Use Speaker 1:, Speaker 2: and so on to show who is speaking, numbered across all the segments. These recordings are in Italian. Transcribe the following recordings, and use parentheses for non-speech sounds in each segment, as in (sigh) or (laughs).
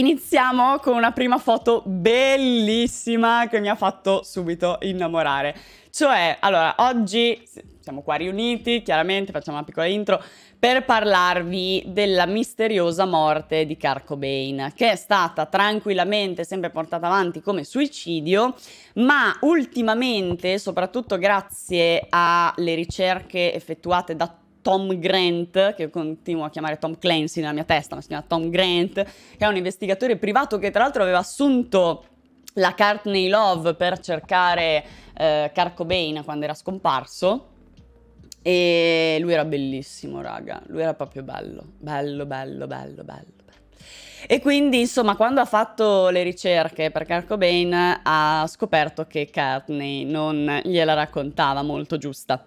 Speaker 1: Iniziamo con una prima foto bellissima che mi ha fatto subito innamorare. Cioè, allora, oggi siamo qua riuniti, chiaramente facciamo una piccola intro, per parlarvi della misteriosa morte di Cobain, che è stata tranquillamente sempre portata avanti come suicidio, ma ultimamente, soprattutto grazie alle ricerche effettuate da Tom Grant, che continuo a chiamare Tom Clancy nella mia testa, ma si chiama Tom Grant, che è un investigatore privato che tra l'altro aveva assunto la Courtney Love per cercare eh, Carcobain quando era scomparso. E lui era bellissimo, raga. Lui era proprio bello, bello, bello, bello, bello. E quindi, insomma, quando ha fatto le ricerche per Kurt Cobain, ha scoperto che Courtney non gliela raccontava molto giusta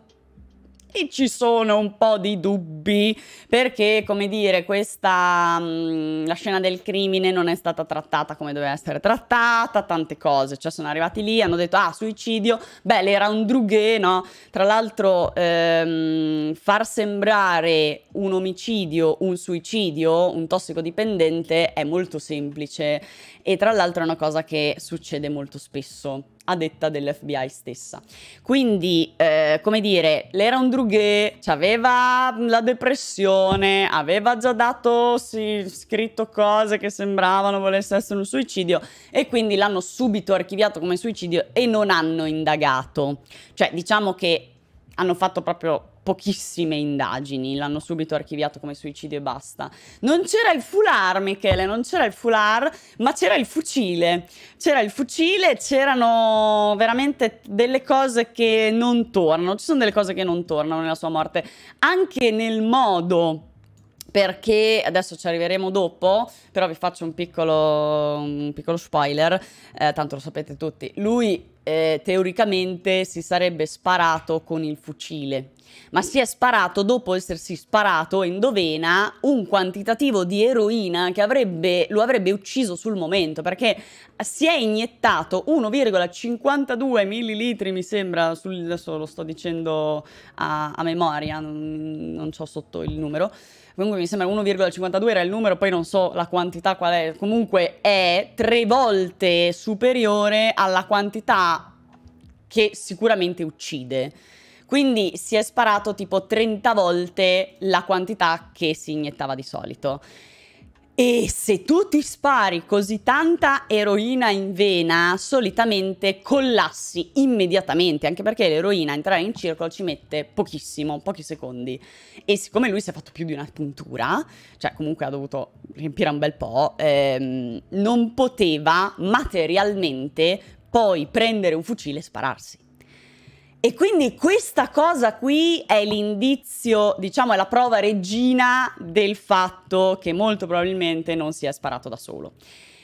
Speaker 1: e ci sono un po' di dubbi perché, come dire, questa mm, la scena del crimine non è stata trattata come doveva essere trattata, tante cose, cioè sono arrivati lì, hanno detto ah, suicidio, beh, era un drughe, no? Tra l'altro ehm, far sembrare un omicidio, un suicidio, un tossicodipendente è molto semplice e tra l'altro è una cosa che succede molto spesso a detta dell'FBI stessa. Quindi, eh, come dire, lei era un drughe, aveva la depressione, aveva già dato, sì, scritto cose che sembravano volesse essere un suicidio e quindi l'hanno subito archiviato come suicidio e non hanno indagato. Cioè, diciamo che hanno fatto proprio pochissime indagini, l'hanno subito archiviato come suicidio e basta. Non c'era il foulard, Michele, non c'era il foulard, ma c'era il fucile. C'era il fucile, c'erano veramente delle cose che non tornano, ci sono delle cose che non tornano nella sua morte, anche nel modo perché adesso ci arriveremo dopo, però vi faccio un piccolo, un piccolo spoiler, eh, tanto lo sapete tutti, lui eh, teoricamente si sarebbe sparato con il fucile, ma si è sparato dopo essersi sparato in dovena un quantitativo di eroina che avrebbe, lo avrebbe ucciso sul momento, perché si è iniettato 1,52 millilitri, mi sembra, sul, adesso lo sto dicendo a, a memoria, non, non ho sotto il numero, comunque mi sembra 1,52 era il numero, poi non so la quantità qual è, comunque è tre volte superiore alla quantità che sicuramente uccide. Quindi si è sparato tipo 30 volte la quantità che si iniettava di solito. E se tu ti spari così tanta eroina in vena, solitamente collassi immediatamente, anche perché l'eroina a entrare in circolo ci mette pochissimo, pochi secondi. E siccome lui si è fatto più di una puntura, cioè comunque ha dovuto riempire un bel po', ehm, non poteva materialmente poi prendere un fucile e spararsi. E quindi questa cosa qui è l'indizio, diciamo, è la prova regina del fatto che molto probabilmente non si è sparato da solo.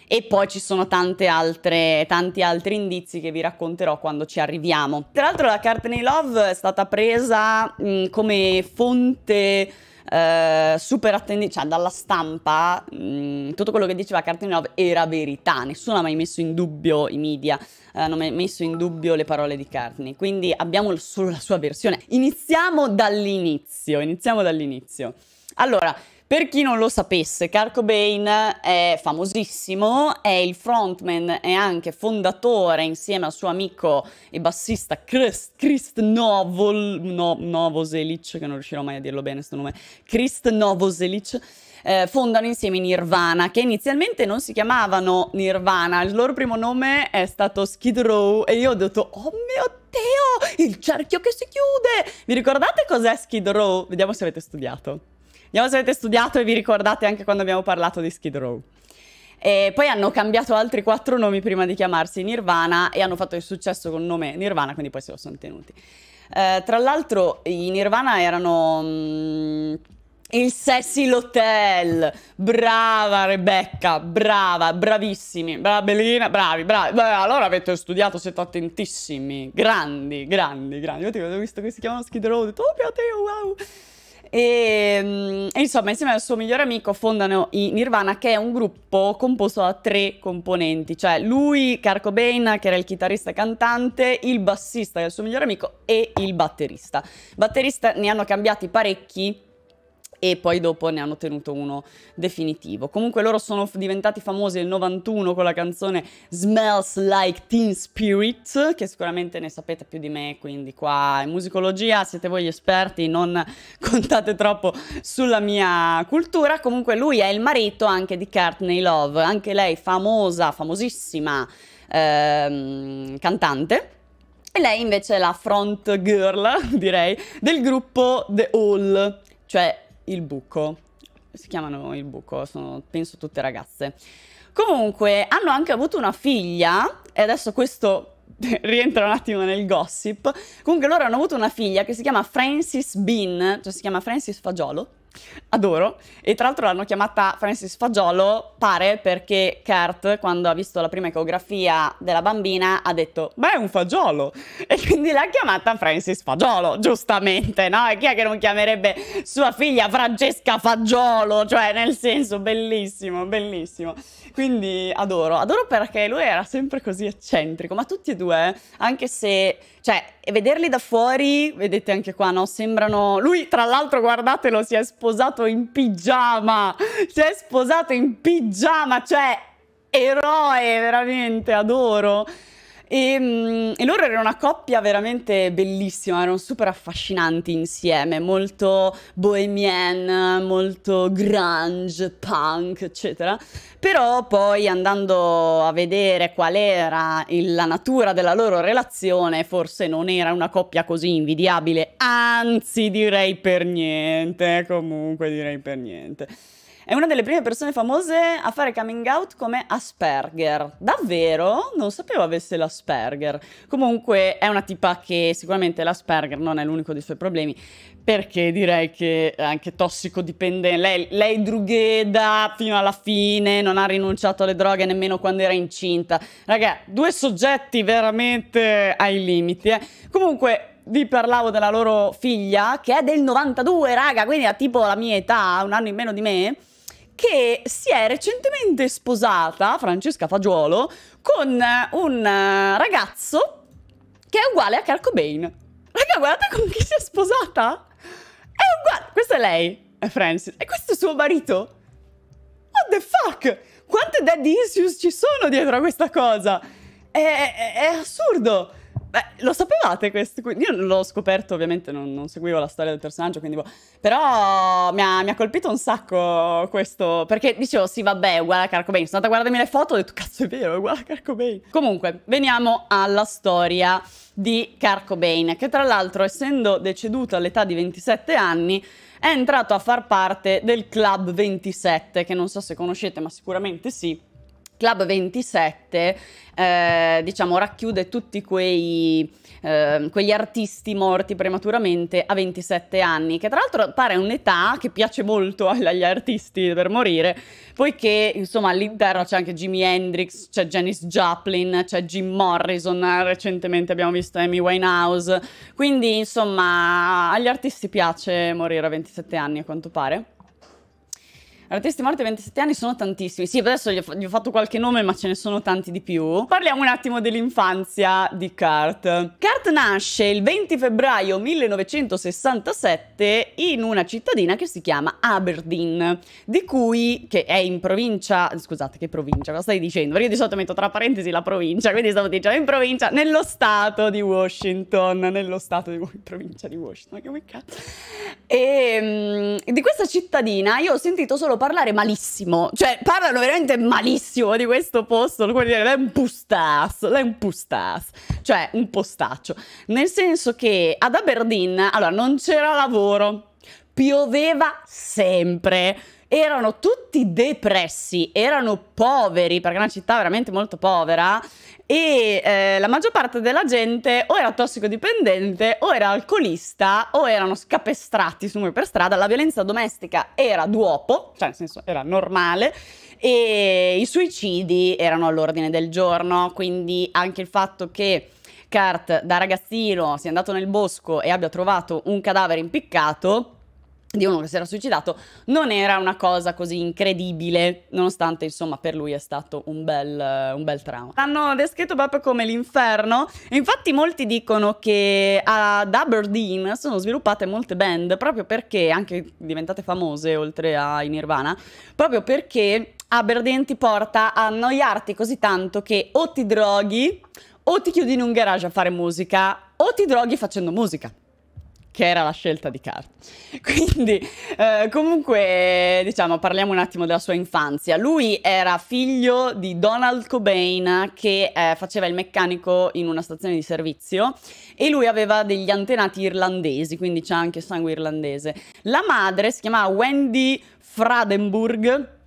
Speaker 1: E poi ci sono altre, tanti altri indizi che vi racconterò quando ci arriviamo. Tra l'altro la Courtney Love è stata presa mh, come fonte eh, super attendibile, cioè dalla stampa mh, mm, tutto quello che diceva Cartenov era verità, nessuno ha mai messo in dubbio i media, eh, hanno mai messo in dubbio le parole di Cartney, quindi abbiamo solo la sua versione. Iniziamo dall'inizio, iniziamo dall'inizio. Allora, per chi non lo sapesse, Kurt Cobain è famosissimo, è il frontman e anche fondatore insieme al suo amico e bassista Chris, Chris Novol, no, Novoselic, che non riuscirò mai a dirlo bene questo nome, Chris Novoselic, eh, fondano insieme Nirvana, che inizialmente non si chiamavano Nirvana, il loro primo nome è stato Skid Row e io ho detto, oh mio Dio, il cerchio che si chiude! Vi ricordate cos'è Skid Row? Vediamo se avete studiato. Vediamo se avete studiato e vi ricordate anche quando abbiamo parlato di Skid Row. E poi hanno cambiato altri quattro nomi prima di chiamarsi Nirvana e hanno fatto il successo con il nome Nirvana, quindi poi se lo sono tenuti. Eh, tra l'altro i Nirvana erano... Mh, mm, il Sessi L'Hotel, brava Rebecca, brava, bravissimi, brava Bellina, bravi, bravi. Beh, allora avete studiato, siete attentissimi, grandi, grandi, grandi. Io ti ho visto che si chiamano Skid Row, ho detto, oh mio Dio, wow. E, mm, e, insomma, insieme al suo migliore amico fondano i Nirvana, che è un gruppo composto da tre componenti, cioè lui, Kurt Cobain, che era il chitarrista e cantante, il bassista che è il suo migliore amico e il batterista. Batterista ne hanno cambiati parecchi e poi dopo ne hanno tenuto uno definitivo. Comunque loro sono diventati famosi nel 91 con la canzone Smells Like Teen Spirit, che sicuramente ne sapete più di me, quindi qua in musicologia siete voi gli esperti, non (laughs) contate troppo sulla mia cultura. Comunque lui è il marito anche di Courtney Love, anche lei famosa, famosissima ehm, cantante. E lei invece è la front girl, (laughs) direi, del gruppo The All, cioè il buco. Si chiamano il buco, sono penso tutte ragazze. Comunque hanno anche avuto una figlia e adesso questo (laughs) rientra un attimo nel gossip. Comunque loro hanno avuto una figlia che si chiama Francis Bean, cioè si chiama Francis Fagiolo adoro. E tra l'altro l'hanno chiamata Francis Fagiolo, pare perché Kurt, quando ha visto la prima ecografia della bambina, ha detto: Ma è un fagiolo! E quindi l'ha chiamata Francis Fagiolo, giustamente, no? E chi è che non chiamerebbe sua figlia Francesca Fagiolo? Cioè, nel senso, bellissimo, bellissimo. Quindi adoro, adoro perché lui era sempre così eccentrico, ma tutti e due, anche se cioè, vederli da fuori, vedete anche qua, no? Sembrano... Lui, tra l'altro, guardatelo, si è sposato in pigiama! Si è sposato in pigiama, cioè... Eroe, veramente, adoro! E, ehm, e, loro erano una coppia veramente bellissima, erano super affascinanti insieme, molto bohemian, molto grunge, punk, eccetera. Però poi andando a vedere qual era il, la natura della loro relazione, forse non era una coppia così invidiabile, anzi direi per niente, comunque direi per niente. È una delle prime persone famose a fare coming out come Asperger. Davvero? Non sapevo avesse l'Asperger. Comunque è una tipa che sicuramente l'Asperger non è l'unico dei suoi problemi, perché direi che è anche tossicodipendente. Lei, lei drugheda fino alla fine, non ha rinunciato alle droghe nemmeno quando era incinta. Raga, due soggetti veramente ai limiti. Eh. Comunque, vi parlavo della loro figlia, che è del 92, raga, quindi ha tipo la mia età, un anno in meno di me che si è recentemente sposata, Francesca Fagiolo, con un eh, ragazzo che è uguale a Kurt Cobain. Raga, guardate con chi si è sposata. È uguale. Questa è lei, è Francis. E questo è suo marito. What the fuck? Quante dead issues ci sono dietro a questa cosa? È, è, è assurdo. Beh, lo sapevate questo? Io l'ho scoperto, ovviamente non, non, seguivo la storia del personaggio, quindi... Boh. Però mi ha, mi ha, colpito un sacco questo, perché dicevo, sì vabbè, è uguale a Carcobain. Sono andata a guardarmi le foto e ho detto, cazzo è vero, è uguale a Carcobain. Comunque, veniamo alla storia di Carcobain, che tra l'altro, essendo deceduto all'età di 27 anni, è entrato a far parte del Club 27, che non so se conoscete, ma sicuramente sì Club 27 eh, diciamo racchiude tutti quei, eh, quegli artisti morti prematuramente a 27 anni, che tra l'altro pare un'età che piace molto agli artisti per morire, poiché insomma all'interno c'è anche Jimi Hendrix, c'è Janice Joplin, c'è Jim Morrison, recentemente abbiamo visto Amy Winehouse, quindi insomma agli artisti piace morire a 27 anni a quanto pare. Artisti morti a 27 anni sono tantissimi. Sì, adesso gli ho, gli ho, fatto qualche nome, ma ce ne sono tanti di più. Parliamo un attimo dell'infanzia di Kurt. Kurt nasce il 20 febbraio 1967 in una cittadina che si chiama Aberdeen, di cui, che è in provincia, scusate, che provincia, cosa stai dicendo? Perché io di solito metto tra parentesi la provincia, quindi stavo dicendo in provincia, nello stato di Washington, nello stato di provincia di Washington, che cazzo. E ehm, di questa cittadina io ho sentito solo parlare malissimo, cioè parlano veramente malissimo di questo posto, come è un pustas, lei è un pustas, cioè un postaccio, nel senso che ad Aberdeen, allora, non c'era lavoro, pioveva sempre, erano tutti depressi, erano poveri, perché è una città veramente molto povera, e eh, la maggior parte della gente o era tossicodipendente, o era alcolista, o erano scapestrati su per strada, la violenza domestica era d'uopo, cioè nel senso era normale, e i suicidi erano all'ordine del giorno, quindi anche il fatto che... Kurt da ragazzino sia andato nel bosco e abbia trovato un cadavere impiccato di uno che si era suicidato non era una cosa così incredibile, nonostante insomma per lui è stato un bel, un bel trauma. L'hanno descritto proprio come l'inferno, infatti molti dicono che ad Aberdeen sono sviluppate molte band proprio perché, anche diventate famose oltre ai Nirvana, proprio perché Aberdeen ti porta a annoiarti così tanto che o ti droghi o ti chiudi in un garage a fare musica o ti droghi facendo musica che era la scelta di Cart. (laughs) Quindi, eh, comunque, diciamo, parliamo un attimo della sua infanzia. Lui era figlio di Donald Cobain che eh, faceva il meccanico in una stazione di servizio e lui aveva degli antenati irlandesi, quindi c'è anche sangue irlandese. La madre si chiamava Wendy Fradenburg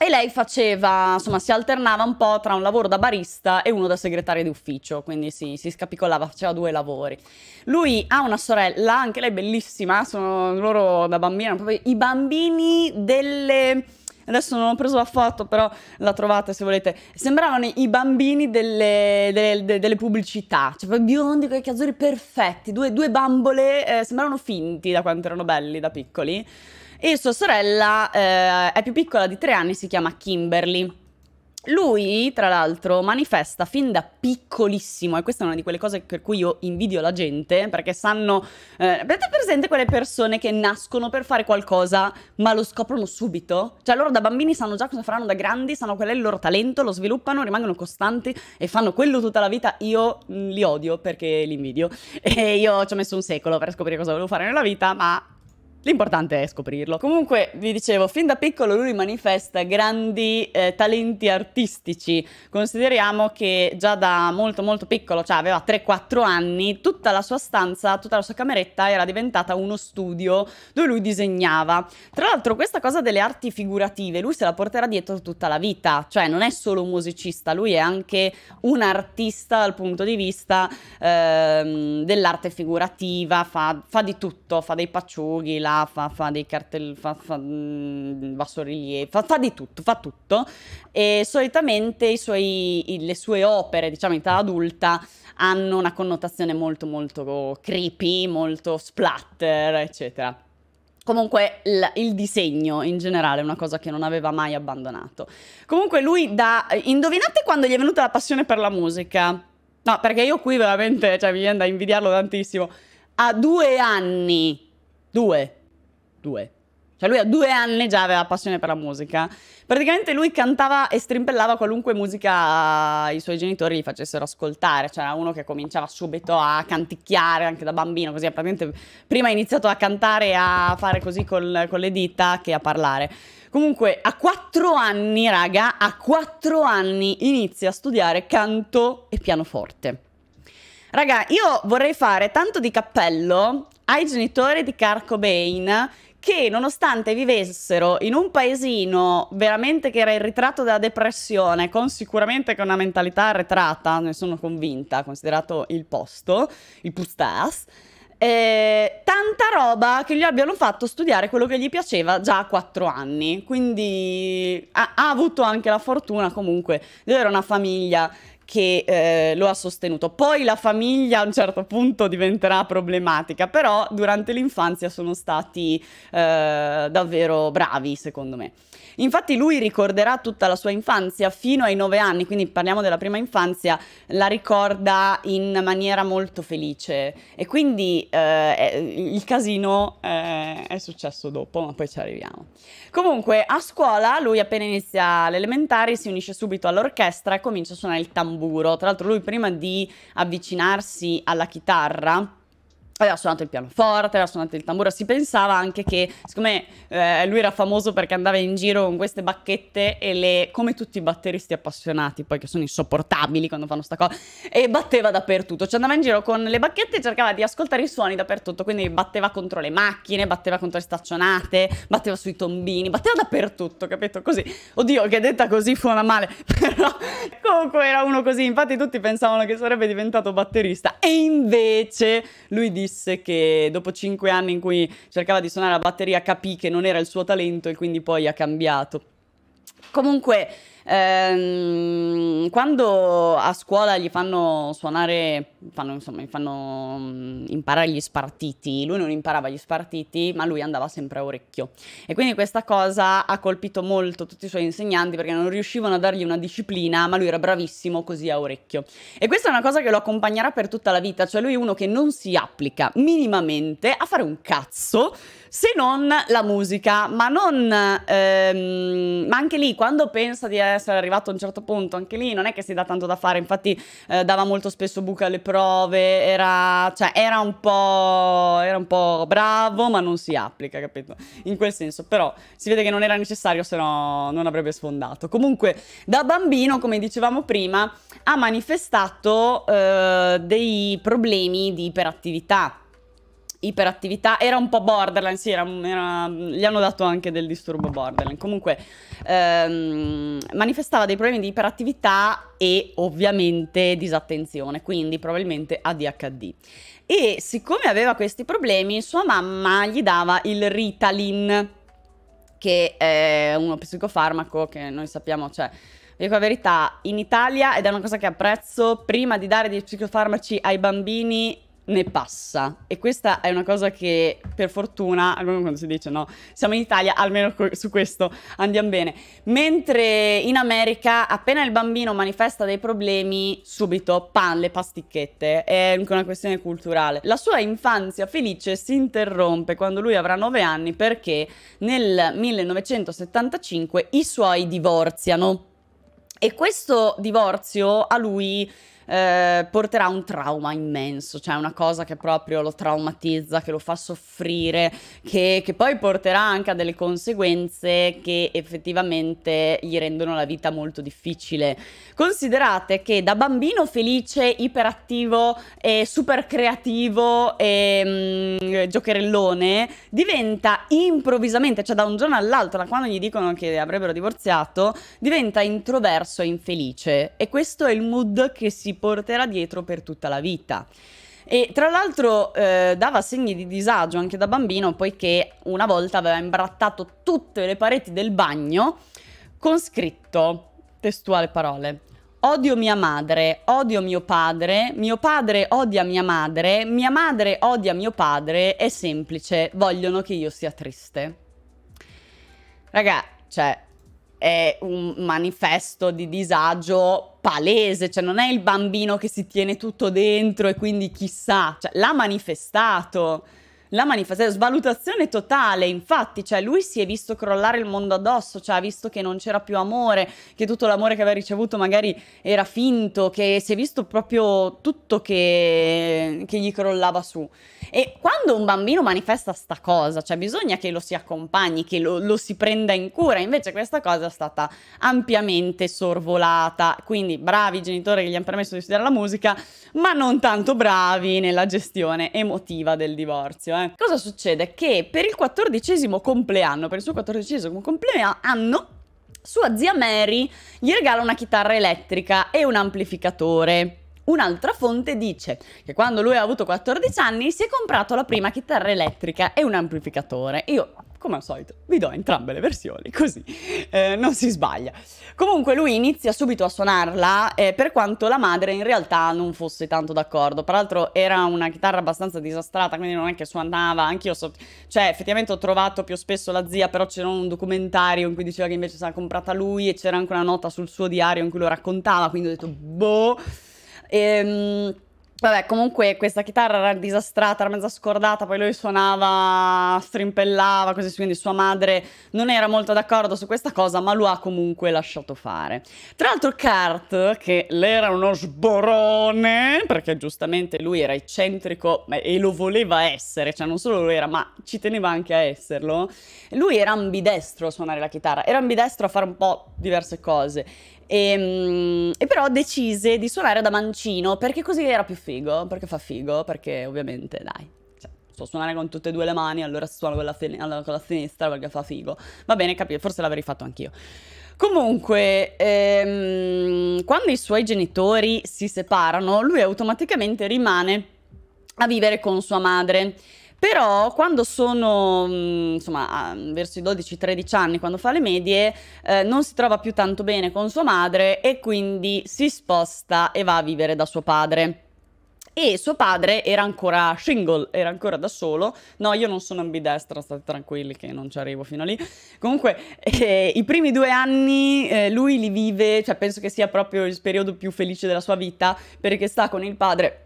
Speaker 1: e lei faceva, insomma, si alternava un po' tra un lavoro da barista e uno da segretaria di ufficio, quindi si, si scapicolava, faceva due lavori. Lui ha una sorella, anche lei bellissima, eh, sono loro da bambina, proprio i bambini delle... Adesso non ho preso la foto, però la trovate se volete. Sembravano i bambini delle, delle, delle pubblicità, cioè biondi con i occhi azzurri perfetti, due, due bambole, eh, sembravano finti da quanto erano belli da piccoli e sua sorella eh, è più piccola di tre anni, si chiama Kimberly. Lui, tra l'altro, manifesta fin da piccolissimo, e questa è una di quelle cose per cui io invidio la gente, perché sanno... Eh, presente quelle persone che nascono per fare qualcosa, ma lo scoprono subito? Cioè loro da bambini sanno già cosa faranno da grandi, sanno qual è il loro talento, lo sviluppano, rimangono costanti e fanno quello tutta la vita. Io mm, li odio perché li invidio. (laughs) E io ci ho messo un secolo per scoprire cosa volevo fare nella vita, ma L'importante è scoprirlo. Comunque, vi dicevo, fin da piccolo lui manifesta grandi eh, talenti artistici. Consideriamo che già da molto molto piccolo, cioè aveva 3-4 anni, tutta la sua stanza, tutta la sua cameretta era diventata uno studio dove lui disegnava. Tra l'altro, questa cosa delle arti figurative, lui se la porterà dietro tutta la vita, cioè non è solo un musicista, lui è anche un artista dal punto di vista ehm, dell'arte figurativa, fa, fa, di tutto, fa dei pacciughi, là, fa, fa dei cartelli, fa, fa mm, bassorilievi, fa, fa, di tutto, fa tutto. E solitamente suoi, i, le sue opere, diciamo in età adulta, hanno una connotazione molto molto creepy, molto splatter, eccetera. Comunque il, il, disegno in generale è una cosa che non aveva mai abbandonato. Comunque lui da... Indovinate quando gli è venuta la passione per la musica? No, perché io qui veramente, cioè mi viene da invidiarlo tantissimo. A due anni, due, due. Cioè lui a due anni già aveva passione per la musica. Praticamente lui cantava e strimpellava qualunque musica i suoi genitori gli facessero ascoltare. C'era uno che cominciava subito a canticchiare anche da bambino, così praticamente prima ha iniziato a cantare e a fare così col, con le dita che a parlare. Comunque a quattro anni, raga, a quattro anni inizia a studiare canto e pianoforte. Raga, io vorrei fare tanto di cappello ai genitori di Kurt Cobain che nonostante vivessero in un paesino veramente che era il ritratto della depressione, con sicuramente con una mentalità arretrata, ne sono convinta, considerato il posto, il Pustas, eh, tanta roba che gli abbiano fatto studiare quello che gli piaceva già a quattro anni. Quindi ha, ha avuto anche la fortuna comunque di avere una famiglia che eh, lo ha sostenuto. Poi la famiglia a un certo punto diventerà problematica, però durante l'infanzia sono stati eh, davvero bravi, secondo me. Infatti lui ricorderà tutta la sua infanzia fino ai nove anni, quindi parliamo della prima infanzia, la ricorda in maniera molto felice e quindi eh, il casino eh, è successo dopo, ma poi ci arriviamo. Comunque a scuola lui appena inizia l'elementare si unisce subito all'orchestra e comincia a suonare il tamburo, tra l'altro lui prima di avvicinarsi alla chitarra aveva suonato il pianoforte, aveva suonato il tamburo, si pensava anche che, siccome eh, lui era famoso perché andava in giro con queste bacchette e le, come tutti i batteristi appassionati, poi che sono insopportabili quando fanno sta cosa, e batteva dappertutto, cioè andava in giro con le bacchette e cercava di ascoltare i suoni dappertutto, quindi batteva contro le macchine, batteva contro le staccionate, batteva sui tombini, batteva dappertutto, capito? Così, oddio che detta così suona male, (laughs) però comunque era uno così, infatti tutti pensavano che sarebbe diventato batterista e invece lui dice disse che dopo cinque anni in cui cercava di suonare la batteria capì che non era il suo talento e quindi poi ha cambiato. Comunque Ehm, quando a scuola gli fanno suonare, fanno, insomma, gli fanno mm, imparare gli spartiti, lui non imparava gli spartiti, ma lui andava sempre a orecchio. E quindi questa cosa ha colpito molto tutti i suoi insegnanti perché non riuscivano a dargli una disciplina, ma lui era bravissimo così a orecchio. E questa è una cosa che lo accompagnerà per tutta la vita, cioè lui è uno che non si applica minimamente a fare un cazzo se non la musica, ma non... Ehm, ma anche lì, quando pensa di essere arrivato a un certo punto, anche lì non è che si dà tanto da fare, infatti eh, dava molto spesso buca alle prove, era, cioè, era, un era, un po', bravo, ma non si applica, capito? In quel senso, però si vede che non era necessario, se no non avrebbe sfondato. Comunque, da bambino, come dicevamo prima, ha manifestato eh, dei problemi di iperattività iperattività, era un po' borderline, sì, era, era, gli hanno dato anche del disturbo borderline, comunque ehm, manifestava dei problemi di iperattività e ovviamente disattenzione, quindi probabilmente ADHD. E siccome aveva questi problemi, sua mamma gli dava il Ritalin, che è uno psicofarmaco che noi sappiamo, cioè... dico la verità, in Italia, ed è una cosa che apprezzo, prima di dare dei psicofarmaci ai bambini ne passa. E questa è una cosa che, per fortuna, almeno quando si dice no, siamo in Italia, almeno su questo andiamo bene. Mentre in America, appena il bambino manifesta dei problemi, subito pan, le pasticchette. È anche una questione culturale. La sua infanzia felice si interrompe quando lui avrà 9 anni perché nel 1975 i suoi divorziano. E questo divorzio a lui eh, porterà un trauma immenso, cioè una cosa che proprio lo traumatizza, che lo fa soffrire, che, che poi porterà anche a delle conseguenze che effettivamente gli rendono la vita molto difficile. Considerate che da bambino felice, iperattivo e super creativo e mh, mm, giocherellone diventa improvvisamente, cioè da un giorno all'altro, da quando gli dicono che avrebbero divorziato, diventa introverso e infelice e questo è il mood che si porterà dietro per tutta la vita. E tra l'altro eh, dava segni di disagio anche da bambino, poiché una volta aveva imbrattato tutte le pareti del bagno con scritto, testuale parole, odio mia madre, odio mio padre, mio padre odia mia madre, mia madre odia mio padre, è semplice, vogliono che io sia triste. Raga, cioè, è un manifesto di disagio palese, cioè non è il bambino che si tiene tutto dentro e quindi chissà, cioè, l'ha manifestato. l'ha manifestato, svalutazione totale, infatti, cioè lui si è visto crollare il mondo addosso, cioè ha visto che non c'era più amore, che tutto l'amore che aveva ricevuto magari era finto, che si è visto proprio tutto che, che gli crollava su. E quando un bambino manifesta sta cosa, cioè bisogna che lo si accompagni, che lo, lo si prenda in cura, invece questa cosa è stata ampiamente sorvolata, quindi bravi i genitori che gli hanno permesso di studiare la musica, ma non tanto bravi nella gestione emotiva del divorzio. Eh. Cosa succede? Che per il quattordicesimo compleanno, per il suo quattordicesimo compleanno, sua zia Mary gli regala una chitarra elettrica e un amplificatore. Un'altra fonte dice che quando lui ha avuto 14 anni si è comprato la prima chitarra elettrica e un amplificatore. Io come al solito, vi do entrambe le versioni, così eh, non si sbaglia. Comunque lui inizia subito a suonarla, eh, per quanto la madre in realtà non fosse tanto d'accordo. Peraltro era una chitarra abbastanza disastrata, quindi non è che suonava, anch'io so... Cioè, effettivamente ho trovato più spesso la zia, però c'era un documentario in cui diceva che invece se l'ha comprata lui e c'era anche una nota sul suo diario in cui lo raccontava, quindi ho detto, boh Ehm... Vabbè, comunque questa chitarra era disastrata, era mezza scordata, poi lui suonava, strimpellava, così quindi sua madre non era molto d'accordo su questa cosa, ma lo ha comunque lasciato fare. Tra l'altro Kurt, che l'era uno sborone, perché giustamente lui era eccentrico e lo voleva essere, cioè non solo lo era, ma ci teneva anche a esserlo, lui era ambidestro a suonare la chitarra, era ambidestro a fare un po' diverse cose e, ehm, e, però decise di suonare da mancino perché così era più figo, perché fa figo, perché ovviamente dai. Cioè, so suonare con tutte e due le mani, allora suono con la, allora con la sinistra perché fa figo. Va bene, capito, forse l'avrei fatto anch'io. Comunque, ehm, quando i suoi genitori si separano, lui automaticamente rimane a vivere con sua madre. Però quando sono, mm, insomma, verso i 12-13 anni, quando fa le medie, eh, non si trova più tanto bene con sua madre e quindi si sposta e va a vivere da suo padre e suo padre era ancora single, era ancora da solo. No, io non sono ambidestra, state tranquilli che non ci arrivo fino a lì. Comunque, eh, i primi due anni eh, lui li vive, cioè penso che sia proprio il periodo più felice della sua vita perché sta con il padre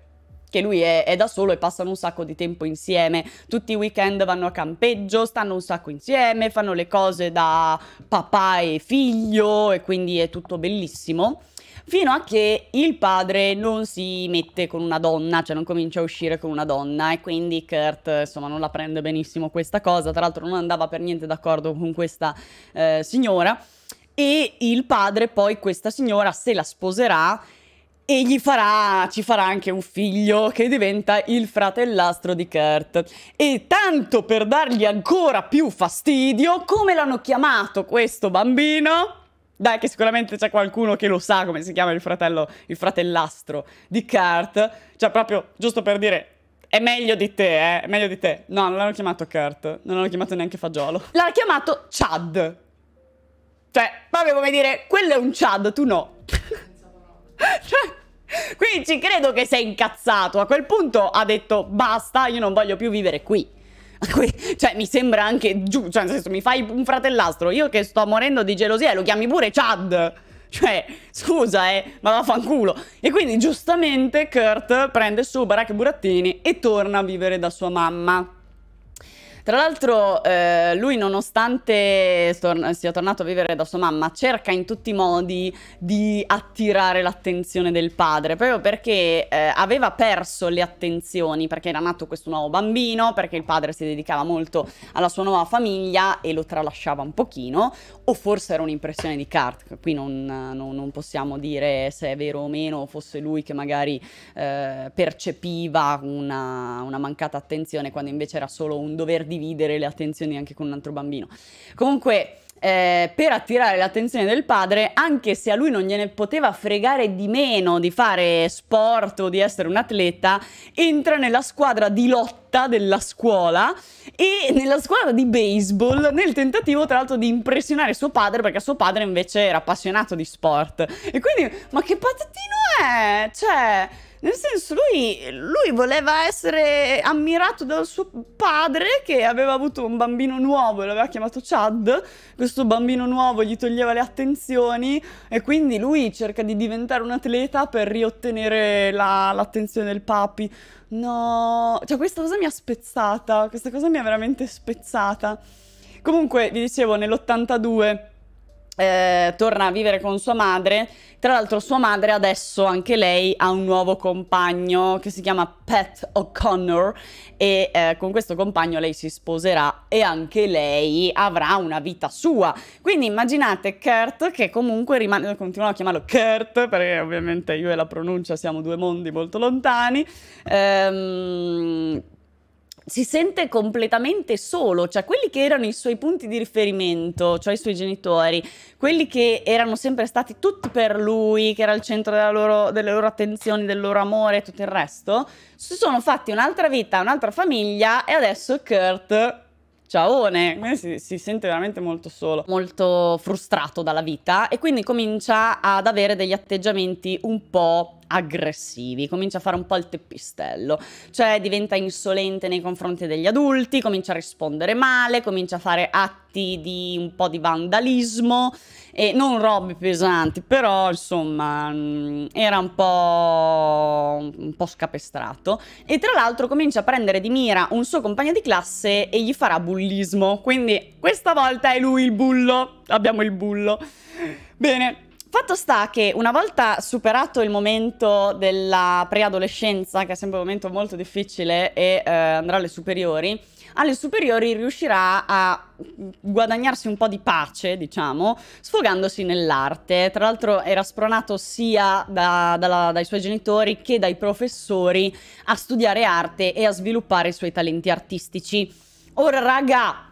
Speaker 1: che lui è, è, da solo e passano un sacco di tempo insieme. Tutti i weekend vanno a campeggio, stanno un sacco insieme, fanno le cose da papà e figlio e quindi è tutto bellissimo. Fino a che il padre non si mette con una donna, cioè non comincia a uscire con una donna e quindi Kurt insomma non la prende benissimo questa cosa, tra l'altro non andava per niente d'accordo con questa eh, signora e il padre poi questa signora se la sposerà e gli farà, ci farà anche un figlio che diventa il fratellastro di Kurt. E tanto per dargli ancora più fastidio, come l'hanno chiamato questo bambino? Dai che sicuramente c'è qualcuno che lo sa come si chiama il fratello, il fratellastro di Kurt. Cioè proprio, giusto per dire, è meglio di te, eh, è meglio di te. No, non l'hanno chiamato Kurt, non l'hanno chiamato neanche Fagiolo. L'hanno chiamato Chad. Cioè, proprio come dire, quello è un Chad, tu no. (laughs) cioè... Quindi ci credo che sei incazzato. A quel punto ha detto basta, io non voglio più vivere (laughs) qui. Cioè, mi sembra anche giù. Cioè, nel senso, mi fai un fratellastro. Io che sto morendo di gelosia, lo chiami pure Chad. Cioè, scusa, eh, ma vaffanculo. E quindi, giustamente, Kurt prende su Barack Burattini e torna a vivere da sua mamma. Tra l'altro eh, lui nonostante tor sia tornato a vivere da sua mamma cerca in tutti i modi di attirare l'attenzione del padre proprio perché eh, aveva perso le attenzioni perché era nato questo nuovo bambino, perché il padre si dedicava molto alla sua nuova famiglia e lo tralasciava un pochino o forse era un'impressione di Kart, qui non, non, non, possiamo dire se è vero o meno fosse lui che magari eh, percepiva una, una mancata attenzione quando invece era solo un dover dividere le attenzioni anche con un altro bambino. Comunque, eh, per attirare l'attenzione del padre, anche se a lui non gliene poteva fregare di meno di fare sport o di essere un atleta, entra nella squadra di lotta della scuola e nella squadra di baseball nel tentativo tra l'altro di impressionare suo padre perché suo padre invece era appassionato di sport. E quindi, ma che patatino è? Cioè... Nel senso, lui, lui, voleva essere ammirato dal suo padre che aveva avuto un bambino nuovo e l'aveva chiamato Chad. Questo bambino nuovo gli toglieva le attenzioni e quindi lui cerca di diventare un atleta per riottenere l'attenzione del papi. No, cioè questa cosa mi ha spezzata, questa cosa mi ha veramente spezzata. Comunque, vi dicevo, nell'82 eh, torna a vivere con sua madre. Tra l'altro sua madre adesso anche lei ha un nuovo compagno che si chiama Pat O'Connor e eh, con questo compagno lei si sposerà e anche lei avrà una vita sua. Quindi immaginate Kurt che comunque rimane, continuo a chiamarlo Kurt perché ovviamente io e la pronuncia siamo due mondi molto lontani. Ehm, si sente completamente solo, cioè quelli che erano i suoi punti di riferimento, cioè i suoi genitori, quelli che erano sempre stati tutti per lui, che era il centro loro, delle loro attenzioni, del loro amore e tutto il resto, si sono fatti un'altra vita, un'altra famiglia e adesso Kurt ciaone, eh, si, si, sente veramente molto solo, molto frustrato dalla vita e quindi comincia ad avere degli atteggiamenti un po' aggressivi, comincia a fare un po' il teppistello, cioè diventa insolente nei confronti degli adulti, comincia a rispondere male, comincia a fare atti di un po' di vandalismo e non robe pesanti, però insomma mm, era un po', un po scapestrato e tra l'altro comincia a prendere di mira un suo compagno di classe e gli farà bullismo, quindi questa volta è lui il bullo, abbiamo il bullo. Bene, Fatto sta che una volta superato il momento della preadolescenza, che è sempre un momento molto difficile, e eh, andrà alle superiori, alle superiori riuscirà a guadagnarsi un po' di pace, diciamo, sfogandosi nell'arte. Tra l'altro era spronato sia da, dalla, dai suoi genitori che dai professori a studiare arte e a sviluppare i suoi talenti artistici. Ora, raga,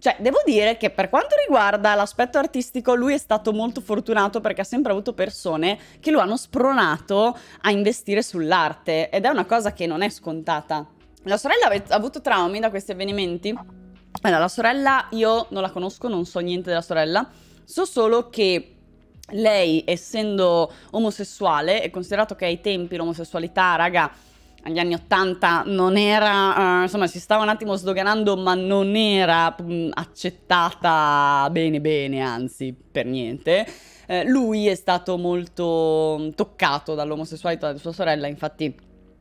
Speaker 1: cioè, devo dire che per quanto riguarda l'aspetto artistico, lui è stato molto fortunato perché ha sempre avuto persone che lo hanno spronato a investire sull'arte ed è una cosa che non è scontata. La sorella ha avuto traumi da questi avvenimenti? Allora, la sorella io non la conosco, non so niente della sorella, so solo che lei, essendo omosessuale, è considerato che ai tempi l'omosessualità, raga, negli anni 80 non era, uh, insomma si stava un attimo sdoganando ma non era mh, mm, accettata bene bene, anzi per niente. Eh, lui è stato molto mm, toccato dall'omosessualità di sua sorella, infatti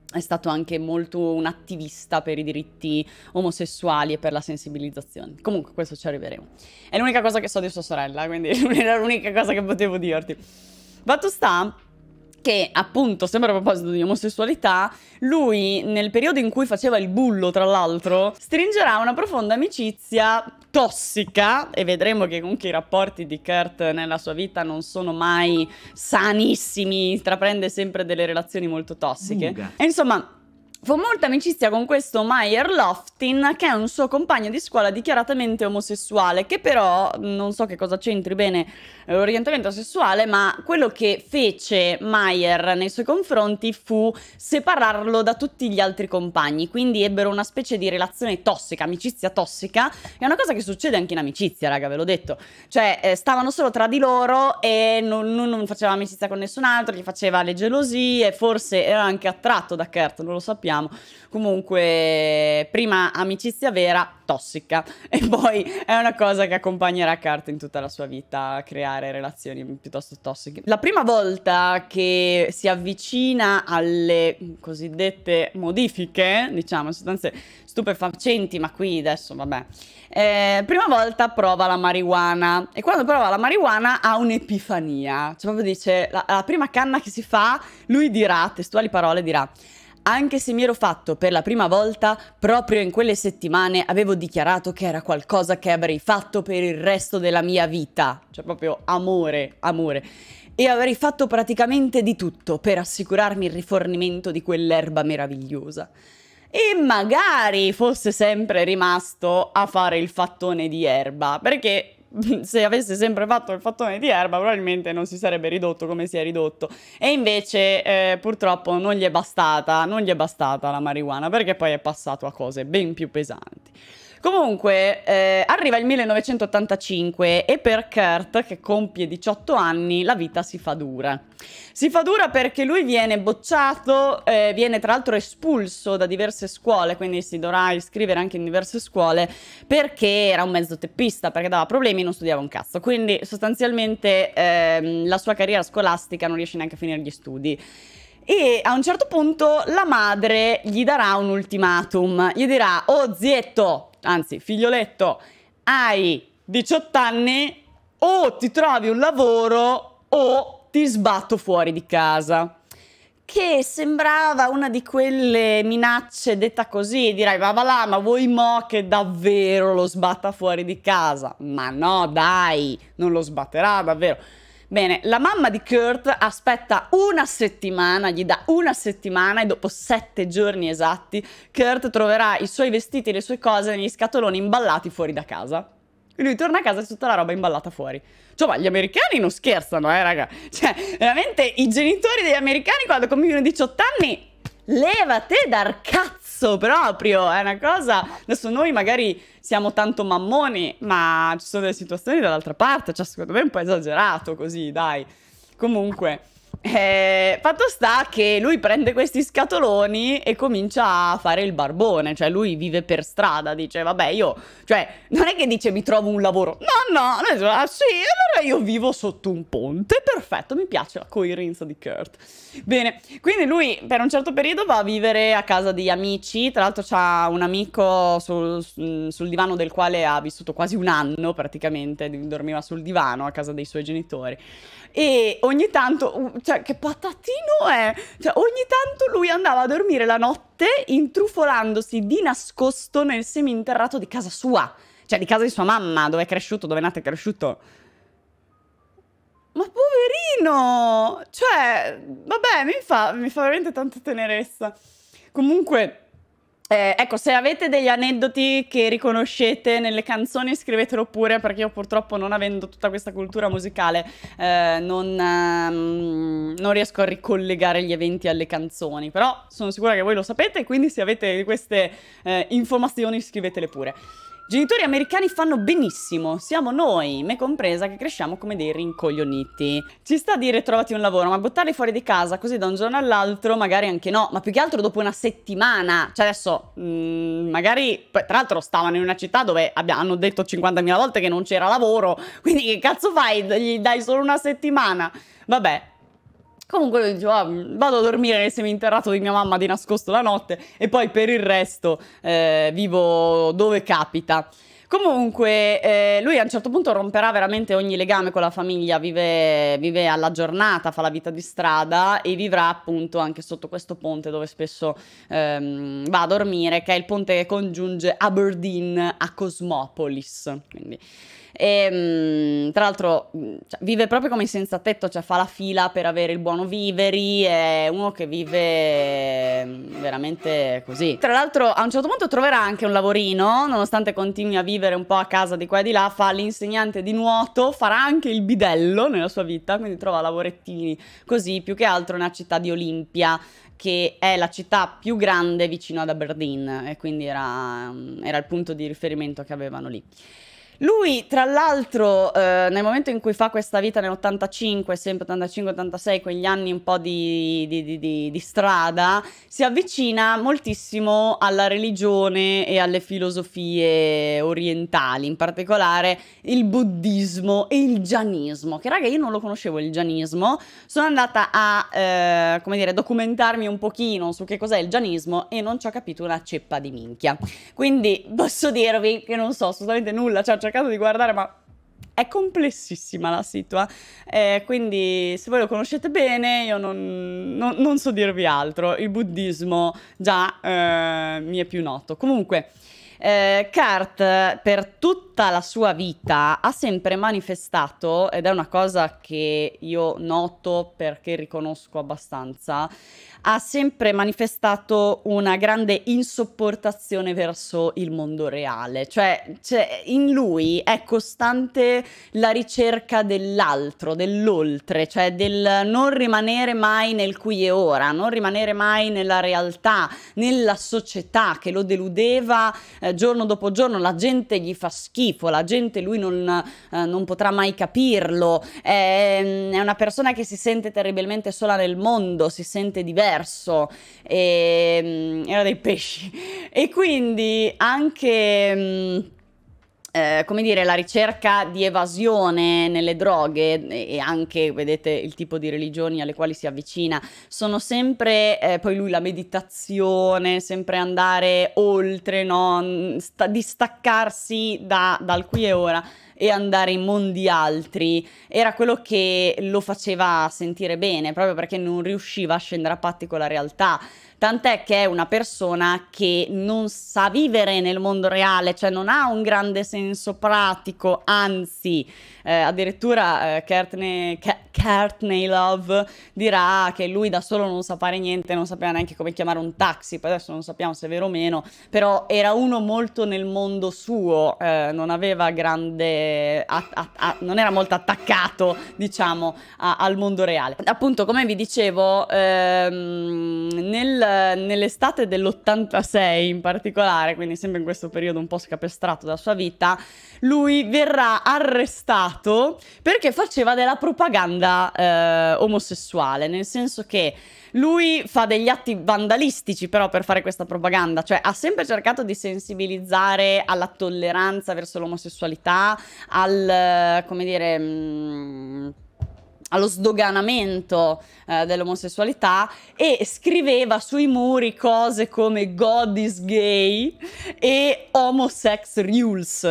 Speaker 1: è stato anche molto un attivista per i diritti omosessuali e per la sensibilizzazione. Comunque, questo ci arriveremo. È l'unica cosa che so di sua sorella, quindi (laughs) era l'unica cosa che potevo dirti. Fatto sta che appunto, sempre a proposito di omosessualità, lui nel periodo in cui faceva il bullo, tra l'altro, stringerà una profonda amicizia tossica e vedremo che comunque i rapporti di Kurt nella sua vita non sono mai sanissimi, intraprende sempre delle relazioni molto tossiche. Lunga. E insomma, Fu molta amicizia con questo Meyer Loftin, che è un suo compagno di scuola dichiaratamente omosessuale, che però non so che cosa c'entri bene eh, l'orientamento sessuale, ma quello che fece Meyer nei suoi confronti fu separarlo da tutti gli altri compagni, quindi ebbero una specie di relazione tossica, amicizia tossica, è una cosa che succede anche in amicizia, raga, ve l'ho detto, cioè eh, stavano solo tra di loro e non, non faceva amicizia con nessun altro, gli faceva le gelosie, forse era anche attratto da Kurt, non lo sappiamo sappiamo. Comunque, prima amicizia vera, tossica, (laughs) e poi è una cosa che accompagnerà Carter in tutta la sua vita, creare relazioni piuttosto tossiche. La prima volta che si avvicina alle cosiddette modifiche, diciamo, sostanze stupefacenti, ma qui adesso vabbè, eh, prima volta prova la marijuana e quando prova la marijuana ha un'epifania, cioè proprio dice, la, la prima canna che si fa, lui dirà, testuali parole, dirà anche se mi ero fatto per la prima volta, proprio in quelle settimane avevo dichiarato che era qualcosa che avrei fatto per il resto della mia vita, cioè proprio amore, amore. E avrei fatto praticamente di tutto per assicurarmi il rifornimento di quell'erba meravigliosa. E magari fosse sempre rimasto a fare il fattone di erba, perché (laughs) se avesse sempre fatto il fattone di erba probabilmente non si sarebbe ridotto come si è ridotto e invece eh, purtroppo non gli è bastata, non gli è bastata la marijuana perché poi è passato a cose ben più pesanti. Comunque, eh, arriva il 1985 e per Kurt, che compie 18 anni, la vita si fa dura. Si fa dura perché lui viene bocciato, eh, viene tra l'altro espulso da diverse scuole, quindi si dovrà iscrivere anche in diverse scuole, perché era un mezzo teppista, perché dava problemi e non studiava un cazzo. Quindi sostanzialmente eh, la sua carriera scolastica non riesce neanche a finire gli studi. E a un certo punto la madre gli darà un ultimatum, gli dirà, oh zietto, anzi figlioletto, hai 18 anni o ti trovi un lavoro o ti sbatto fuori di casa. Che sembrava una di quelle minacce detta così, direi ma va là, ma vuoi mo che davvero lo sbatta fuori di casa? Ma no dai, non lo sbatterà davvero Bene, la mamma di Kurt aspetta una settimana, gli dà una settimana e dopo sette giorni esatti Kurt troverà i suoi vestiti e le sue cose negli scatoloni imballati fuori da casa. E lui torna a casa e tutta la roba imballata fuori. Cioè, ma gli americani non scherzano, eh, raga. Cioè, veramente i genitori degli americani quando compiono 18 anni, levate dal cazzo! cazzo proprio, è una cosa... Adesso noi magari siamo tanto mammoni, ma ci sono delle situazioni dall'altra parte, cioè secondo me è un po' esagerato così, dai. Comunque... Eh, fatto sta che lui prende questi scatoloni e comincia a fare il barbone, cioè lui vive per strada, dice vabbè io, cioè non è che dice mi trovo un lavoro, no no, dice, ah, sì, allora io vivo sotto un ponte, perfetto, mi piace la coerenza di Kurt. Bene, quindi lui per un certo periodo va a vivere a casa di amici, tra l'altro c'ha un amico sul, mm, sul divano del quale ha vissuto quasi un anno praticamente, dormiva sul divano a casa dei suoi genitori e ogni tanto, cioè che patatino è, cioè ogni tanto lui andava a dormire la notte intrufolandosi di nascosto nel seminterrato di casa sua, cioè di casa di sua mamma, dove è cresciuto, dove è nato e cresciuto. Ma poverino! Cioè, vabbè, mi fa, mi fa veramente tanta tenerezza. Comunque... Eh, ecco, se avete degli aneddoti che riconoscete nelle canzoni scrivetelo pure perché io purtroppo non avendo tutta questa cultura musicale eh, non, ehm, non, riesco a ricollegare gli eventi alle canzoni, però sono sicura che voi lo sapete, quindi se avete queste eh, informazioni scrivetele pure. Genitori americani fanno benissimo, siamo noi, me compresa, che cresciamo come dei rincoglioniti. Ci sta a dire trovati un lavoro, ma buttarli fuori di casa così da un giorno all'altro, magari anche no, ma più che altro dopo una settimana. Cioè adesso, mh, mm, magari, tra l'altro stavano in una città dove hanno detto 50.000 volte che non c'era lavoro, quindi che cazzo fai? Gli dai solo una settimana? Vabbè, Comunque lui diceva, ah, vado a dormire nel seminterrato di mia mamma di nascosto la notte e poi per il resto eh, vivo dove capita. Comunque, eh, lui a un certo punto romperà veramente ogni legame con la famiglia, vive, vive, alla giornata, fa la vita di strada e vivrà appunto anche sotto questo ponte dove spesso ehm, va a dormire, che è il ponte che congiunge Aberdeen a Cosmopolis. Quindi e, ehm, tra l'altro mm, cioè, vive proprio come senza tetto, cioè fa la fila per avere il buono viveri, è uno che vive mm, veramente così. Tra l'altro a un certo punto troverà anche un lavorino, nonostante continui a vivere un po' a casa di qua e di là, fa l'insegnante di nuoto, farà anche il bidello nella sua vita, quindi trova lavorettini così, più che altro nella città di Olimpia che è la città più grande vicino ad Aberdeen e quindi era, mm, era il punto di riferimento che avevano lì. Lui, tra l'altro, eh, nel momento in cui fa questa vita nell'85, sempre 85-86, quegli anni un po' di, di, di, di, strada, si avvicina moltissimo alla religione e alle filosofie orientali, in particolare il buddismo e il gianismo, che raga io non lo conoscevo il gianismo, sono andata a, eh, come dire, documentarmi un pochino su che cos'è il gianismo e non ci ho capito una ceppa di minchia. Quindi posso dirvi che non so assolutamente nulla, cioè, cercato di guardare, ma è complessissima la situa, eh, quindi se voi lo conoscete bene io non, non, non so dirvi altro, il buddismo già eh, mi è più noto. Comunque, eh, Kart per tutta la sua vita ha sempre manifestato, ed è una cosa che io noto perché riconosco abbastanza, ha sempre manifestato una grande insopportazione verso il mondo reale, cioè, cioè in lui è costante la ricerca dell'altro, dell'oltre, cioè del non rimanere mai nel qui e ora, non rimanere mai nella realtà, nella società che lo deludeva eh, giorno dopo giorno, la gente gli fa schifo, la gente lui non, eh, non potrà mai capirlo, è, mm, è una persona che si sente terribilmente sola nel mondo, si sente diversa, diverso, e, ehm, era dei pesci. E quindi anche... Mm, eh, come dire, la ricerca di evasione nelle droghe eh, e anche, vedete, il tipo di religioni alle quali si avvicina, sono sempre, eh, poi lui la meditazione, sempre andare oltre, no? Mm, sta- distaccarsi da, dal qui e ora e andare in mondi altri era quello che lo faceva sentire bene, proprio perché non riusciva a scendere a patti con la realtà tant'è che è una persona che non sa vivere nel mondo reale, cioè non ha un grande senso pratico, anzi eh, addirittura eh, Courtney, Courtney Love dirà che lui da solo non sa fare niente, non sapeva neanche come chiamare un taxi, poi adesso non sappiamo se è vero o meno, però era uno molto nel mondo suo, eh, non aveva grande, a, a, a, non era molto attaccato diciamo al mondo reale. Appunto come vi dicevo ehm, nel eh, nell'estate dell'86 in particolare, quindi sempre in questo periodo un po' scapestrato della sua vita, lui verrà arrestato perché faceva della propaganda eh, omosessuale, nel senso che lui fa degli atti vandalistici però per fare questa propaganda, cioè ha sempre cercato di sensibilizzare alla tolleranza verso l'omosessualità, al, eh, come dire... Mh, mm, allo sdoganamento eh, dell'omosessualità e scriveva sui muri cose come God is gay e homosex rules.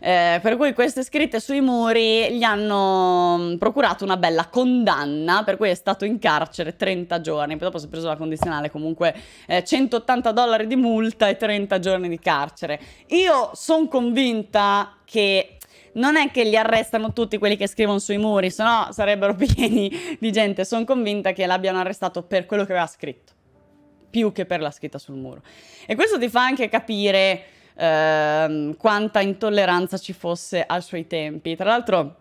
Speaker 1: Eh, per cui queste scritte sui muri gli hanno mm, procurato una bella condanna, per cui è stato in carcere 30 giorni, poi dopo si è preso la condizionale comunque eh, 180 dollari di multa e 30 giorni di carcere. Io sono convinta che non è che li arrestano tutti quelli che scrivono sui muri, sennò sarebbero (laughs) pieni di gente. Sono convinta che l'abbiano arrestato per quello che aveva scritto, più che per la scritta sul muro. E questo ti fa anche capire ehm, quanta intolleranza ci fosse ai suoi tempi. Tra l'altro...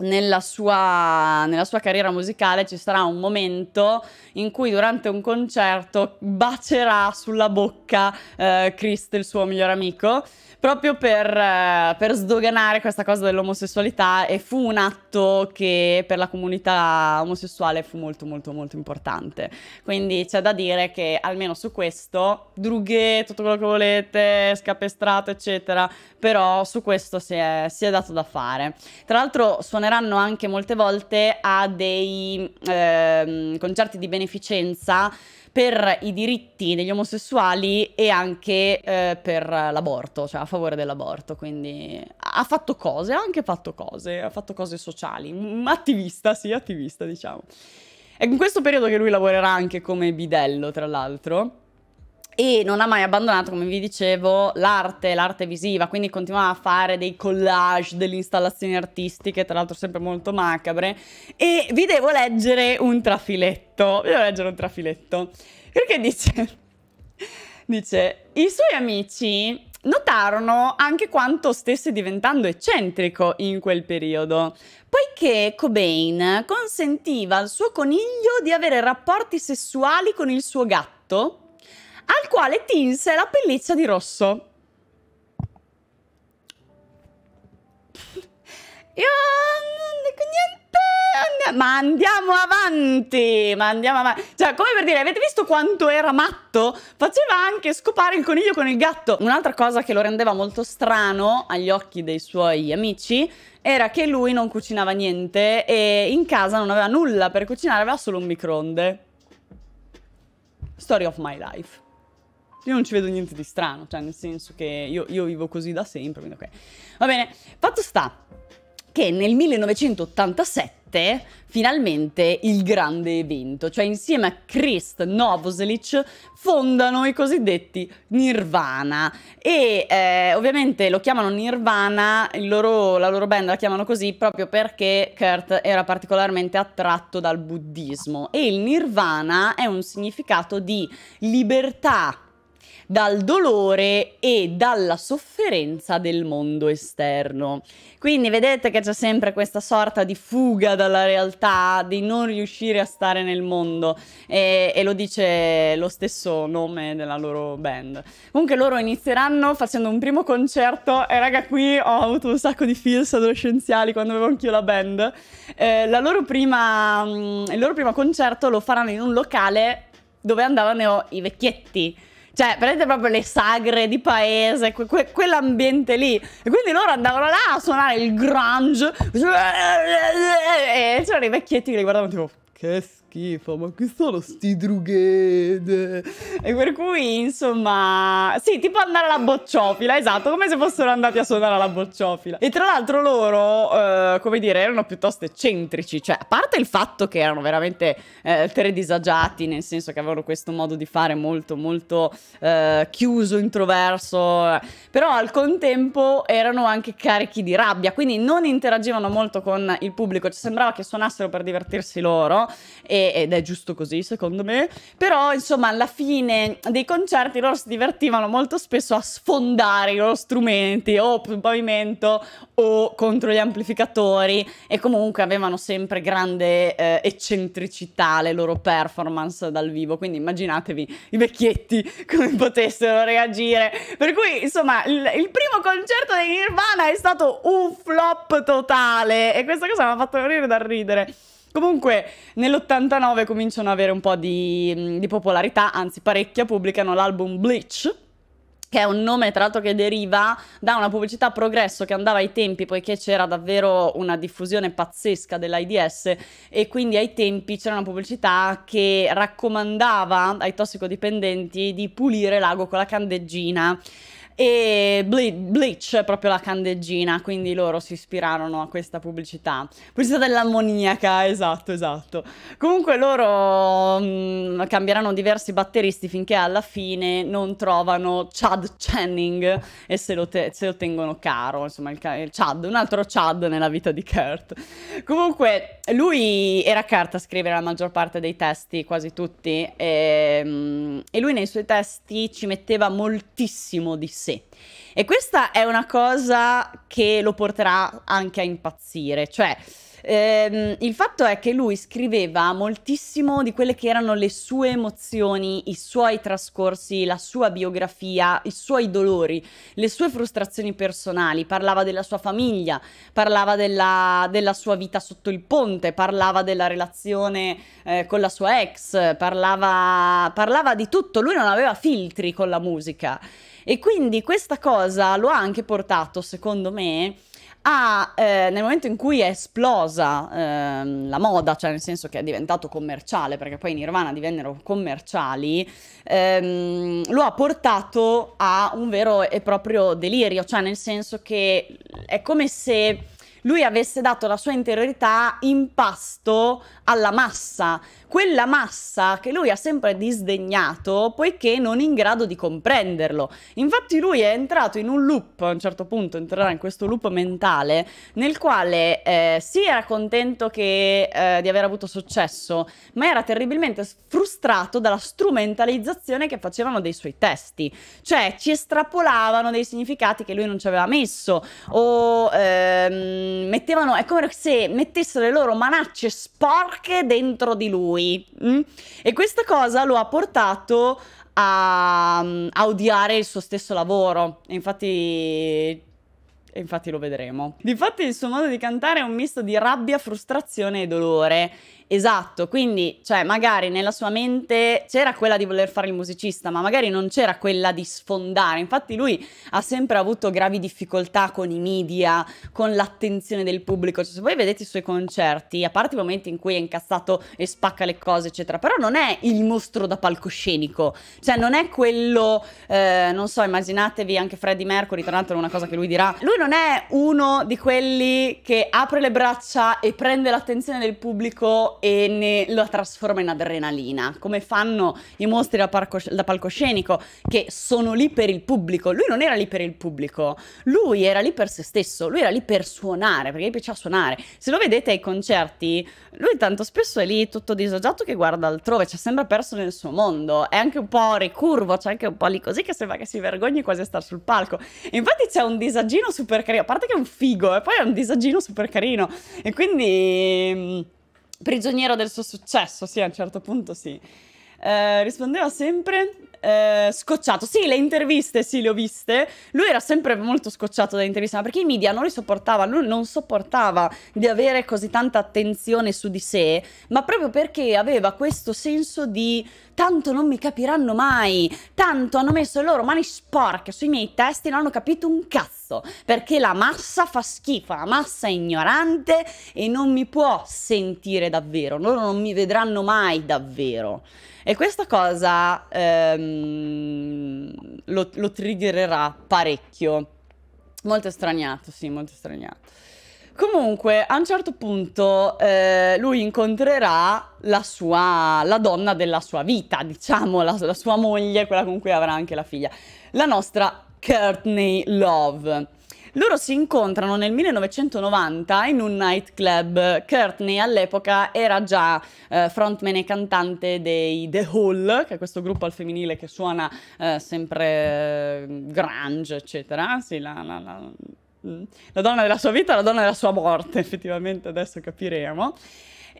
Speaker 1: Nella sua, nella sua, carriera musicale ci sarà un momento in cui durante un concerto bacerà sulla bocca eh, Chris, il suo migliore amico, proprio per, eh, per sdoganare questa cosa dell'omosessualità e fu un atto che per la comunità omosessuale fu molto molto molto importante. Quindi c'è da dire che almeno su questo, drughe, tutto quello che volete, scapestrato eccetera, però su questo si è, si è dato da fare. Tra l'altro suoneranno anche molte volte a dei eh, concerti di beneficenza per i diritti degli omosessuali e anche eh, per l'aborto, cioè a favore dell'aborto. Quindi ha fatto cose, ha anche fatto cose, ha fatto cose sociali. Un attivista, sì, attivista diciamo. È in questo periodo che lui lavorerà anche come bidello, tra l'altro e non ha mai abbandonato, come vi dicevo, l'arte, l'arte visiva, quindi continuava a fare dei collage, delle installazioni artistiche, tra l'altro sempre molto macabre, e vi devo leggere un trafiletto, vi devo leggere un trafiletto, perché dice, (laughs) dice, i suoi amici notarono anche quanto stesse diventando eccentrico in quel periodo, poiché Cobain consentiva al suo coniglio di avere rapporti sessuali con il suo gatto, al quale tinse la pelliccia di rosso. Io non dico niente. And ma andiamo avanti. Ma andiamo avanti. Cioè, come per dire, avete visto quanto era matto? Faceva anche scopare il coniglio con il gatto. Un'altra cosa che lo rendeva molto strano agli occhi dei suoi amici era che lui non cucinava niente e in casa non aveva nulla per cucinare, aveva solo un microonde. Story of my life. Io non ci vedo niente di strano, cioè nel senso che io, io vivo così da sempre, quindi ok. Va bene, fatto sta che nel 1987 finalmente il grande evento, cioè insieme a Chris Novoselic fondano i cosiddetti Nirvana e eh, ovviamente lo chiamano Nirvana, loro, la loro band la chiamano così proprio perché Kurt era particolarmente attratto dal buddismo e il Nirvana è un significato di libertà dal dolore e dalla sofferenza del mondo esterno. Quindi vedete che c'è sempre questa sorta di fuga dalla realtà, di non riuscire a stare nel mondo e, e lo dice lo stesso nome della loro band. Comunque loro inizieranno facendo un primo concerto e raga qui ho avuto un sacco di feels adolescenziali quando avevo anch'io la band. Eh, la loro prima, mm, il loro primo concerto lo faranno in un locale dove andavano i vecchietti cioè, prendete proprio le sagre di paese, que que quell'ambiente lì. E quindi loro andavano là a suonare il grunge. E c'erano i vecchietti che li guardavano tipo, che schifo, ma che sono sti drughede? E per cui, insomma, sì, tipo andare alla bocciofila, esatto, come se fossero andati a suonare alla bocciofila. E tra l'altro loro, eh, come dire, erano piuttosto eccentrici, cioè, a parte il fatto che erano veramente eh, tre disagiati, nel senso che avevano questo modo di fare molto, molto eh, chiuso, introverso, eh, però al contempo erano anche carichi di rabbia, quindi non interagivano molto con il pubblico, ci sembrava che suonassero per divertirsi loro, e, ed è giusto così secondo me, però insomma alla fine dei concerti loro si divertivano molto spesso a sfondare i loro strumenti o sul pavimento o contro gli amplificatori e comunque avevano sempre grande eh, eccentricità le loro performance dal vivo, quindi immaginatevi i vecchietti (laughs) come potessero reagire, per cui insomma il, il primo concerto di Nirvana è stato un flop totale e questa cosa mi ha fatto morire dal ridere. Comunque nell'89 cominciano ad avere un po' di, mm, di popolarità, anzi parecchia, pubblicano l'album Bleach che è un nome tra l'altro che deriva da una pubblicità progresso che andava ai tempi poiché c'era davvero una diffusione pazzesca dell'AIDS e quindi ai tempi c'era una pubblicità che raccomandava ai tossicodipendenti di pulire l'ago con la candeggina e Ble- Bleach, proprio la candeggina, quindi loro si ispirarono a questa pubblicità. Pubblicità dell'ammoniaca, esatto, esatto. Comunque loro mh, mm, cambieranno diversi batteristi finché alla fine non trovano Chad Channing e se lo, te- se lo tengono caro, insomma, il, ca- il Chad, un altro Chad nella vita di Kurt. Comunque lui era Kurt a scrivere la maggior parte dei testi, quasi tutti, e, ehm, e lui nei suoi testi ci metteva moltissimo di sé sì. E questa è una cosa che lo porterà anche a impazzire, cioè ehm, il fatto è che lui scriveva moltissimo di quelle che erano le sue emozioni, i suoi trascorsi, la sua biografia, i suoi dolori, le sue frustrazioni personali, parlava della sua famiglia, parlava della, della sua vita sotto il ponte, parlava della relazione eh, con la sua ex, parlava, parlava di tutto, lui non aveva filtri con la musica. E quindi questa cosa lo ha anche portato, secondo me, a, eh, nel momento in cui è esplosa eh, la moda, cioè nel senso che è diventato commerciale, perché poi Nirvana divennero commerciali, ehm, lo ha portato a un vero e proprio delirio, cioè nel senso che è come se lui avesse dato la sua interiorità in pasto alla massa, quella massa che lui ha sempre disdegnato poiché non in grado di comprenderlo. Infatti lui è entrato in un loop, a un certo punto entrerà in questo loop mentale nel quale eh, sì era contento che, eh, di aver avuto successo, ma era terribilmente frustrato dalla strumentalizzazione che facevano dei suoi testi, cioè ci estrapolavano dei significati che lui non ci aveva messo o ehm, mettevano, è come se mettessero le loro manacce sporche dentro di lui lui. Mm? E questa cosa lo ha portato a, mm, a odiare il suo stesso lavoro. E infatti e infatti lo vedremo. Difatti il suo modo di cantare è un misto di rabbia, frustrazione e dolore Esatto, quindi cioè, magari nella sua mente c'era quella di voler fare il musicista, ma magari non c'era quella di sfondare. Infatti lui ha sempre avuto gravi difficoltà con i media, con l'attenzione del pubblico. Cioè, se voi vedete i suoi concerti, a parte i momenti in cui è incazzato e spacca le cose, eccetera, però non è il mostro da palcoscenico, cioè non è quello, eh, non so, immaginatevi anche Freddie Mercury, tra l'altro è una cosa che lui dirà, lui non è uno di quelli che apre le braccia e prende l'attenzione del pubblico e ne, lo trasforma in adrenalina, come fanno i mostri da, da, palcoscenico che sono lì per il pubblico. Lui non era lì per il pubblico, lui era lì per se stesso, lui era lì per suonare, perché gli piaceva suonare. Se lo vedete ai concerti, lui tanto spesso è lì tutto disagiato che guarda altrove, cioè sembra perso nel suo mondo, è anche un po' ricurvo, c'è cioè anche un po' lì così che sembra che si vergogni quasi a stare sul palco. E infatti c'è un disagino super carino, a parte che è un figo, e poi è un disagino super carino. E quindi mm, prigioniero del suo successo, sì, a un certo punto sì. Eh, rispondeva sempre eh, scocciato. Sì, le interviste, sì, le ho viste. Lui era sempre molto scocciato dalle interviste, ma perché i media non li sopportava, lui non sopportava di avere così tanta attenzione su di sé, ma proprio perché aveva questo senso di tanto non mi capiranno mai, tanto hanno messo le loro mani sporche sui miei testi, non hanno capito un cazzo, perché la massa fa schifo, la massa è ignorante e non mi può sentire davvero, loro non mi vedranno mai davvero. E questa cosa ehm, lo, lo triggererà parecchio. Molto estraniato, sì, molto estraniato. Comunque, a un certo punto eh, lui incontrerà la sua, la donna della sua vita, diciamo, la, la sua moglie, quella con cui avrà anche la figlia, la nostra Courtney Love. Loro si incontrano nel 1990 in un nightclub. Courtney all'epoca era già eh, frontman e cantante dei The Hall, che è questo gruppo al femminile che suona eh, sempre eh, grunge, eccetera. Sì, la, la, la, la donna della sua vita, la donna della sua morte, (laughs) effettivamente, adesso capiremo.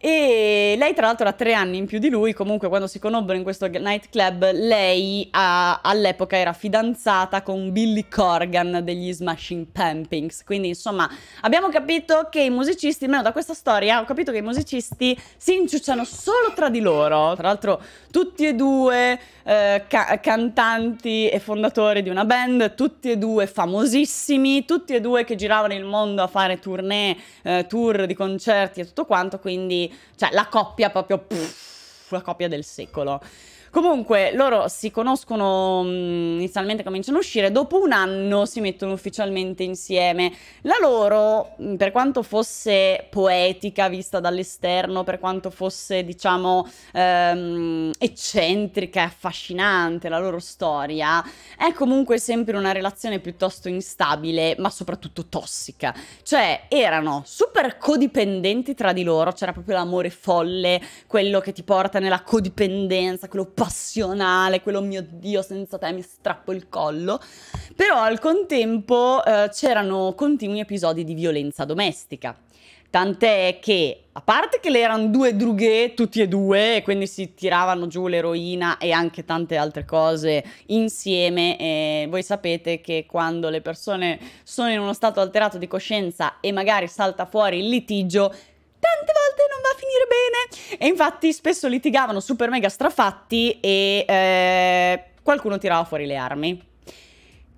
Speaker 1: E lei, tra l'altro, ha tre anni in più di lui. Comunque, quando si conobbero in questo nightclub, lei a, all'epoca era fidanzata con Billy Corgan degli Smashing Pumpings. Quindi, insomma, abbiamo capito che i musicisti, almeno da questa storia, ho capito che i musicisti si inciucciano solo tra di loro. Tra l'altro, tutti e due eh, ca cantanti e fondatori di una band, tutti e due famosissimi, tutti e due che giravano il mondo a fare tournée, eh, tour di concerti e tutto quanto. Quindi cioè la coppia proprio pff, la coppia del secolo. Comunque loro si conoscono mm, inizialmente, cominciano a uscire, dopo un anno si mettono ufficialmente insieme. La loro, mm, per quanto fosse poetica vista dall'esterno, per quanto fosse diciamo ehm, eccentrica e affascinante la loro storia, è comunque sempre una relazione piuttosto instabile, ma soprattutto tossica. Cioè erano super codipendenti tra di loro, c'era proprio l'amore folle, quello che ti porta nella codipendenza, quello passionale, quello mio Dio, senza te mi strappo il collo, però al contempo eh, c'erano continui episodi di violenza domestica. Tant'è che, a parte che le erano due drughe, tutti e due, e quindi si tiravano giù l'eroina e anche tante altre cose insieme, e voi sapete che quando le persone sono in uno stato alterato di coscienza e magari salta fuori il litigio, tante volte non va a finire bene. E infatti spesso litigavano super mega strafatti e eh, qualcuno tirava fuori le armi.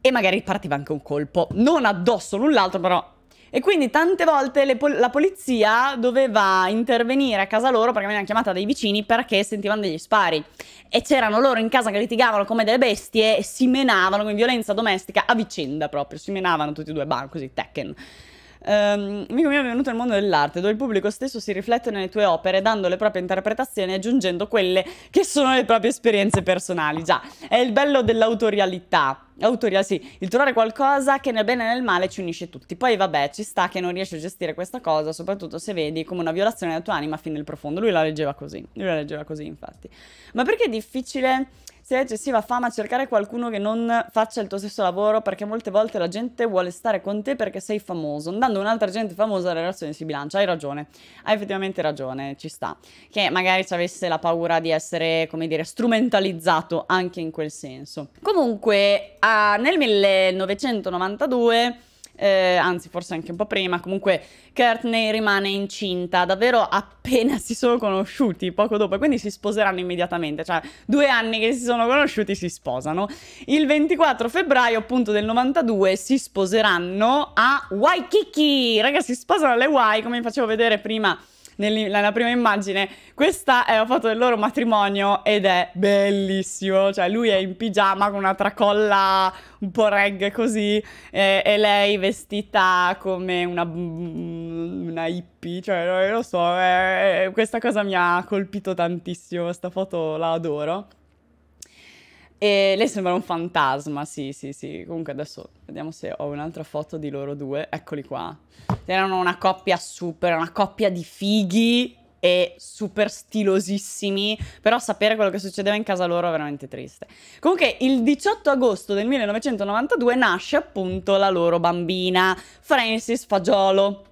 Speaker 1: E magari partiva anche un colpo, non addosso l'un l'altro, però e quindi tante volte pol la polizia doveva intervenire a casa loro perché veniva chiamata dai vicini perché sentivano degli spari. E c'erano loro in casa che litigavano come delle bestie e si menavano con violenza domestica a vicenda proprio. Si menavano tutti e due, bah, così, tecken. Um, amico mio è venuto al mondo dell'arte, dove il pubblico stesso si riflette nelle tue opere, dando le proprie interpretazioni e aggiungendo quelle che sono le proprie esperienze personali. Già, è il bello dell'autorialità. Autoria, sì, il trovare qualcosa che nel bene e nel male ci unisce tutti. Poi vabbè, ci sta che non riesci a gestire questa cosa, soprattutto se vedi come una violazione della tua anima fin nel profondo. Lui la leggeva così, lui la leggeva così infatti. Ma perché è difficile se hai eccessiva fama, cercare qualcuno che non faccia il tuo stesso lavoro perché molte volte la gente vuole stare con te perché sei famoso. Andando un'altra gente famosa la relazione si bilancia. Hai ragione, hai effettivamente ragione, ci sta. Che magari ci avesse la paura di essere, come dire, strumentalizzato anche in quel senso. Comunque, ah, nel 1992 eh, anzi forse anche un po' prima, comunque Courtney rimane incinta davvero appena si sono conosciuti, poco dopo, quindi si sposeranno immediatamente, cioè due anni che si sono conosciuti si sposano. Il 24 febbraio appunto del 92 si sposeranno a Waikiki, ragazzi si sposano alle Hawaii come vi facevo vedere prima nella prima immagine. Questa è la foto del loro matrimonio ed è bellissimo, cioè lui è in pigiama con una tracolla un po' reggae così e, e lei vestita come una, mm, una hippie, cioè non lo so, è, eh, è, eh, questa cosa mi ha colpito tantissimo, questa foto la adoro. E lei sembra un fantasma, sì, sì, sì. Comunque adesso vediamo se ho un'altra foto di loro due. Eccoli qua. Erano una coppia super, una coppia di fighi e super stilosissimi, però sapere quello che succedeva in casa loro è veramente triste. Comunque il 18 agosto del 1992 nasce appunto la loro bambina, Francis Fagiolo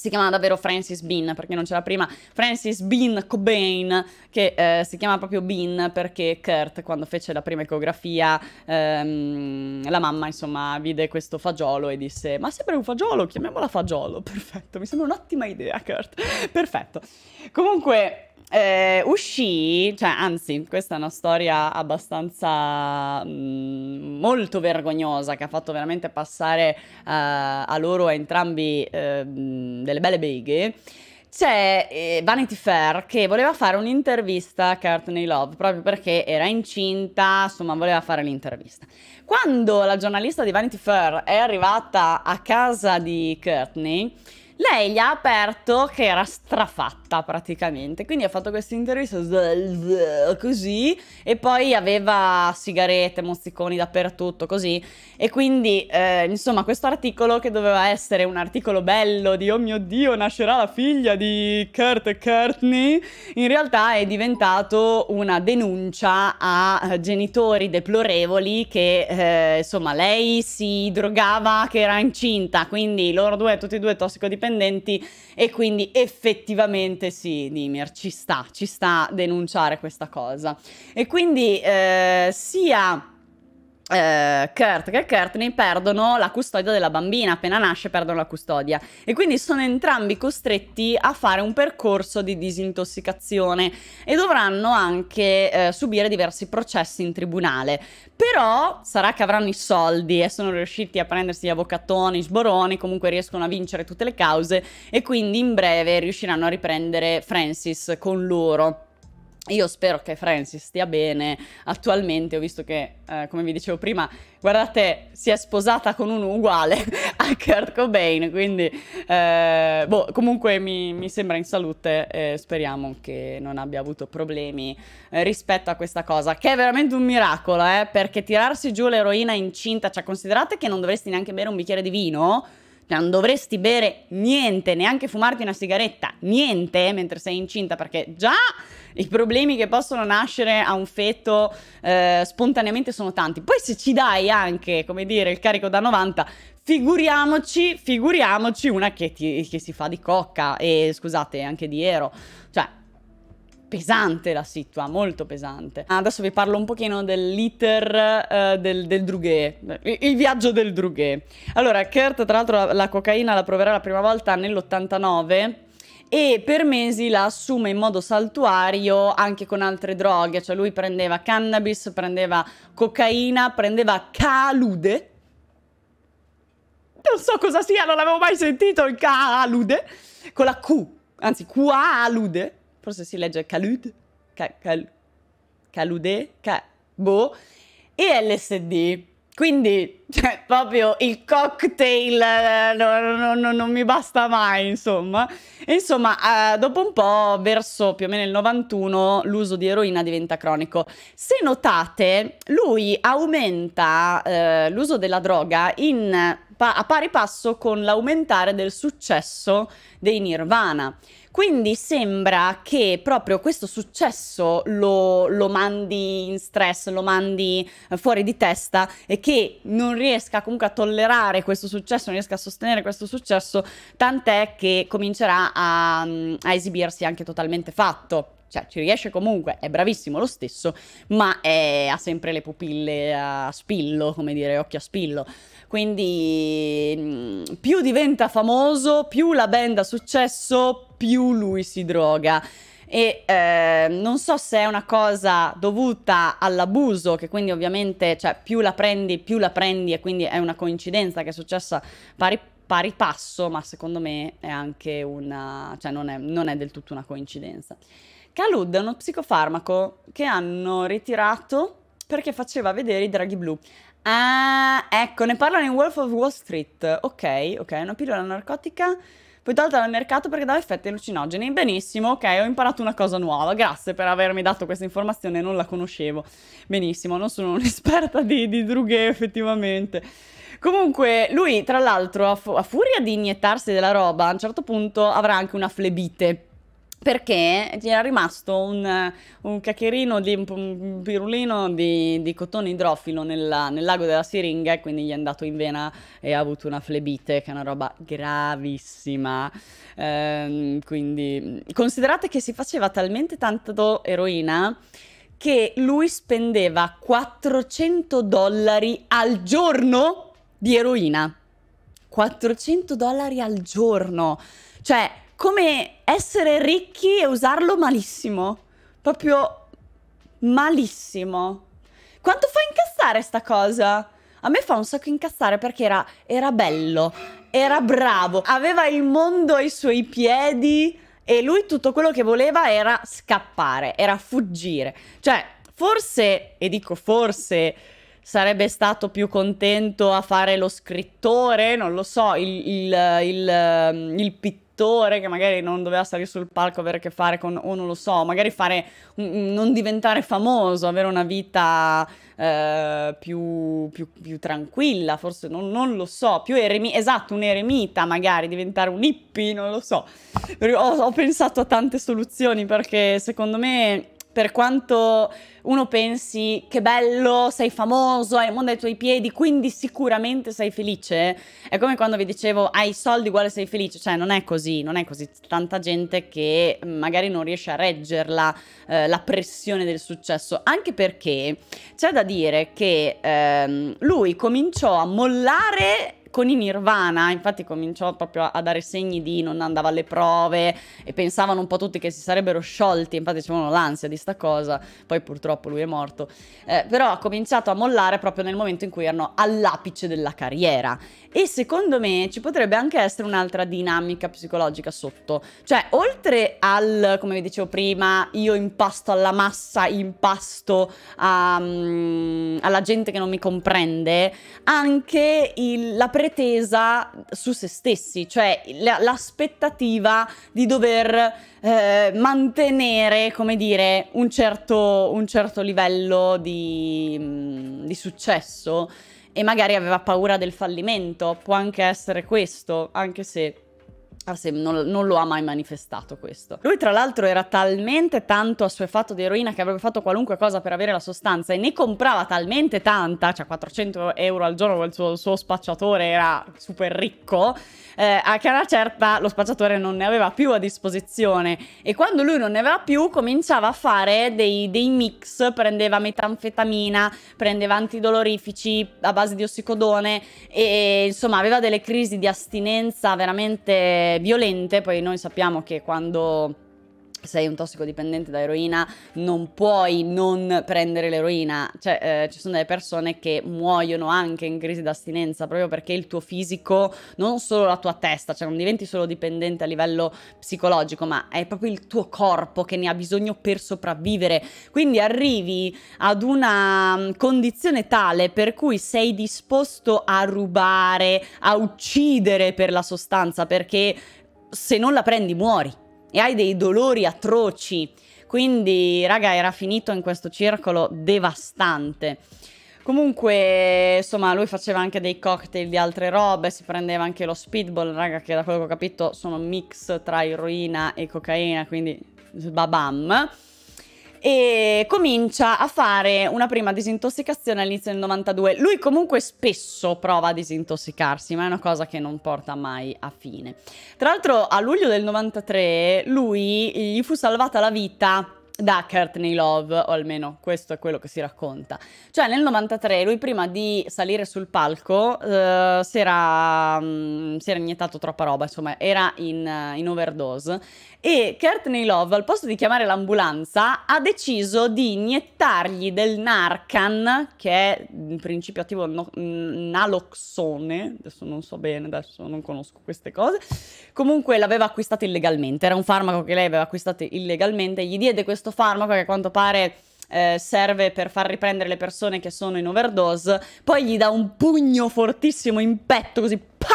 Speaker 1: si chiama davvero Francis Bean, perché non c'era prima, Francis Bean Cobain, che eh, si chiama proprio Bean perché Kurt, quando fece la prima ecografia, ehm, la mamma, insomma, vide questo fagiolo e disse, ma sembra un fagiolo, chiamiamola fagiolo, (laughs) perfetto, mi sembra un'ottima idea, Kurt, perfetto. Comunque... Eh, uscì, cioè anzi, questa è una storia abbastanza mh, mm, molto vergognosa che ha fatto veramente passare uh, a loro a entrambi uh, delle belle beghe. C'è eh, Vanity Fair che voleva fare un'intervista a Courtney Love proprio perché era incinta, insomma voleva fare l'intervista. Quando la giornalista di Vanity Fair è arrivata a casa di Courtney, lei gli ha aperto che era strafatta praticamente, quindi ha fatto questa intervista così e poi aveva sigarette, mozziconi dappertutto così e quindi eh, insomma questo articolo che doveva essere un articolo bello di oh mio dio nascerà la figlia di Kurt e Courtney in realtà è diventato una denuncia a eh, genitori deplorevoli che eh, insomma lei si drogava che era incinta quindi loro due tutti e due tossicodipendenti sorprendenti e quindi effettivamente sì, Dimir, ci sta, ci sta a denunciare questa cosa. E quindi eh, sia eh, Kurt e Courtney perdono la custodia della bambina, appena nasce perdono la custodia e quindi sono entrambi costretti a fare un percorso di disintossicazione e dovranno anche eh, subire diversi processi in tribunale. Però sarà che avranno i soldi e sono riusciti a prendersi gli avvocatoni, sboroni, comunque riescono a vincere tutte le cause e quindi in breve riusciranno a riprendere Francis con loro. Io spero che Francis stia bene, attualmente ho visto che, eh, come vi dicevo prima, guardate, si è sposata con uno uguale (laughs) a Kurt Cobain, quindi eh, boh, comunque mi, mi, sembra in salute e eh, speriamo che non abbia avuto problemi eh, rispetto a questa cosa, che è veramente un miracolo, eh, perché tirarsi giù l'eroina incinta, cioè considerate che non dovresti neanche bere un bicchiere di vino, non dovresti bere niente, neanche fumarti una sigaretta, niente eh, mentre sei incinta, perché già i problemi che possono nascere a un feto eh, spontaneamente sono tanti. Poi se ci dai anche, come dire, il carico da 90, figuriamoci, figuriamoci una che, ti, che si fa di cocca e scusate anche di ero. Cioè, pesante la situa, molto pesante. Ah, adesso vi parlo un pochino dell'iter eh, del, del drughe, il viaggio del drughe. Allora, Kurt tra l'altro la, la cocaina la proverà la prima volta nell'89 e per mesi la assume in modo saltuario anche con altre droghe, cioè lui prendeva cannabis, prendeva cocaina, prendeva calude. Non so cosa sia, non l'avevo mai sentito il calude con la Q, anzi qualude forse si legge Calud, ca, cal, Calude, ca, boh, e LSD. Quindi, cioè, proprio il cocktail eh, no, no, no, non mi basta mai, insomma. insomma, eh, dopo un po', verso più o meno il 91, l'uso di eroina diventa cronico. Se notate, lui aumenta eh, l'uso della droga in, pa a pari passo con l'aumentare del successo dei Nirvana. Quindi sembra che proprio questo successo lo, lo mandi in stress, lo mandi eh, fuori di testa e che non riesca comunque a tollerare questo successo, non riesca a sostenere questo successo, tant'è che comincerà a, mm, a esibirsi anche totalmente fatto cioè ci riesce comunque, è bravissimo lo stesso, ma è, ha sempre le pupille a spillo, come dire, occhio a spillo. Quindi mm, più diventa famoso, più la band ha successo, più lui si droga e eh, non so se è una cosa dovuta all'abuso, che quindi ovviamente cioè, più la prendi, più la prendi e quindi è una coincidenza che è successa pari, pari passo, ma secondo me è anche una, cioè non è, non è del tutto una coincidenza. Calud è uno psicofarmaco che hanno ritirato perché faceva vedere i draghi blu. Ah, ecco, ne parlano in Wolf of Wall Street. Ok, ok, una pillola narcotica. Poi tolta dal mercato perché dava effetti allucinogeni. Benissimo, ok, ho imparato una cosa nuova. Grazie per avermi dato questa informazione, non la conoscevo. Benissimo, non sono (laughs) un'esperta di, di drughe effettivamente. Comunque, lui, tra l'altro, a, fu a furia di iniettarsi della roba, a un certo punto avrà anche una flebite perché gli era rimasto un, un cacchierino di un pirulino di, di cotone idrofilo nella, nel lago della siringa e quindi gli è andato in vena e ha avuto una flebite che è una roba gravissima ehm, quindi considerate che si faceva talmente tanto eroina che lui spendeva 400 dollari al giorno di eroina 400 dollari al giorno cioè come essere ricchi e usarlo malissimo. Proprio malissimo. Quanto fa incassare sta cosa? A me fa un sacco incassare perché era, era bello, era bravo, aveva il mondo ai suoi piedi e lui tutto quello che voleva era scappare, era fuggire. Cioè, forse, e dico forse, sarebbe stato più contento a fare lo scrittore, non lo so, il, il, il, il pittore attore che magari non doveva salire sul palco, avere a che fare con, o non lo so, magari fare, non diventare famoso, avere una vita eh, più, più, più, tranquilla, forse non, non lo so, più eremita, esatto, un eremita magari, diventare un hippie, non lo so. Ho, ho pensato a tante soluzioni perché secondo me per quanto uno pensi che bello, sei famoso, hai il mondo ai tuoi piedi, quindi sicuramente sei felice, è come quando vi dicevo hai soldi uguale sei felice, cioè non è così, non è così, tanta gente che mm, magari non riesce a reggerla eh, la pressione del successo, anche perché c'è da dire che ehm, lui cominciò a mollare con i Nirvana, infatti cominciò proprio a, dare segni di non andava alle prove e pensavano un po' tutti che si sarebbero sciolti, infatti c'erano l'ansia di sta cosa, poi purtroppo lui è morto, eh, però ha cominciato a mollare proprio nel momento in cui erano all'apice della carriera e secondo me ci potrebbe anche essere un'altra dinamica psicologica sotto, cioè oltre al, come vi dicevo prima, io impasto alla massa, impasto a, um, alla gente che non mi comprende, anche il, la presenza pretesa su se stessi, cioè l'aspettativa di dover eh, mantenere, come dire, un certo, un certo livello di, mm, di successo e magari aveva paura del fallimento, può anche essere questo, anche se non, non, lo ha mai manifestato questo. Lui tra l'altro era talmente tanto assuefatto di eroina che avrebbe fatto qualunque cosa per avere la sostanza e ne comprava talmente tanta, cioè 400 euro al giorno, il suo, il suo spacciatore era super ricco, eh, che a una certa lo spacciatore non ne aveva più a disposizione e quando lui non ne aveva più cominciava a fare dei, dei mix, prendeva metanfetamina, prendeva antidolorifici a base di ossicodone e insomma aveva delle crisi di astinenza veramente violente, poi noi sappiamo che quando sei un tossicodipendente da eroina, non puoi non prendere l'eroina. Cioè, eh, ci sono delle persone che muoiono anche in crisi d'astinenza proprio perché il tuo fisico, non solo la tua testa, cioè non diventi solo dipendente a livello psicologico, ma è proprio il tuo corpo che ne ha bisogno per sopravvivere. Quindi arrivi ad una mm, condizione tale per cui sei disposto a rubare, a uccidere per la sostanza, perché se non la prendi muori e hai dei dolori atroci. Quindi, raga, era finito in questo circolo devastante. Comunque, insomma, lui faceva anche dei cocktail di altre robe, si prendeva anche lo speedball, raga, che da quello che ho capito sono mix tra eroina e cocaina, quindi babam e comincia a fare una prima disintossicazione all'inizio del 92. Lui comunque spesso prova a disintossicarsi, ma è una cosa che non porta mai a fine. Tra l'altro a luglio del 93 lui gli fu salvata la vita da Courtney Love, o almeno questo è quello che si racconta. Cioè nel 93 lui prima di salire sul palco eh, si, era, mh, mm, si era iniettato troppa roba, insomma era in, in overdose e Courtney Love al posto di chiamare l'ambulanza ha deciso di iniettargli del Narcan, che è in principio attivo no, mm, naloxone, adesso non so bene, adesso non conosco queste cose, comunque l'aveva acquistato illegalmente, era un farmaco che lei aveva acquistato illegalmente, gli diede questo questo farmaco che a quanto pare eh, serve per far riprendere le persone che sono in overdose, poi gli dà un pugno fortissimo in petto così pa!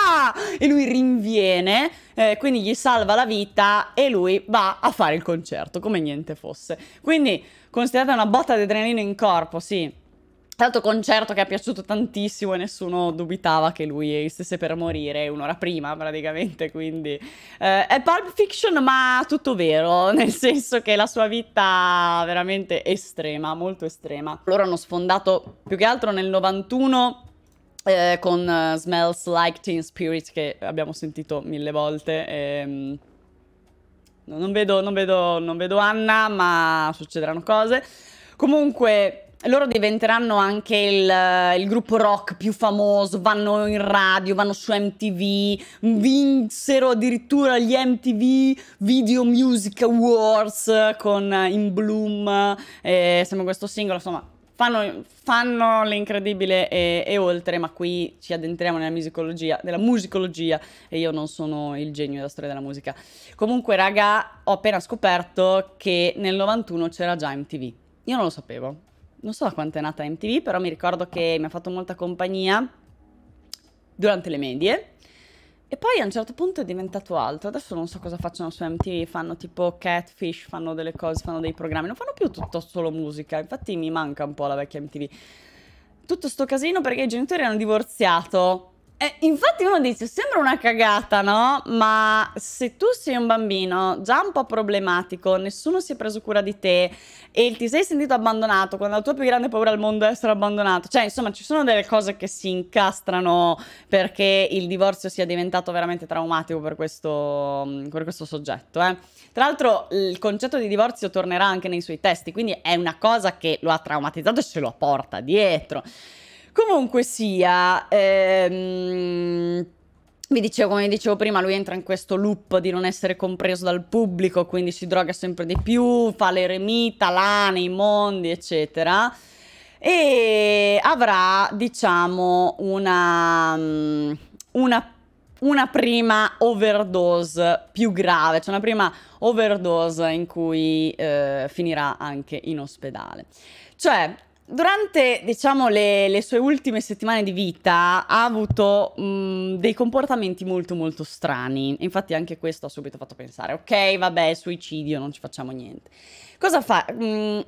Speaker 1: e lui rinviene, eh, quindi gli salva la vita e lui va a fare il concerto come niente fosse. Quindi considerate una botta di adrenalina in corpo, sì, Tanto concerto che è piaciuto tantissimo e nessuno dubitava che lui stesse per morire un'ora prima praticamente, quindi eh, è Pulp Fiction ma tutto vero, (laughs) nel senso che la sua vita veramente estrema, molto estrema. Loro hanno sfondato più che altro nel 91 eh, con uh, Smells Like Teen Spirit che abbiamo sentito mille volte. Ehm... Non, vedo, non, vedo, non vedo Anna, ma succederanno cose. Comunque loro diventeranno anche il, eh, il, gruppo rock più famoso, vanno in radio, vanno su MTV, vinsero addirittura gli MTV Video Music Awards con eh, In Bloom, eh, sembra questo singolo, insomma, fanno, fanno l'incredibile e, e, oltre, ma qui ci addentriamo nella musicologia, nella musicologia e io non sono il genio della storia della musica. Comunque, raga, ho appena scoperto che nel 91 c'era già MTV. Io non lo sapevo non so da quanto è nata MTV, però mi ricordo che mi ha fatto molta compagnia durante le medie. E poi a un certo punto è diventato altro. Adesso non so cosa facciano su MTV, fanno tipo catfish, fanno delle cose, fanno dei programmi, non fanno più tutto solo musica. Infatti mi manca un po' la vecchia MTV. Tutto sto casino perché i genitori hanno divorziato. Eh, infatti uno dice, sembra una cagata, no? Ma se tu sei un bambino già un po' problematico, nessuno si è preso cura di te e ti sei sentito abbandonato quando la tua più grande paura al mondo è essere abbandonato, cioè insomma ci sono delle cose che si incastrano perché il divorzio sia diventato veramente traumatico per questo, mm, per questo soggetto. Eh. Tra l'altro il concetto di divorzio tornerà anche nei suoi testi, quindi è una cosa che lo ha traumatizzato e se lo porta dietro. Comunque sia, ehm, vi dicevo, come dicevo prima, lui entra in questo loop di non essere compreso dal pubblico, quindi si droga sempre di più, fa l'eremita, lane, i mondi, eccetera. E avrà, diciamo, una, mm, una, una prima overdose più grave, cioè una prima overdose in cui eh, finirà anche in ospedale. Cioè, Durante, diciamo, le, le, sue ultime settimane di vita ha avuto mh, mm, dei comportamenti molto molto strani. Infatti anche questo ha subito fatto pensare, ok, vabbè, suicidio, non ci facciamo niente. Cosa fa? Mh, mm,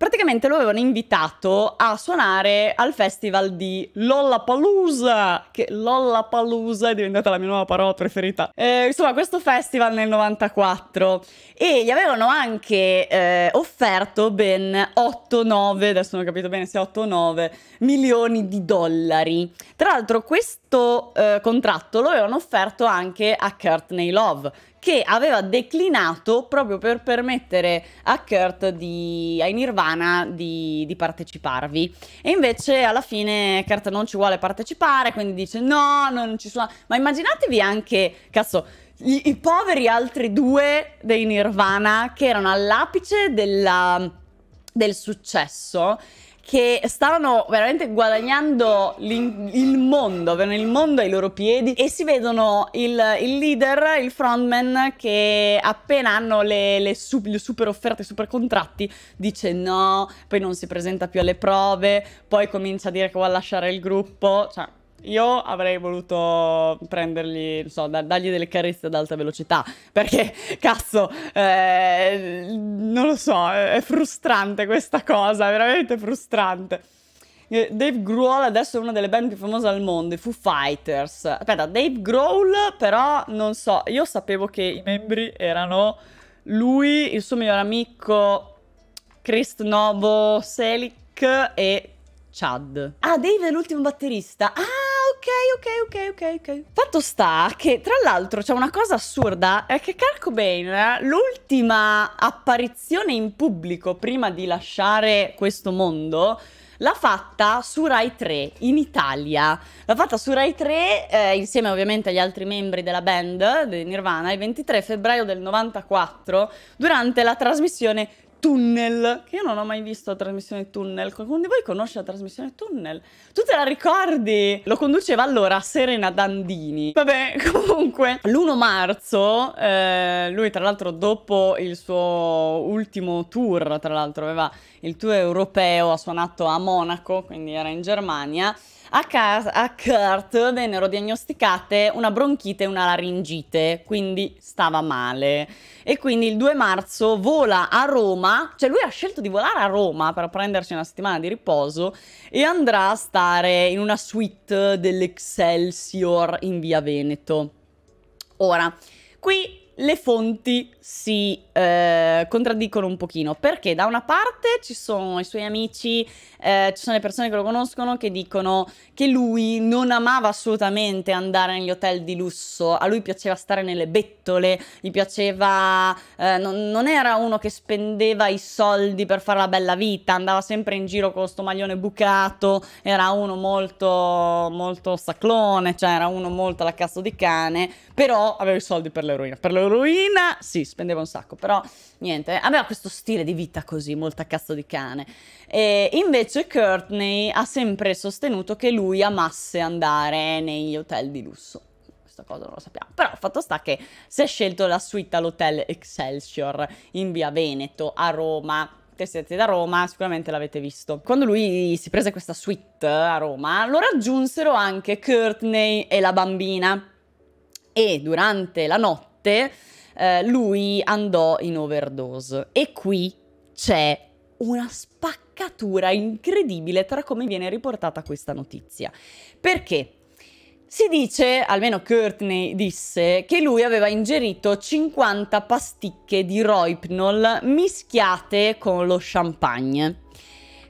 Speaker 1: praticamente lo avevano invitato a suonare al festival di Lollapalooza, che Lollapalooza è diventata la mia nuova parola preferita. Eh, insomma, questo festival nel 94 e gli avevano anche eh, offerto ben 8-9, adesso non ho capito bene se 8 9, milioni di dollari. Tra l'altro questo eh, contratto lo avevano offerto anche a Courtney Love, che aveva declinato proprio per permettere a Kurt di, ai Nirvana di, di, parteciparvi. E invece alla fine Kurt non ci vuole partecipare, quindi dice no, non ci sono... Ma immaginatevi anche, cazzo, i, i poveri altri due dei Nirvana che erano all'apice della, del successo che stavano veramente guadagnando il mondo, avevano il mondo ai loro piedi e si vedono il, il leader, il frontman che appena hanno le, le, su, le, super offerte, i super contratti, dice no, poi non si presenta più alle prove, poi comincia a dire che vuole lasciare il gruppo, cioè io avrei voluto prendergli, non so, da dargli delle carezze ad alta velocità, perché, (laughs) cazzo, eh, non lo so, è frustrante questa cosa, veramente frustrante. Eh, Dave Grohl adesso è una delle band più famose al mondo, i Foo Fighters. Aspetta, Dave Grohl però non so, io sapevo che i membri erano lui, il suo migliore amico Chris Novo Selic e Chad. Ah, Dave è l'ultimo batterista. Ah, ok, ok, ok, ok, ok. Fatto sta che, tra l'altro, c'è una cosa assurda, è che Kurt Cobain, eh, l'ultima apparizione in pubblico prima di lasciare questo mondo, l'ha fatta su Rai 3 in Italia. L'ha fatta su Rai 3 eh, insieme ovviamente agli altri membri della band di Nirvana il 23 febbraio del 94 durante la trasmissione Tunnel, che io non ho mai visto la trasmissione Tunnel. Qualcuno di voi conosce la trasmissione Tunnel? Tu te la ricordi? Lo conduceva allora Serena Dandini. Vabbè, (laughs) comunque, l'1 marzo, eh, lui tra l'altro dopo il suo ultimo tour, tra l'altro aveva il tour europeo, ha suonato a Monaco, quindi era in Germania. A, Car- a Kurt vennero diagnosticate una bronchite e una laringite, quindi stava male. E quindi il 2 marzo vola a Roma, cioè lui ha scelto di volare a Roma per prendersi una settimana di riposo e andrà a stare in una suite dell'Excelsior in via Veneto. Ora, qui le fonti si eh, contraddicono un pochino perché da una parte ci sono i suoi amici, eh, ci sono le persone che lo conoscono che dicono che lui non amava assolutamente andare negli hotel di lusso, a lui piaceva stare nelle bettole, gli piaceva, eh, non, non, era uno che spendeva i soldi per fare la bella vita, andava sempre in giro con sto maglione bucato, era uno molto, molto saclone, cioè era uno molto alla cazzo di cane, però aveva i soldi per l'eroina. Per l'eroina sì, spendeva un sacco, però niente, aveva questo stile di vita così, molto a cazzo di cane. E invece Courtney ha sempre sostenuto che lui amasse andare negli hotel di lusso cosa non lo sappiamo. Però fatto sta che si è scelto la suite all'hotel Excelsior in via Veneto a Roma. Se siete da Roma, sicuramente l'avete visto. Quando lui si prese questa suite a Roma, lo raggiunsero anche Courtney e la bambina. E durante la notte eh, lui andò in overdose. E qui c'è una spaccatura incredibile tra come viene riportata questa notizia. Perché? Si dice, almeno Courtney disse, che lui aveva ingerito 50 pasticche di Roipnol mischiate con lo champagne.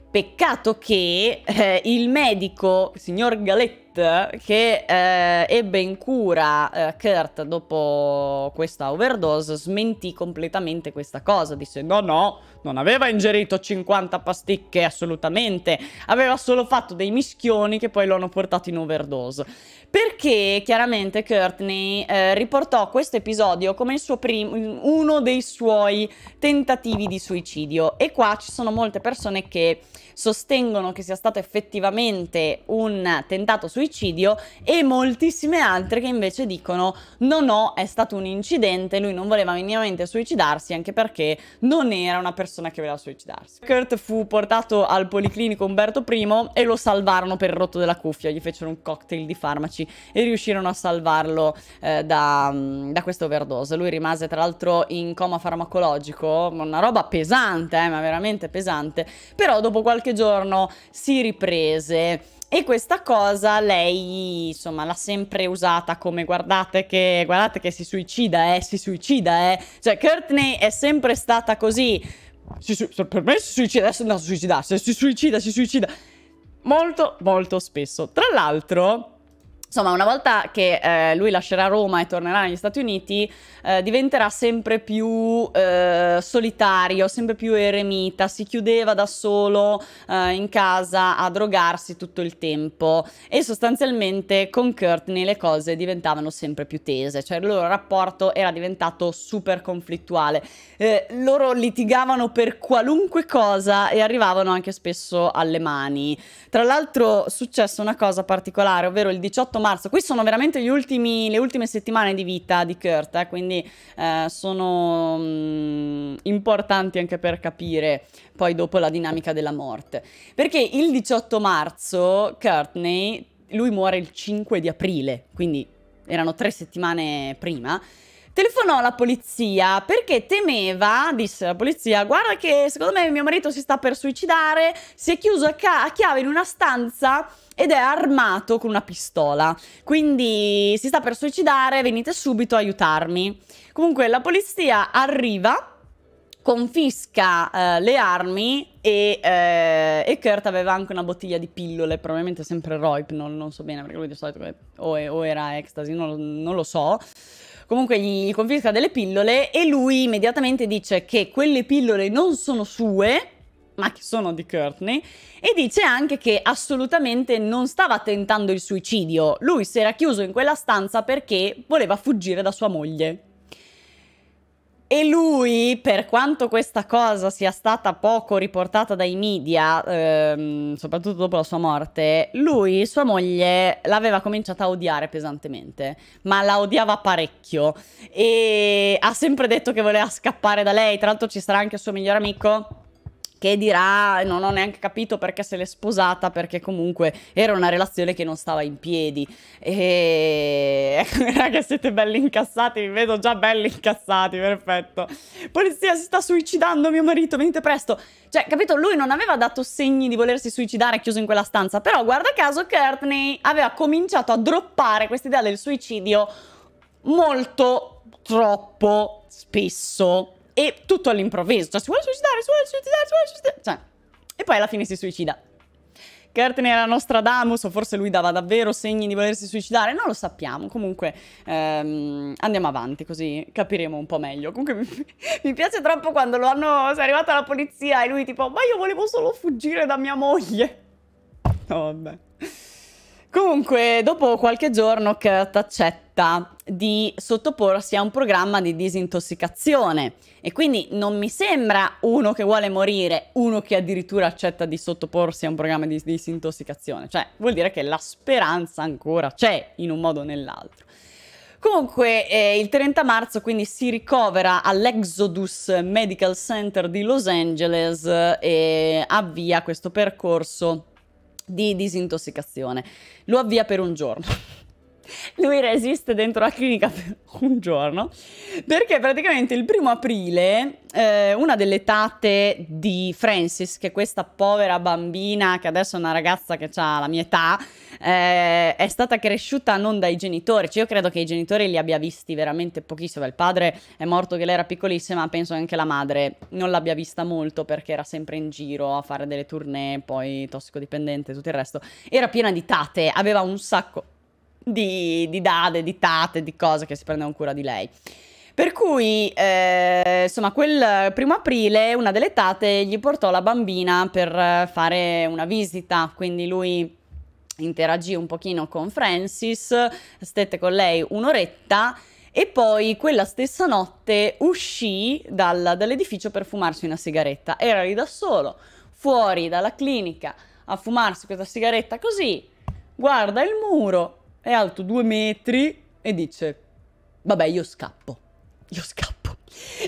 Speaker 1: Peccato che eh, il medico, signor Galetti, Pitt che eh, ebbe in cura eh, Kurt dopo questa overdose smentì completamente questa cosa, disse no no, non aveva ingerito 50 pasticche assolutamente, aveva solo fatto dei mischioni che poi lo hanno portato in overdose. Perché chiaramente Courtney eh, riportò questo episodio come uno dei suoi tentativi di suicidio e qua ci sono molte persone che sostengono che sia stato effettivamente un tentato suicidio suicidio e moltissime altre che invece dicono no no è stato un incidente, lui non voleva minimamente suicidarsi anche perché non era una persona che voleva suicidarsi. Kurt fu portato al policlinico Umberto I e lo salvarono per il rotto della cuffia, gli fecero un cocktail di farmaci e riuscirono a salvarlo eh, da, mm, da questa overdose. Lui rimase tra l'altro in coma farmacologico, una roba pesante, eh, ma veramente pesante, però dopo qualche giorno si riprese e questa cosa lei, insomma, l'ha sempre usata come guardate che, guardate che si suicida, eh, si suicida, eh. Cioè, Courtney è sempre stata così. Si, per me si suicida, adesso è andato a suicidarsi, si suicida, si suicida. Molto, molto spesso. Tra l'altro, Insomma, una volta che eh, lui lascerà Roma e tornerà negli Stati Uniti, eh, diventerà sempre più eh, solitario, sempre più eremita, si chiudeva da solo eh, in casa a drogarsi tutto il tempo e sostanzialmente con Courtney le cose diventavano sempre più tese, cioè il loro rapporto era diventato super conflittuale. Eh, loro litigavano per qualunque cosa e arrivavano anche spesso alle mani. Tra l'altro successe una cosa particolare, ovvero il 18 marzo. Qui sono veramente ultimi, le ultime settimane di vita di Kurt, eh, quindi eh, sono mh, mm, importanti anche per capire poi dopo la dinamica della morte. Perché il 18 marzo Courtney, lui muore il 5 di aprile, quindi erano tre settimane prima, Telefonò alla polizia perché temeva, disse la polizia, guarda che secondo me mio marito si sta per suicidare, si è chiuso a, a chiave in una stanza ed è armato con una pistola. Quindi si sta per suicidare, venite subito a aiutarmi. Comunque la polizia arriva confisca eh, le armi e, eh, e, Kurt aveva anche una bottiglia di pillole, probabilmente sempre Roip, non, non so bene perché lui di solito o, o era ecstasy, non, non lo so comunque gli, confisca delle pillole e lui immediatamente dice che quelle pillole non sono sue, ma che sono di Courtney, e dice anche che assolutamente non stava tentando il suicidio, lui si era chiuso in quella stanza perché voleva fuggire da sua moglie. E lui, per quanto questa cosa sia stata poco riportata dai media, ehm, soprattutto dopo la sua morte, lui, sua moglie, l'aveva cominciata a odiare pesantemente, ma la odiava parecchio e ha sempre detto che voleva scappare da lei. Tra l'altro ci sarà anche il suo migliore amico che dirà non ho neanche capito perché se l'è sposata perché comunque era una relazione che non stava in piedi e (laughs) ecco, raga siete belli incassati vi vedo già belli incassati perfetto polizia si sta suicidando mio marito venite presto cioè capito lui non aveva dato segni di volersi suicidare chiuso in quella stanza però guarda caso Courtney aveva cominciato a droppare quest'idea del suicidio molto troppo spesso e tutto all'improvviso, cioè si vuole suicidare, si vuole suicidare, si vuole suicidare, cioè, e poi alla fine si suicida. Curtin era Nostradamus, o forse lui dava davvero segni di volersi suicidare, non lo sappiamo. Comunque ehm, andiamo avanti così capiremo un po' meglio. Comunque (laughs) mi, mi piace troppo quando lo hanno. è arrivata la polizia e lui tipo: Ma io volevo solo fuggire da mia moglie. No, (laughs) oh, vabbè. Comunque, dopo qualche giorno Kurt accetta di sottoporsi a un programma di disintossicazione e quindi non mi sembra uno che vuole morire, uno che addirittura accetta di sottoporsi a un programma di disintossicazione, cioè vuol dire che la speranza ancora c'è in un modo o nell'altro. Comunque eh, il 30 marzo quindi si ricovera all'Exodus Medical Center di Los Angeles eh, e avvia questo percorso di disintossicazione. Lo avvia per un giorno lui resiste dentro la clinica per un giorno, perché praticamente il primo aprile eh, una delle tate di Francis, che è questa povera bambina, che adesso è una ragazza che ha la mia età, eh, è stata cresciuta non dai genitori, cioè io credo che i genitori li abbia visti veramente pochissimo, il padre è morto che lei era piccolissima, penso anche la madre non l'abbia vista molto perché era sempre in giro a fare delle tournée, poi tossicodipendente e tutto il resto, era piena di tate, aveva un sacco di, di dade, di tate, di cose che si prendono cura di lei. Per cui, eh, insomma, quel primo aprile una delle tate gli portò la bambina per fare una visita, quindi lui interagì un pochino con Francis, stette con lei un'oretta e poi quella stessa notte uscì dal, dall'edificio per fumarsi una sigaretta. Era lì da solo, fuori dalla clinica, a fumarsi questa sigaretta così, guarda il muro, è alto due metri e dice, vabbè io scappo, io scappo.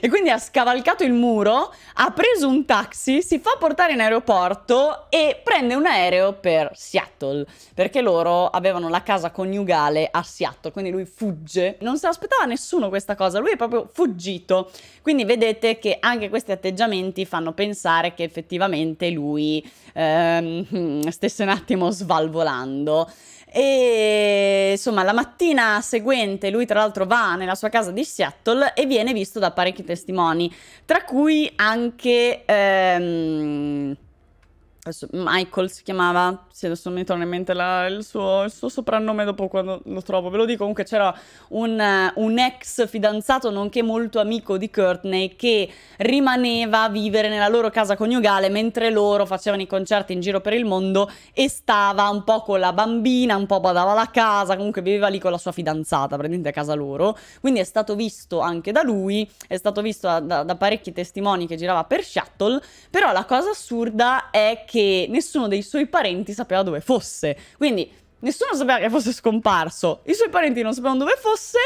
Speaker 1: E quindi ha scavalcato il muro, ha preso un taxi, si fa portare in aeroporto e prende un aereo per Seattle, perché loro avevano la casa coniugale a Seattle, quindi lui fugge. Non se l'aspettava nessuno questa cosa, lui è proprio fuggito. Quindi vedete che anche questi atteggiamenti fanno pensare che effettivamente lui ehm, (laughs) stesse un attimo svalvolando. E insomma, la mattina seguente lui tra l'altro va nella sua casa di Seattle e viene visto da parecchi testimoni, tra cui anche... Ehm, Adesso Michael si chiamava, se adesso mi torna in mente la, il, suo, il, suo, soprannome dopo quando lo trovo, ve lo dico, comunque c'era un, un, ex fidanzato nonché molto amico di Courtney che rimaneva a vivere nella loro casa coniugale mentre loro facevano i concerti in giro per il mondo e stava un po' con la bambina, un po' badava la casa, comunque viveva lì con la sua fidanzata, praticamente a casa loro, quindi è stato visto anche da lui, è stato visto da, da, da parecchi testimoni che girava per Shuttle, però la cosa assurda è che che nessuno dei suoi parenti sapeva dove fosse. Quindi nessuno sapeva che fosse scomparso, i suoi parenti non sapevano dove fosse.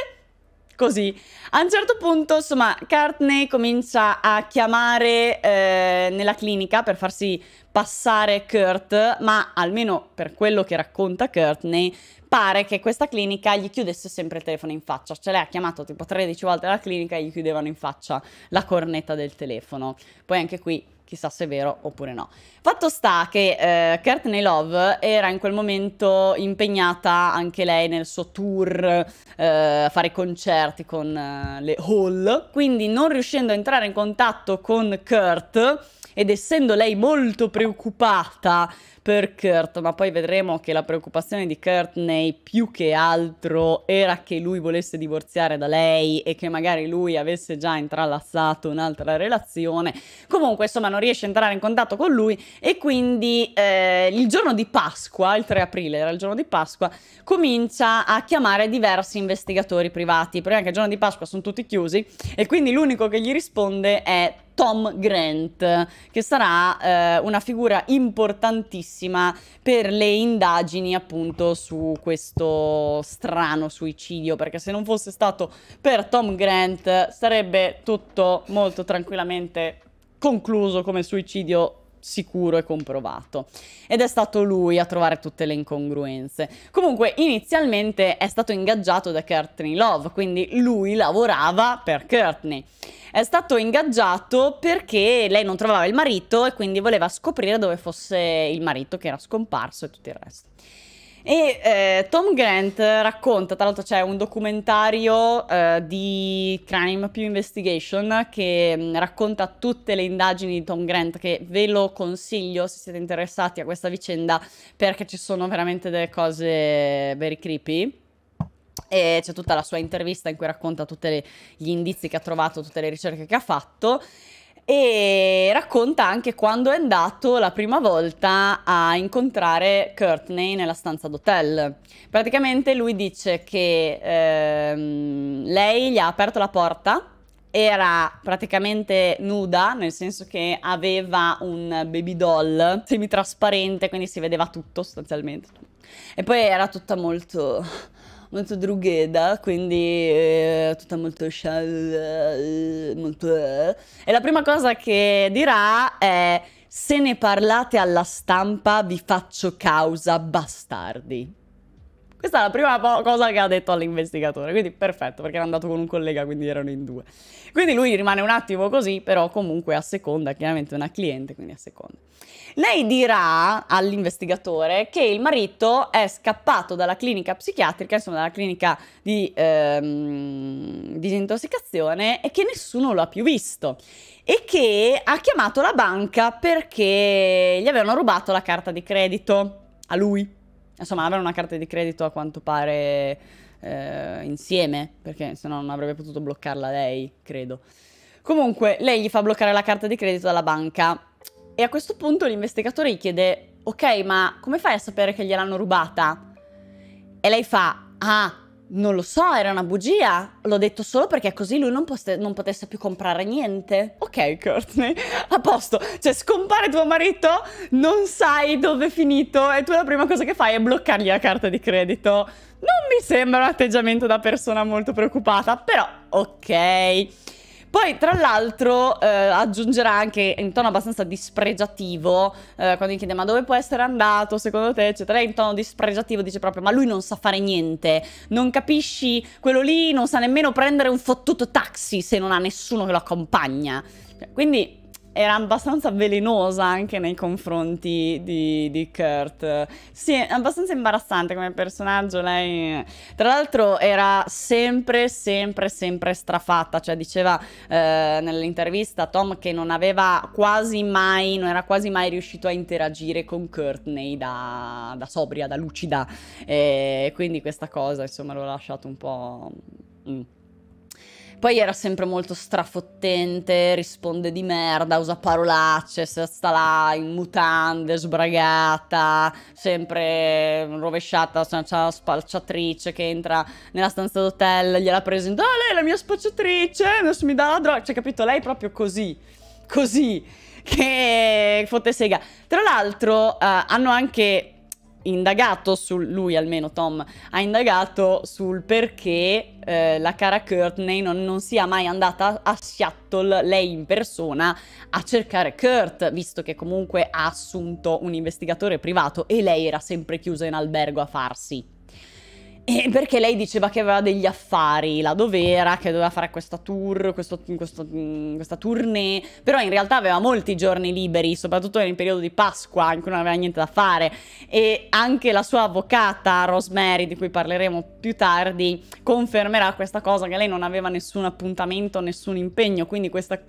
Speaker 1: Così, a un certo punto, insomma, Cartney comincia a chiamare eh, nella clinica per farsi passare Kurt, ma almeno per quello che racconta Courtney, pare che questa clinica gli chiudesse sempre il telefono in faccia, cioè lei ha chiamato tipo 13 volte la clinica e gli chiudevano in faccia la cornetta del telefono. Poi anche qui chissà se è vero oppure no. Fatto sta che eh, Courtney Love era in quel momento impegnata anche lei nel suo tour eh, a fare concerti con eh, le hall, quindi non riuscendo a entrare in contatto con Kurt ed essendo lei molto preoccupata per Kurt, ma poi vedremo che la preoccupazione di Kurtney più che altro era che lui volesse divorziare da lei e che magari lui avesse già intralazzato un'altra relazione. Comunque, insomma, non riesce a entrare in contatto con lui e quindi eh, il giorno di Pasqua, il 3 aprile era il giorno di Pasqua, comincia a chiamare diversi investigatori privati. Perché anche il giorno di Pasqua sono tutti chiusi e quindi l'unico che gli risponde è Tom Grant, che sarà eh, una figura importantissima importantissima per le indagini appunto su questo strano suicidio, perché se non fosse stato per Tom Grant sarebbe tutto molto tranquillamente concluso come suicidio sicuro e comprovato. Ed è stato lui a trovare tutte le incongruenze. Comunque, inizialmente è stato ingaggiato da Courtney Love, quindi lui lavorava per Courtney è stato ingaggiato perché lei non trovava il marito e quindi voleva scoprire dove fosse il marito che era scomparso e tutto il resto. E eh, Tom Grant racconta, tra l'altro c'è un documentario eh, di Crime più Investigation che mh, mm, racconta tutte le indagini di Tom Grant che ve lo consiglio se siete interessati a questa vicenda perché ci sono veramente delle cose very creepy. E c'è tutta la sua intervista in cui racconta tutti gli indizi che ha trovato, tutte le ricerche che ha fatto e racconta anche quando è andato la prima volta a incontrare Courtney nella stanza d'hotel. Praticamente lui dice che ehm, lei gli ha aperto la porta, era praticamente nuda, nel senso che aveva un baby doll semitrasparente, quindi si vedeva tutto sostanzialmente. E poi era tutta molto molto drugheda, quindi eh, tutta molto shall, eh, molto... Eh. E la prima cosa che dirà è se ne parlate alla stampa vi faccio causa bastardi. Questa è la prima cosa che ha detto all'investigatore, quindi perfetto, perché era andato con un collega, quindi erano in due. Quindi lui rimane un attimo così, però comunque a seconda, chiaramente una cliente, quindi a seconda. Lei dirà all'investigatore che il marito è scappato dalla clinica psichiatrica, insomma dalla clinica di ehm, disintossicazione e che nessuno lo ha più visto e che ha chiamato la banca perché gli avevano rubato la carta di credito a lui. Insomma, avevano una carta di credito a quanto pare eh, insieme, perché se no non avrebbe potuto bloccarla lei, credo. Comunque, lei gli fa bloccare la carta di credito dalla banca e a questo punto l'investigatore gli chiede, ok, ma come fai a sapere che gliel'hanno rubata? E lei fa, ah, non lo so, era una bugia. L'ho detto solo perché così lui non, non, potesse più comprare niente. Ok, Courtney, (laughs) a posto. Cioè, scompare tuo marito, non sai dove è finito e tu la prima cosa che fai è bloccargli la carta di credito. Non mi sembra un atteggiamento da persona molto preoccupata, però ok. Poi, tra l'altro, eh, aggiungerà anche in tono abbastanza dispregiativo, eh, quando gli chiede ma dove può essere andato, secondo te, eccetera, in tono dispregiativo dice proprio ma lui non sa fare niente, non capisci, quello lì non sa nemmeno prendere un fottuto taxi se non ha nessuno che lo accompagna. Cioè, quindi era abbastanza velenosa anche nei confronti di, di Kurt. Sì, è abbastanza imbarazzante come personaggio lei. Tra l'altro era sempre, sempre, sempre strafatta, cioè diceva eh, nell'intervista Tom che non aveva quasi mai, non era quasi mai riuscito a interagire con Courtney da, da sobria, da lucida. E quindi questa cosa, insomma, l'ho lasciato un po'... Mm. Poi era sempre molto strafottente, risponde di merda, usa parolacce, sta là in mutande, sbragata, sempre rovesciata, c'è una spacciatrice che entra nella stanza d'hotel, gliela presenta, ah oh, lei è la mia spacciatrice, adesso mi dà la droga, cioè capito, lei è proprio così, così, (laughs) che fotte sega. Tra l'altro uh, hanno anche indagato su lui almeno Tom, ha indagato sul perché eh, la cara Courtney non, non, sia mai andata a Seattle, lei in persona, a cercare Kurt, visto che comunque ha assunto un investigatore privato e lei era sempre chiusa in albergo a farsi e perché lei diceva che aveva degli affari là dove era, che doveva fare questa tour, questo, questo, mm, questa tournée, però in realtà aveva molti giorni liberi, soprattutto nel periodo di Pasqua in cui non aveva niente da fare e anche la sua avvocata Rosemary, di cui parleremo più tardi, confermerà questa cosa che lei non aveva nessun appuntamento, nessun impegno, quindi questa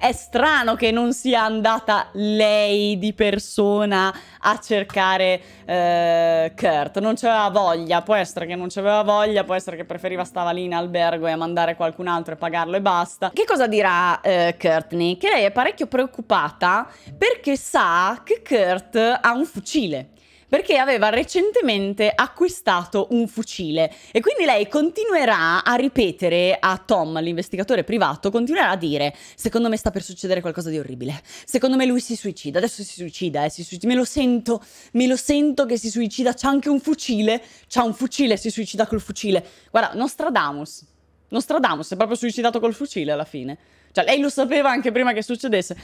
Speaker 1: è strano che non sia andata lei di persona a cercare eh, Kurt. Non c'aveva voglia, può essere che non c'aveva voglia, può essere che preferiva stava lì in albergo e a mandare qualcun altro e pagarlo e basta. Che cosa dirà eh, Courtney? Che lei è parecchio preoccupata perché sa che Kurt ha un fucile perché aveva recentemente acquistato un fucile e quindi lei continuerà a ripetere a Tom, l'investigatore privato, continuerà a dire secondo me sta per succedere qualcosa di orribile, secondo me lui si suicida, adesso si suicida, eh, si suicida. me lo sento, me lo sento che si suicida, c'ha anche un fucile, c'ha un fucile, si suicida col fucile. Guarda, Nostradamus, Nostradamus si è proprio suicidato col fucile alla fine. Cioè, lei lo sapeva anche prima che succedesse.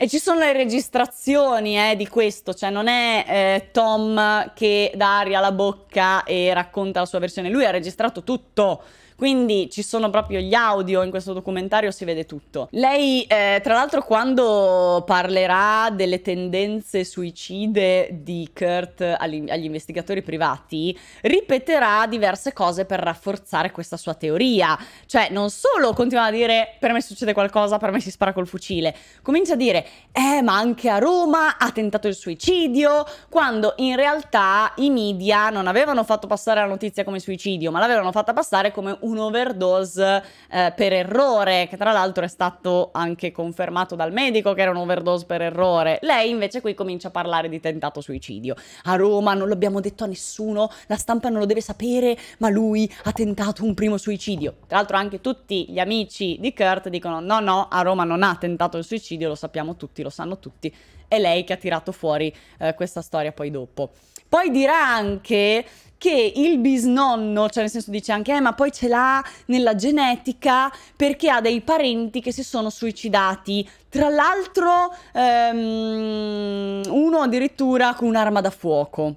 Speaker 1: E ci sono le registrazioni eh, di questo, cioè non è eh, Tom che dà aria alla bocca e racconta la sua versione, lui ha registrato tutto. Quindi ci sono proprio gli audio in questo documentario, si vede tutto. Lei, eh, tra l'altro, quando parlerà delle tendenze suicide di Kurt agli, agli investigatori privati, ripeterà diverse cose per rafforzare questa sua teoria. Cioè, non solo continua a dire per me succede qualcosa, per me si spara col fucile, comincia a dire eh, ma anche a Roma ha tentato il suicidio, quando in realtà i media non avevano fatto passare la notizia come suicidio, ma l'avevano fatta passare come un un'overdose eh, per errore, che tra l'altro è stato anche confermato dal medico che era un'overdose per errore. Lei invece qui comincia a parlare di tentato suicidio. A Roma non l'abbiamo detto a nessuno, la stampa non lo deve sapere, ma lui ha tentato un primo suicidio. Tra l'altro anche tutti gli amici di Kurt dicono no, no, a Roma non ha tentato il suicidio, lo sappiamo tutti, lo sanno tutti. È lei che ha tirato fuori eh, questa storia poi dopo. Poi dirà anche che il bisnonno, cioè nel senso dice anche, eh, ma poi ce l'ha nella genetica perché ha dei parenti che si sono suicidati. Tra l'altro, ehm, uno addirittura con un'arma da fuoco.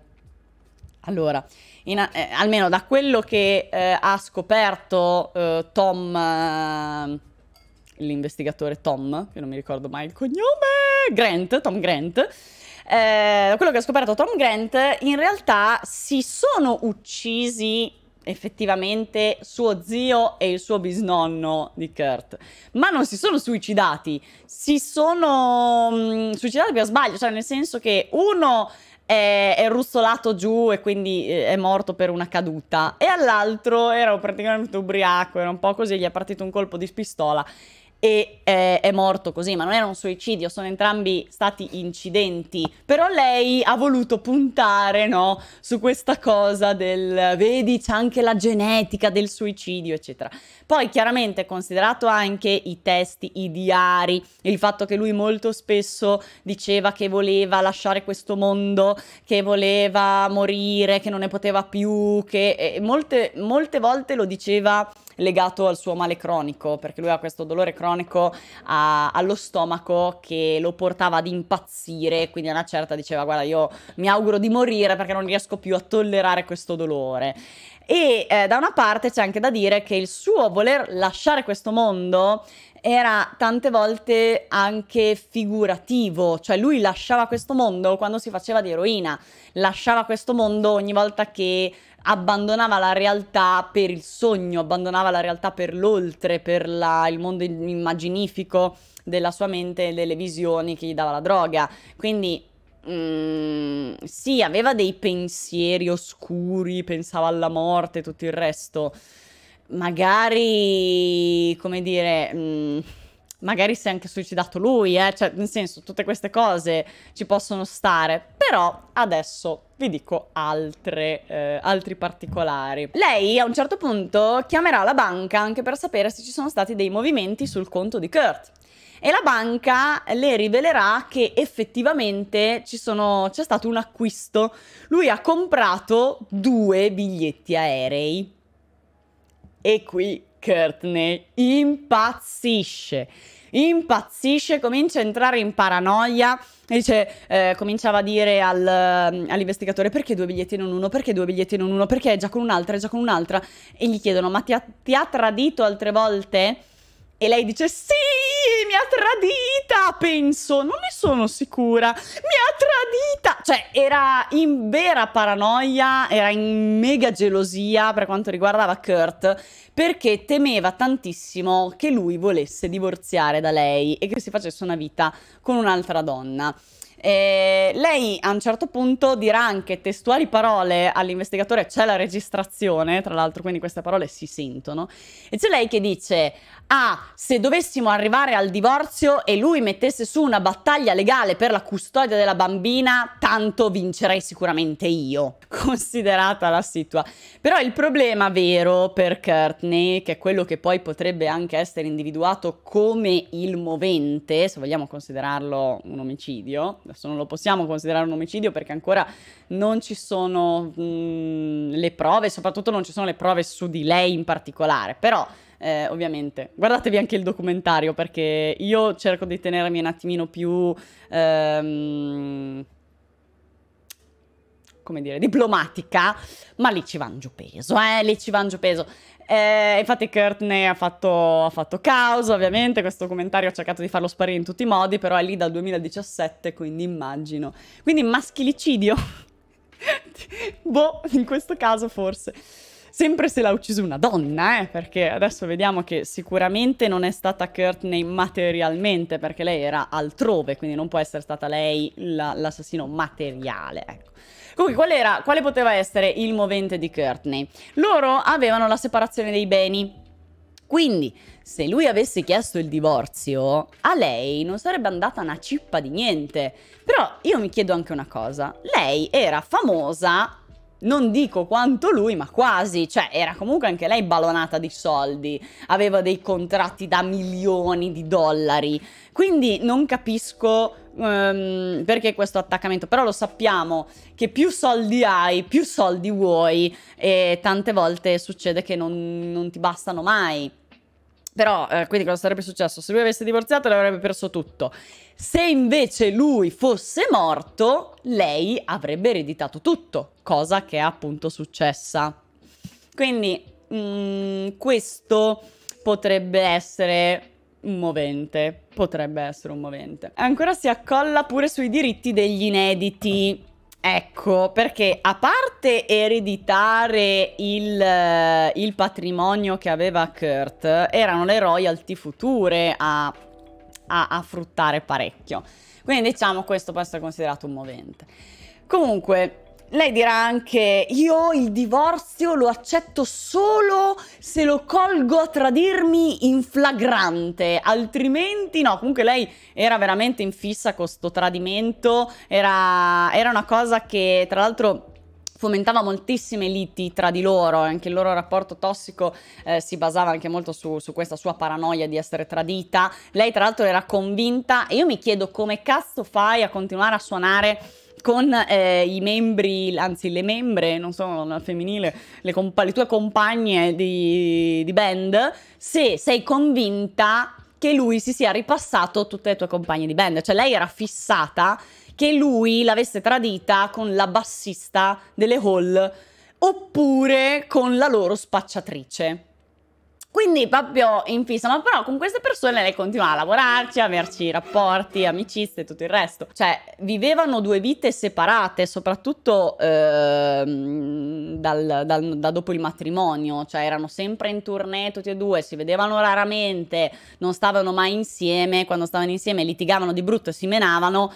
Speaker 1: Allora, in, eh, almeno da quello che eh, ha scoperto eh, Tom, eh, l'investigatore Tom, che non mi ricordo mai il cognome, Grant, Tom Grant eh, quello che ha scoperto Tom Grant, in realtà si sono uccisi effettivamente suo zio e il suo bisnonno di Kurt, ma non si sono suicidati, si sono mh, mm, suicidati per sbaglio, cioè nel senso che uno è, è ruzzolato giù e quindi eh, è morto per una caduta e all'altro era praticamente ubriaco, era un po' così, gli è partito un colpo di pistola e è, eh, è, morto così, ma non era un suicidio, sono entrambi stati incidenti. Però lei ha voluto puntare, no, su questa cosa del, vedi, c'è anche la genetica del suicidio, eccetera. Poi chiaramente considerato anche i testi, i diari, il fatto che lui molto spesso diceva che voleva lasciare questo mondo, che voleva morire, che non ne poteva più, che eh, molte, molte volte lo diceva legato al suo male cronico, perché lui ha questo dolore cronico a, allo stomaco che lo portava ad impazzire, quindi a una certa diceva guarda io mi auguro di morire perché non riesco più a tollerare questo dolore. E eh, da una parte c'è anche da dire che il suo voler lasciare questo mondo era tante volte anche figurativo, cioè lui lasciava questo mondo quando si faceva di eroina, lasciava questo mondo ogni volta che abbandonava la realtà per il sogno, abbandonava la realtà per l'oltre, per la, il mondo immaginifico della sua mente e delle visioni che gli dava la droga. Quindi Mm, sì, aveva dei pensieri oscuri, pensava alla morte e tutto il resto. Magari, come dire... Mm magari si è anche suicidato lui, eh? cioè nel senso tutte queste cose ci possono stare, però adesso vi dico altre, eh, altri particolari. Lei a un certo punto chiamerà la banca anche per sapere se ci sono stati dei movimenti sul conto di Kurt e la banca le rivelerà che effettivamente sono, c'è stato un acquisto, lui ha comprato due biglietti aerei. E qui Courtney impazzisce impazzisce, comincia a entrare in paranoia. Dice, eh, cominciava a dire al, ehm, all'investigatore perché due biglietti non uno, perché due biglietti non uno, perché è già con un'altra, è già con un'altra. E gli chiedono, ma ti ha, ti ha tradito altre volte? E lei dice sì, mi ha tradita, penso, non ne sono sicura, mi ha tradita. Cioè era in vera paranoia, era in mega gelosia per quanto riguardava Kurt, perché temeva tantissimo che lui volesse divorziare da lei e che si facesse una vita con un'altra donna. E lei a un certo punto dirà anche testuali parole all'investigatore, c'è la registrazione, tra l'altro, quindi queste parole si sentono, e c'è lei che dice, ah, se dovessimo arrivare al divorzio e lui mettesse su una battaglia legale per la custodia della bambina, tanto vincerei sicuramente io, (laughs) considerata la situazione. Però il problema vero per Courtney, che è quello che poi potrebbe anche essere individuato come il movente, se vogliamo considerarlo un omicidio, adesso non lo possiamo considerare un omicidio perché ancora non ci sono mh, mm, le prove, soprattutto non ci sono le prove su di lei in particolare, però eh, ovviamente guardatevi anche il documentario perché io cerco di tenermi un attimino più... Ehm, come dire, diplomatica, ma lì ci vanno un peso, eh, lì ci vanno un peso. Eh, infatti Kurt ha ha fatto causa, ovviamente, questo documentario ha cercato di farlo sparire in tutti i modi, però è lì dal 2017, quindi immagino. Quindi maschilicidio? (laughs) boh, in questo caso forse sempre se l'ha ucciso una donna, eh, perché adesso vediamo che sicuramente non è stata Courtney materialmente, perché lei era altrove, quindi non può essere stata lei l'assassino materiale, ecco. Comunque, qual era, quale poteva essere il movente di Courtney? Loro avevano la separazione dei beni, quindi, se lui avesse chiesto il divorzio, a lei non sarebbe andata una cippa di niente. Però io mi chiedo anche una cosa. Lei era famosa non dico quanto lui, ma quasi, cioè era comunque anche lei ballonata di soldi, aveva dei contratti da milioni di dollari, quindi non capisco um, perché questo attaccamento, però lo sappiamo che più soldi hai, più soldi vuoi e tante volte succede che non, non ti bastano mai. Però, eh, quindi cosa sarebbe successo? Se lui avesse divorziato, lei avrebbe perso tutto. Se invece lui fosse morto, lei avrebbe ereditato tutto, cosa che è appunto successa. Quindi, mh, mm, questo potrebbe essere un movente, potrebbe essere un movente. Ancora si accolla pure sui diritti degli inediti. Ecco, perché a parte ereditare il, eh, il patrimonio che aveva Kurt, erano le royalty future a, a, a fruttare parecchio. Quindi diciamo questo può essere considerato un movente. Comunque, lei dirà anche io il divorzio lo accetto solo se lo colgo a tradirmi in flagrante, altrimenti no, comunque lei era veramente in fissa con questo tradimento, era, era una cosa che tra l'altro fomentava moltissime liti tra di loro, anche il loro rapporto tossico eh, si basava anche molto su, su, questa sua paranoia di essere tradita. Lei tra l'altro era convinta e io mi chiedo come cazzo fai a continuare a suonare con eh, i membri, anzi le membre, non sono al femminile, le, compa- le tue compagne di, di band, se sei convinta che lui si sia ripassato tutte le tue compagne di band, cioè lei era fissata che lui l'avesse tradita con la bassista delle Hall oppure con la loro spacciatrice. Quindi proprio in fissa, ma però con queste persone lei continuava a lavorarci, a averci rapporti, amicizie e tutto il resto. Cioè, vivevano due vite separate, soprattutto eh, dal, dal, da dopo il matrimonio, cioè erano sempre in tournée tutti e due, si vedevano raramente, non stavano mai insieme, quando stavano insieme litigavano di brutto, e si menavano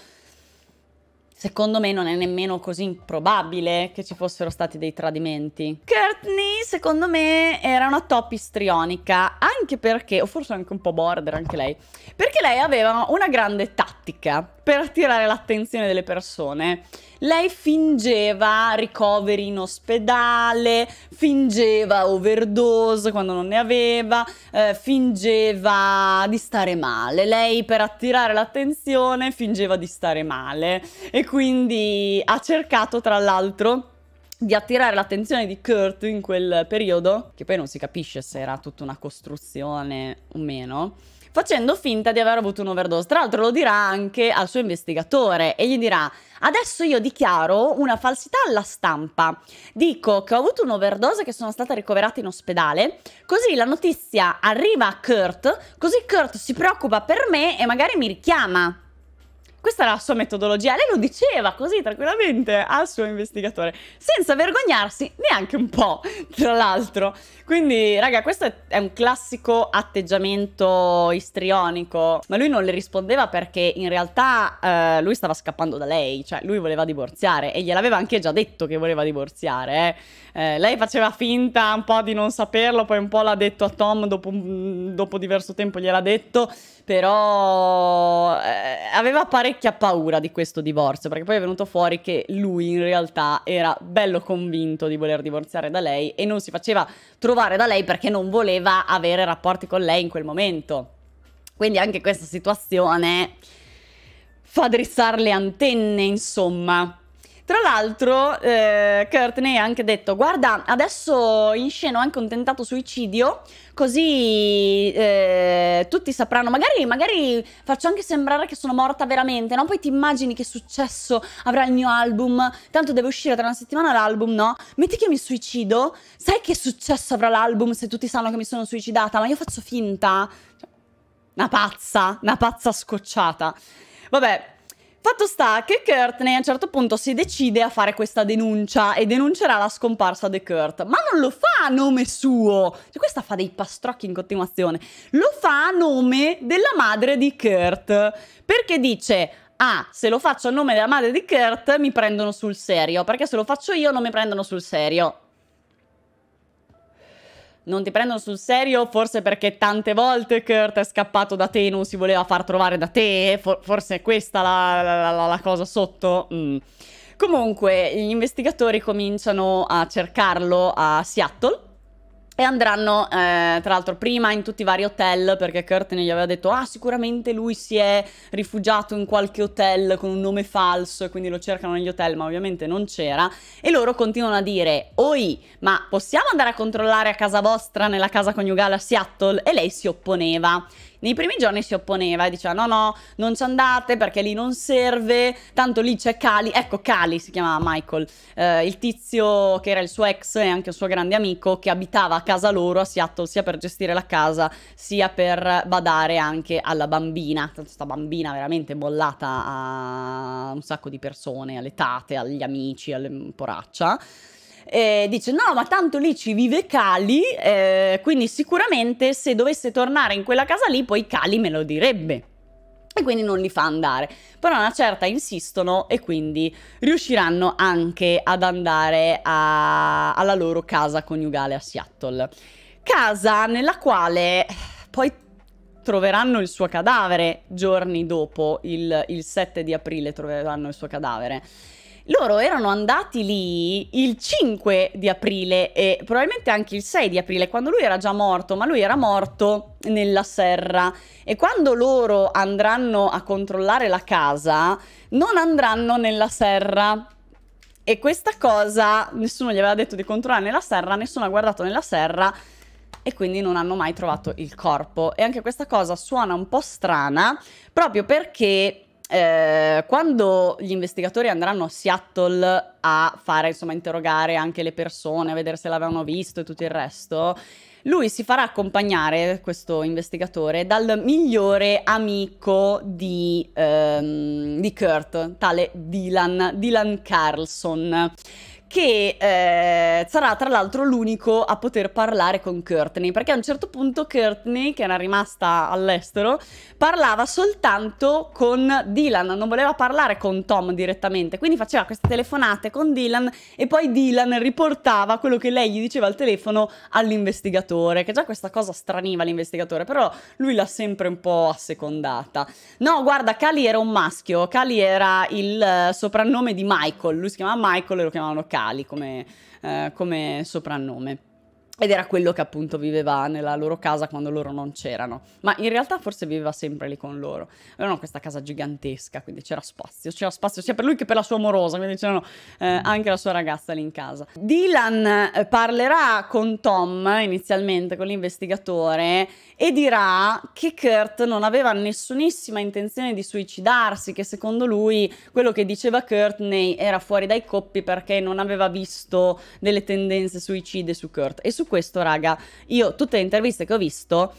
Speaker 1: Secondo me non è nemmeno così improbabile che ci fossero stati dei tradimenti. Courtney, secondo me, era una top istrionica, anche perché, o forse anche un po' border anche lei, perché lei aveva una grande tattica per attirare l'attenzione delle persone. Lei fingeva ricoveri in ospedale, fingeva overdose quando non ne aveva, eh, fingeva di stare male. Lei per attirare l'attenzione fingeva di stare male e quindi ha cercato tra l'altro di attirare l'attenzione di Kurt in quel periodo, che poi non si capisce se era tutta una costruzione o meno facendo finta di aver avuto un overdose. Tra l'altro lo dirà anche al suo investigatore e gli dirà adesso io dichiaro una falsità alla stampa, dico che ho avuto un'overdose che sono stata ricoverata in ospedale, così la notizia arriva a Kurt, così Kurt si preoccupa per me e magari mi richiama. Questa era la sua metodologia, lei lo diceva così tranquillamente al suo investigatore, senza vergognarsi neanche un po', tra l'altro. Quindi, raga, questo è un classico atteggiamento istrionico, ma lui non le rispondeva perché in realtà eh, lui stava scappando da lei, cioè lui voleva divorziare e gliel'aveva anche già detto che voleva divorziare. Eh. Eh, lei faceva finta un po' di non saperlo, poi un po' l'ha detto a Tom dopo, mm, dopo diverso tempo gliel'ha detto, però eh, aveva parecchio parecchia paura di questo divorzio, perché poi è venuto fuori che lui in realtà era bello convinto di voler divorziare da lei e non si faceva trovare da lei perché non voleva avere rapporti con lei in quel momento. Quindi anche questa situazione fa drizzare le antenne, insomma. Tra l'altro, eh, Courtney ha anche detto: Guarda, adesso in scena ho anche un tentato suicidio, così eh, tutti sapranno. Magari, magari, faccio anche sembrare che sono morta veramente, no? Poi ti immagini che successo avrà il mio album. Tanto deve uscire tra una settimana l'album, no? Metti che mi suicido, sai che successo avrà l'album se tutti sanno che mi sono suicidata? Ma io faccio finta. Cioè, una pazza, una pazza scocciata. Vabbè, Fatto sta che Courtney a un certo punto si decide a fare questa denuncia e denuncerà la scomparsa di Kurt, ma non lo fa a nome suo, cioè, questa fa dei pastrocchi in continuazione, lo fa a nome della madre di Kurt, perché dice ah, se lo faccio a nome della madre di Kurt mi prendono sul serio, perché se lo faccio io non mi prendono sul serio non ti prendono sul serio, forse perché tante volte Kurt è scappato da te e non si voleva far trovare da te, For forse è questa la, la, la, la cosa sotto. Mm. Comunque, gli investigatori cominciano a cercarlo a Seattle e andranno, eh, tra l'altro, prima in tutti i vari hotel, perché Curtin gli aveva detto, ah, sicuramente lui si è rifugiato in qualche hotel con un nome falso, e quindi lo cercano negli hotel, ma ovviamente non c'era. E loro continuano a dire, oi, ma possiamo andare a controllare a casa vostra, nella casa coniugale a Seattle? E lei si opponeva. Nei primi giorni si opponeva e diceva no no, non ci andate perché lì non serve, tanto lì c'è Cali, ecco Cali si chiamava Michael, eh, il tizio che era il suo ex e anche il suo grande amico che abitava a casa loro a Seattle sia per gestire la casa sia per badare anche alla bambina, tanto sta bambina veramente bollata a un sacco di persone, alle tate, agli amici, alle poraccia eh, dice no ma tanto lì ci vive Cali, eh, quindi sicuramente se dovesse tornare in quella casa lì poi Cali me lo direbbe e quindi non li fa andare. Però una certa insistono e quindi riusciranno anche ad andare a, alla loro casa coniugale a Seattle. Casa nella quale poi troveranno il suo cadavere giorni dopo, il, il 7 di aprile troveranno il suo cadavere loro erano andati lì il 5 di aprile e probabilmente anche il 6 di aprile, quando lui era già morto, ma lui era morto nella serra e quando loro andranno a controllare la casa, non andranno nella serra. E questa cosa nessuno gli aveva detto di controllare nella serra, nessuno ha guardato nella serra e quindi non hanno mai trovato il corpo. E anche questa cosa suona un po' strana proprio perché eh, quando gli investigatori andranno a Seattle a fare, insomma, interrogare anche le persone, a vedere se l'avevano visto e tutto il resto, lui si farà accompagnare, questo investigatore, dal migliore amico di, ehm, di Kurt, tale Dylan, Dylan Carlson che eh, sarà tra l'altro l'unico a poter parlare con Courtney, perché a un certo punto Courtney, che era rimasta all'estero, parlava soltanto con Dylan, non voleva parlare con Tom direttamente, quindi faceva queste telefonate con Dylan e poi Dylan riportava quello che lei gli diceva al telefono all'investigatore, che già questa cosa straniva l'investigatore, però lui l'ha sempre un po' assecondata. No, guarda, Cali era un maschio, Cali era il eh, soprannome di Michael, lui si chiamava Michael e lo chiamavano Cali. Cali come, eh, come soprannome. Ed era quello che appunto viveva nella loro casa quando loro non c'erano, ma in realtà forse viveva sempre lì con loro. Avevano questa casa gigantesca, quindi c'era spazio, c'era spazio sia per lui che per la sua morosa, quindi c'erano eh, mm. anche la sua ragazza lì in casa. Dylan eh, parlerà con Tom inizialmente, con l'investigatore, e dirà che Kurt non aveva nessunissima intenzione di suicidarsi, che secondo lui quello che diceva Courtney era fuori dai coppi perché non aveva visto delle tendenze suicide su Kurt. E su questo, raga, io tutte le interviste che ho visto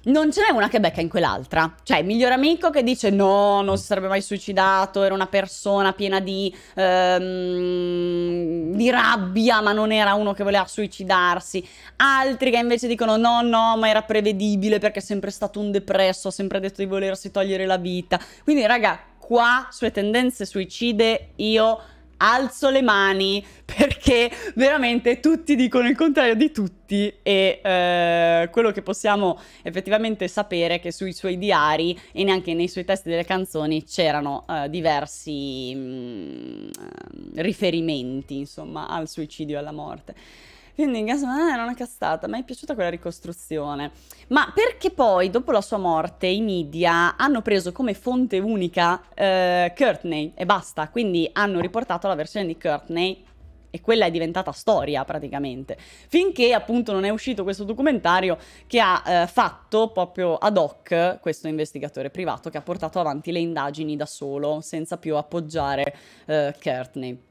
Speaker 1: non ce n'è una che becca in quell'altra. Cioè, il miglior amico che dice no, non si sarebbe mai suicidato, era una persona piena di, ehm, di, rabbia, ma non era uno che voleva suicidarsi. Altri che invece dicono no, no, ma era prevedibile perché è sempre stato un depresso, ha sempre detto di volersi togliere la vita. Quindi, raga, qua sulle tendenze suicide io alzo le mani perché veramente tutti dicono il contrario di tutti e eh, quello che possiamo effettivamente sapere è che sui suoi diari e neanche nei suoi testi delle canzoni c'erano eh, diversi mh, mm, eh, riferimenti insomma al suicidio e alla morte. Quindi in caso eh, non è cazzata, mi è piaciuta quella ricostruzione. Ma perché poi, dopo la sua morte, i media hanno preso come fonte unica eh, Courtney e basta. Quindi hanno riportato la versione di Courtney e quella è diventata storia praticamente, finché appunto non è uscito questo documentario che ha eh, fatto proprio ad hoc questo investigatore privato che ha portato avanti le indagini da solo, senza più appoggiare eh, Courtney.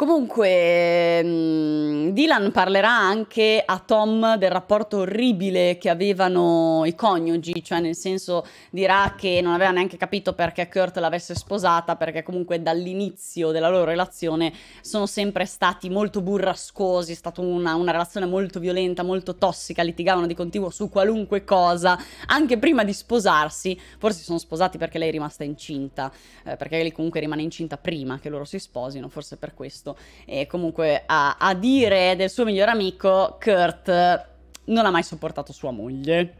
Speaker 1: Comunque, mm, Dylan parlerà anche a Tom del rapporto orribile che avevano i coniugi, cioè nel senso dirà che non aveva neanche capito perché Kurt l'avesse sposata, perché comunque dall'inizio della loro relazione sono sempre stati molto burrascosi, è stata una, una relazione molto violenta, molto tossica, litigavano di continuo su qualunque cosa, anche prima di sposarsi, forse sono sposati perché lei è rimasta incinta, eh, perché lei comunque rimane incinta prima che loro si sposino, forse per questo giusto. E comunque a, a dire del suo miglior amico, Kurt non ha mai sopportato sua moglie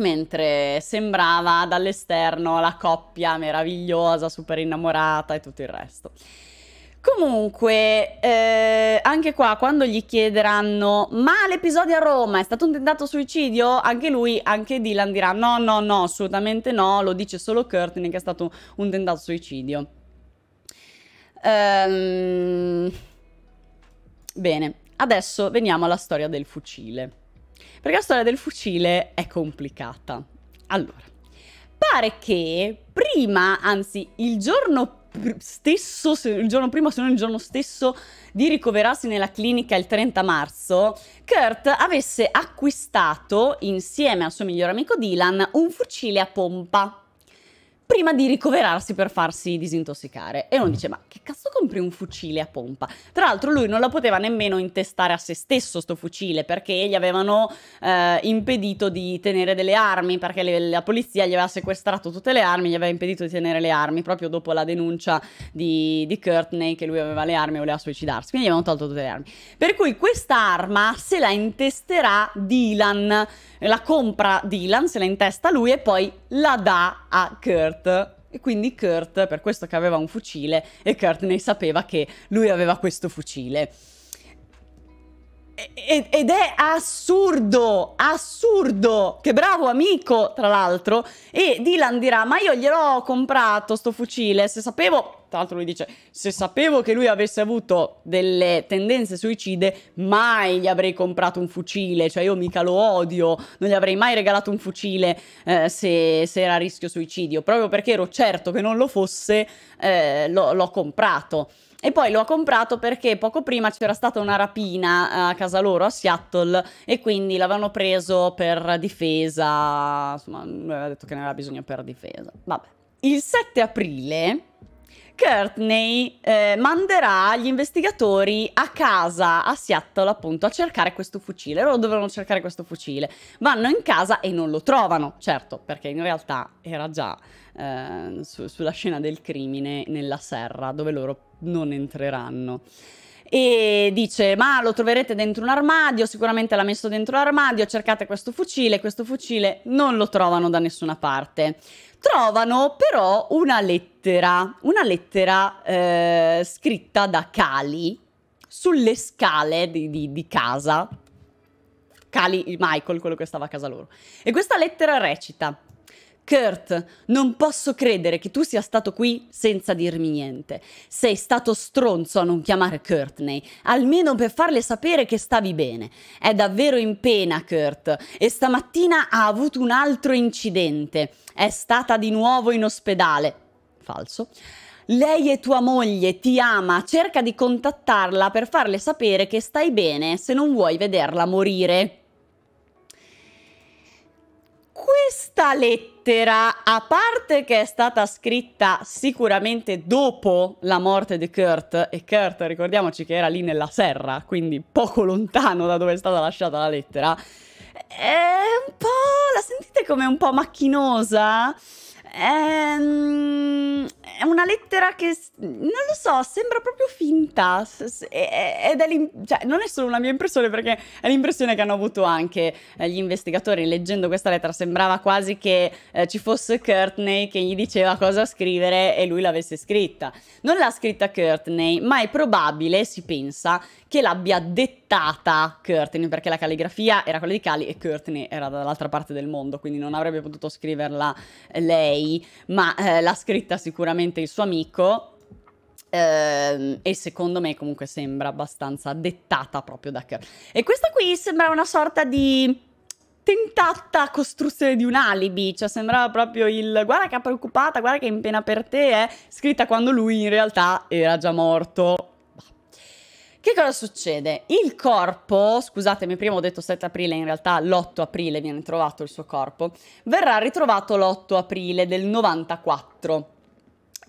Speaker 1: mentre sembrava dall'esterno la coppia meravigliosa, super innamorata e tutto il resto. Comunque, eh, anche qua, quando gli chiederanno ma l'episodio a Roma è stato un tentato suicidio, anche lui, anche Dylan dirà no, no, no, assolutamente no, lo dice solo Curtin che è stato un tentato suicidio. Ehm... Bene, adesso veniamo alla storia del fucile. Perché la storia del fucile è complicata. Allora, pare che prima, anzi il giorno stesso, il giorno prima se non il giorno stesso di ricoverarsi nella clinica il 30 marzo, Kurt avesse acquistato insieme al suo migliore amico Dylan un fucile a pompa prima di ricoverarsi per farsi disintossicare. E uno mm. dice, ma che cazzo compri un fucile a pompa? Tra l'altro lui non la poteva nemmeno intestare a se stesso sto fucile, perché gli avevano eh, impedito di tenere delle armi, perché le, la polizia gli aveva sequestrato tutte le armi, gli aveva impedito di tenere le armi, proprio dopo la denuncia di, di Courtney che lui aveva le armi e voleva suicidarsi, quindi gli avevano tolto tutte le armi. Per cui questa arma se la intesterà Dylan, la compra Dylan, se la intesta lui e poi la dà a Kurt. E quindi Kurt, per questo che aveva un fucile, e Kurt ne sapeva che lui aveva questo fucile ed è assurdo, assurdo, che bravo amico tra l'altro, e Dylan dirà ma io gliel'ho comprato sto fucile, se sapevo, tra l'altro lui dice, se sapevo che lui avesse avuto delle tendenze suicide mai gli avrei comprato un fucile, cioè io mica lo odio, non gli avrei mai regalato un fucile eh, se, se, era a rischio suicidio, proprio perché ero certo che non lo fosse, eh, l'ho comprato. E poi lo ha comprato perché poco prima c'era stata una rapina eh, a casa loro a Seattle e quindi l'avevano preso per difesa. Insomma, aveva detto che ne aveva bisogno per difesa. Vabbè. Il 7 aprile Courtney eh, manderà gli investigatori a casa a Seattle appunto a cercare questo fucile. Loro dovevano cercare questo fucile. Vanno in casa e non lo trovano, certo, perché in realtà era già eh, su- sulla scena del crimine nella serra dove loro non entreranno e dice ma lo troverete dentro un armadio, sicuramente l'ha messo dentro l'armadio, cercate questo fucile, questo fucile non lo trovano da nessuna parte. Trovano però una lettera, una lettera eh, scritta da Cali sulle scale di, di, di casa. Cali, Michael, quello che stava a casa loro. E questa lettera recita Kurt, non posso credere che tu sia stato qui senza dirmi niente. Sei stato stronzo a non chiamare Kurtney, almeno per farle sapere che stavi bene. È davvero in pena Kurt e stamattina ha avuto un altro incidente. È stata di nuovo in ospedale. Falso. Lei è tua moglie, ti ama, cerca di contattarla per farle sapere che stai bene se non vuoi vederla morire questa lettera, a parte che è stata scritta sicuramente dopo la morte di Kurt, e Kurt ricordiamoci che era lì nella serra, quindi poco lontano da dove è stata lasciata la lettera, è un po'... la sentite come un po' macchinosa? Ehm, è una lettera che non lo so, sembra proprio finta. Ed è cioè, non è solo una mia impressione, perché è l'impressione che hanno avuto anche eh, gli investigatori leggendo questa lettera. Sembrava quasi che eh, ci fosse Courtney che gli diceva cosa scrivere e lui l'avesse scritta. Non l'ha scritta Courtney, ma è probabile, si pensa, che l'abbia dettata Courtney, perché la calligrafia era quella di Cali e Courtney era dall'altra parte del mondo, quindi non avrebbe potuto scriverla lei, ma eh, l'ha scritta sicuramente sicuramente il suo amico eh, e secondo me comunque sembra abbastanza dettata proprio da Kerr. E questa qui sembra una sorta di tentata costruzione di un alibi, cioè sembrava proprio il guarda che è preoccupata, guarda che è in pena per te, eh, scritta quando lui in realtà era già morto. Che cosa succede? Il corpo, scusatemi, prima ho detto 7 aprile, in realtà l'8 aprile viene trovato il suo corpo, verrà ritrovato l'8 aprile del 94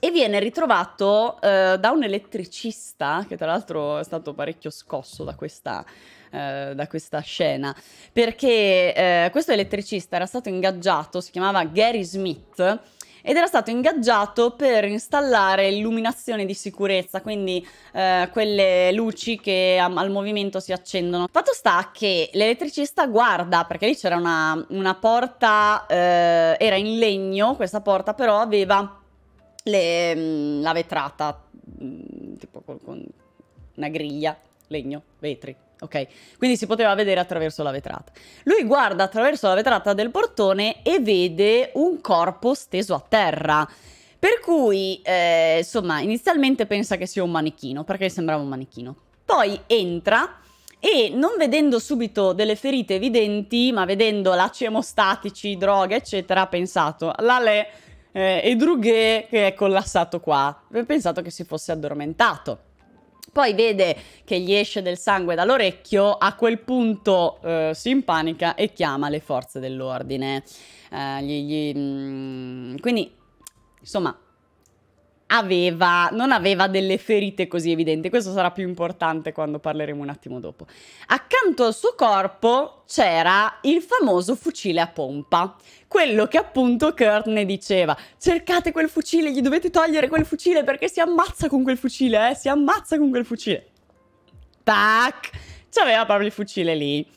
Speaker 1: e viene ritrovato eh, da un elettricista, che tra l'altro è stato parecchio scosso da questa, eh, da questa scena, perché eh, questo elettricista era stato ingaggiato, si chiamava Gary Smith, ed era stato ingaggiato per installare illuminazione di sicurezza, quindi eh, quelle luci che a, al movimento si accendono. Fatto sta che l'elettricista guarda, perché lì c'era una, una porta, eh, era in legno, questa porta però aveva le, mm, la vetrata, mm, tipo con una griglia, legno, vetri, ok? Quindi si poteva vedere attraverso la vetrata. Lui guarda attraverso la vetrata del portone e vede un corpo steso a terra. Per cui, eh, insomma, inizialmente pensa che sia un manichino, perché sembrava un manichino. Poi entra e non vedendo subito delle ferite evidenti, ma vedendo l'acemostatici, droga, eccetera, ha pensato, Lale, eh, e Drughe che è collassato qua. Aveva pensato che si fosse addormentato. Poi vede che gli esce del sangue dall'orecchio, a quel punto eh, si impanica e chiama le forze dell'ordine. Eh, gli... Mm, quindi, insomma, aveva, non aveva delle ferite così evidenti. Questo sarà più importante quando parleremo un attimo dopo. Accanto al suo corpo c'era il famoso fucile a pompa, quello che appunto Kurt ne diceva. Cercate quel fucile, gli dovete togliere quel fucile perché si ammazza con quel fucile, eh, si ammazza con quel fucile. Tac! C'aveva proprio il fucile lì.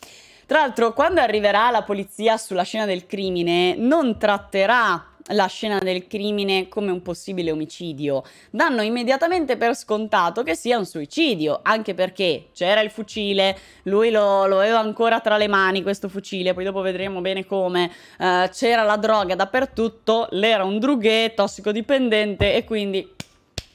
Speaker 1: Tra l'altro, quando arriverà la polizia sulla scena del crimine, non tratterà la scena del crimine come un possibile omicidio, danno immediatamente per scontato che sia un suicidio, anche perché c'era il fucile, lui lo, lo aveva ancora tra le mani questo fucile, poi dopo vedremo bene come, uh, c'era la droga dappertutto, l'era un drughe, tossicodipendente e quindi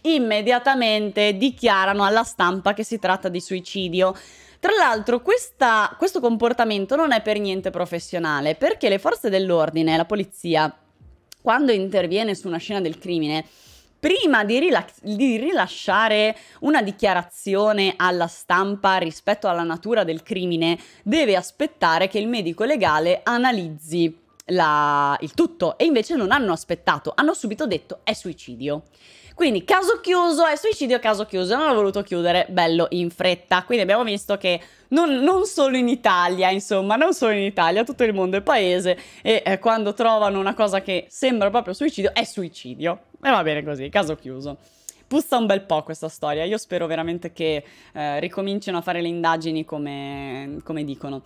Speaker 1: immediatamente dichiarano alla stampa che si tratta di suicidio. Tra l'altro questo comportamento non è per niente professionale perché le forze dell'ordine, la polizia, quando interviene su una scena del crimine, prima di, rila di, rilasciare una dichiarazione alla stampa rispetto alla natura del crimine, deve aspettare che il medico legale analizzi la... il tutto e invece non hanno aspettato, hanno subito detto è suicidio. Quindi caso chiuso è suicidio caso chiuso, non ho voluto chiudere bello in fretta, quindi abbiamo visto che non, non, solo in Italia, insomma, non solo in Italia, tutto il mondo è paese e eh, quando trovano una cosa che sembra proprio suicidio, è suicidio. E va bene così, caso chiuso. Pusta un bel po' questa storia, io spero veramente che eh, ricominciano a fare le indagini come, come dicono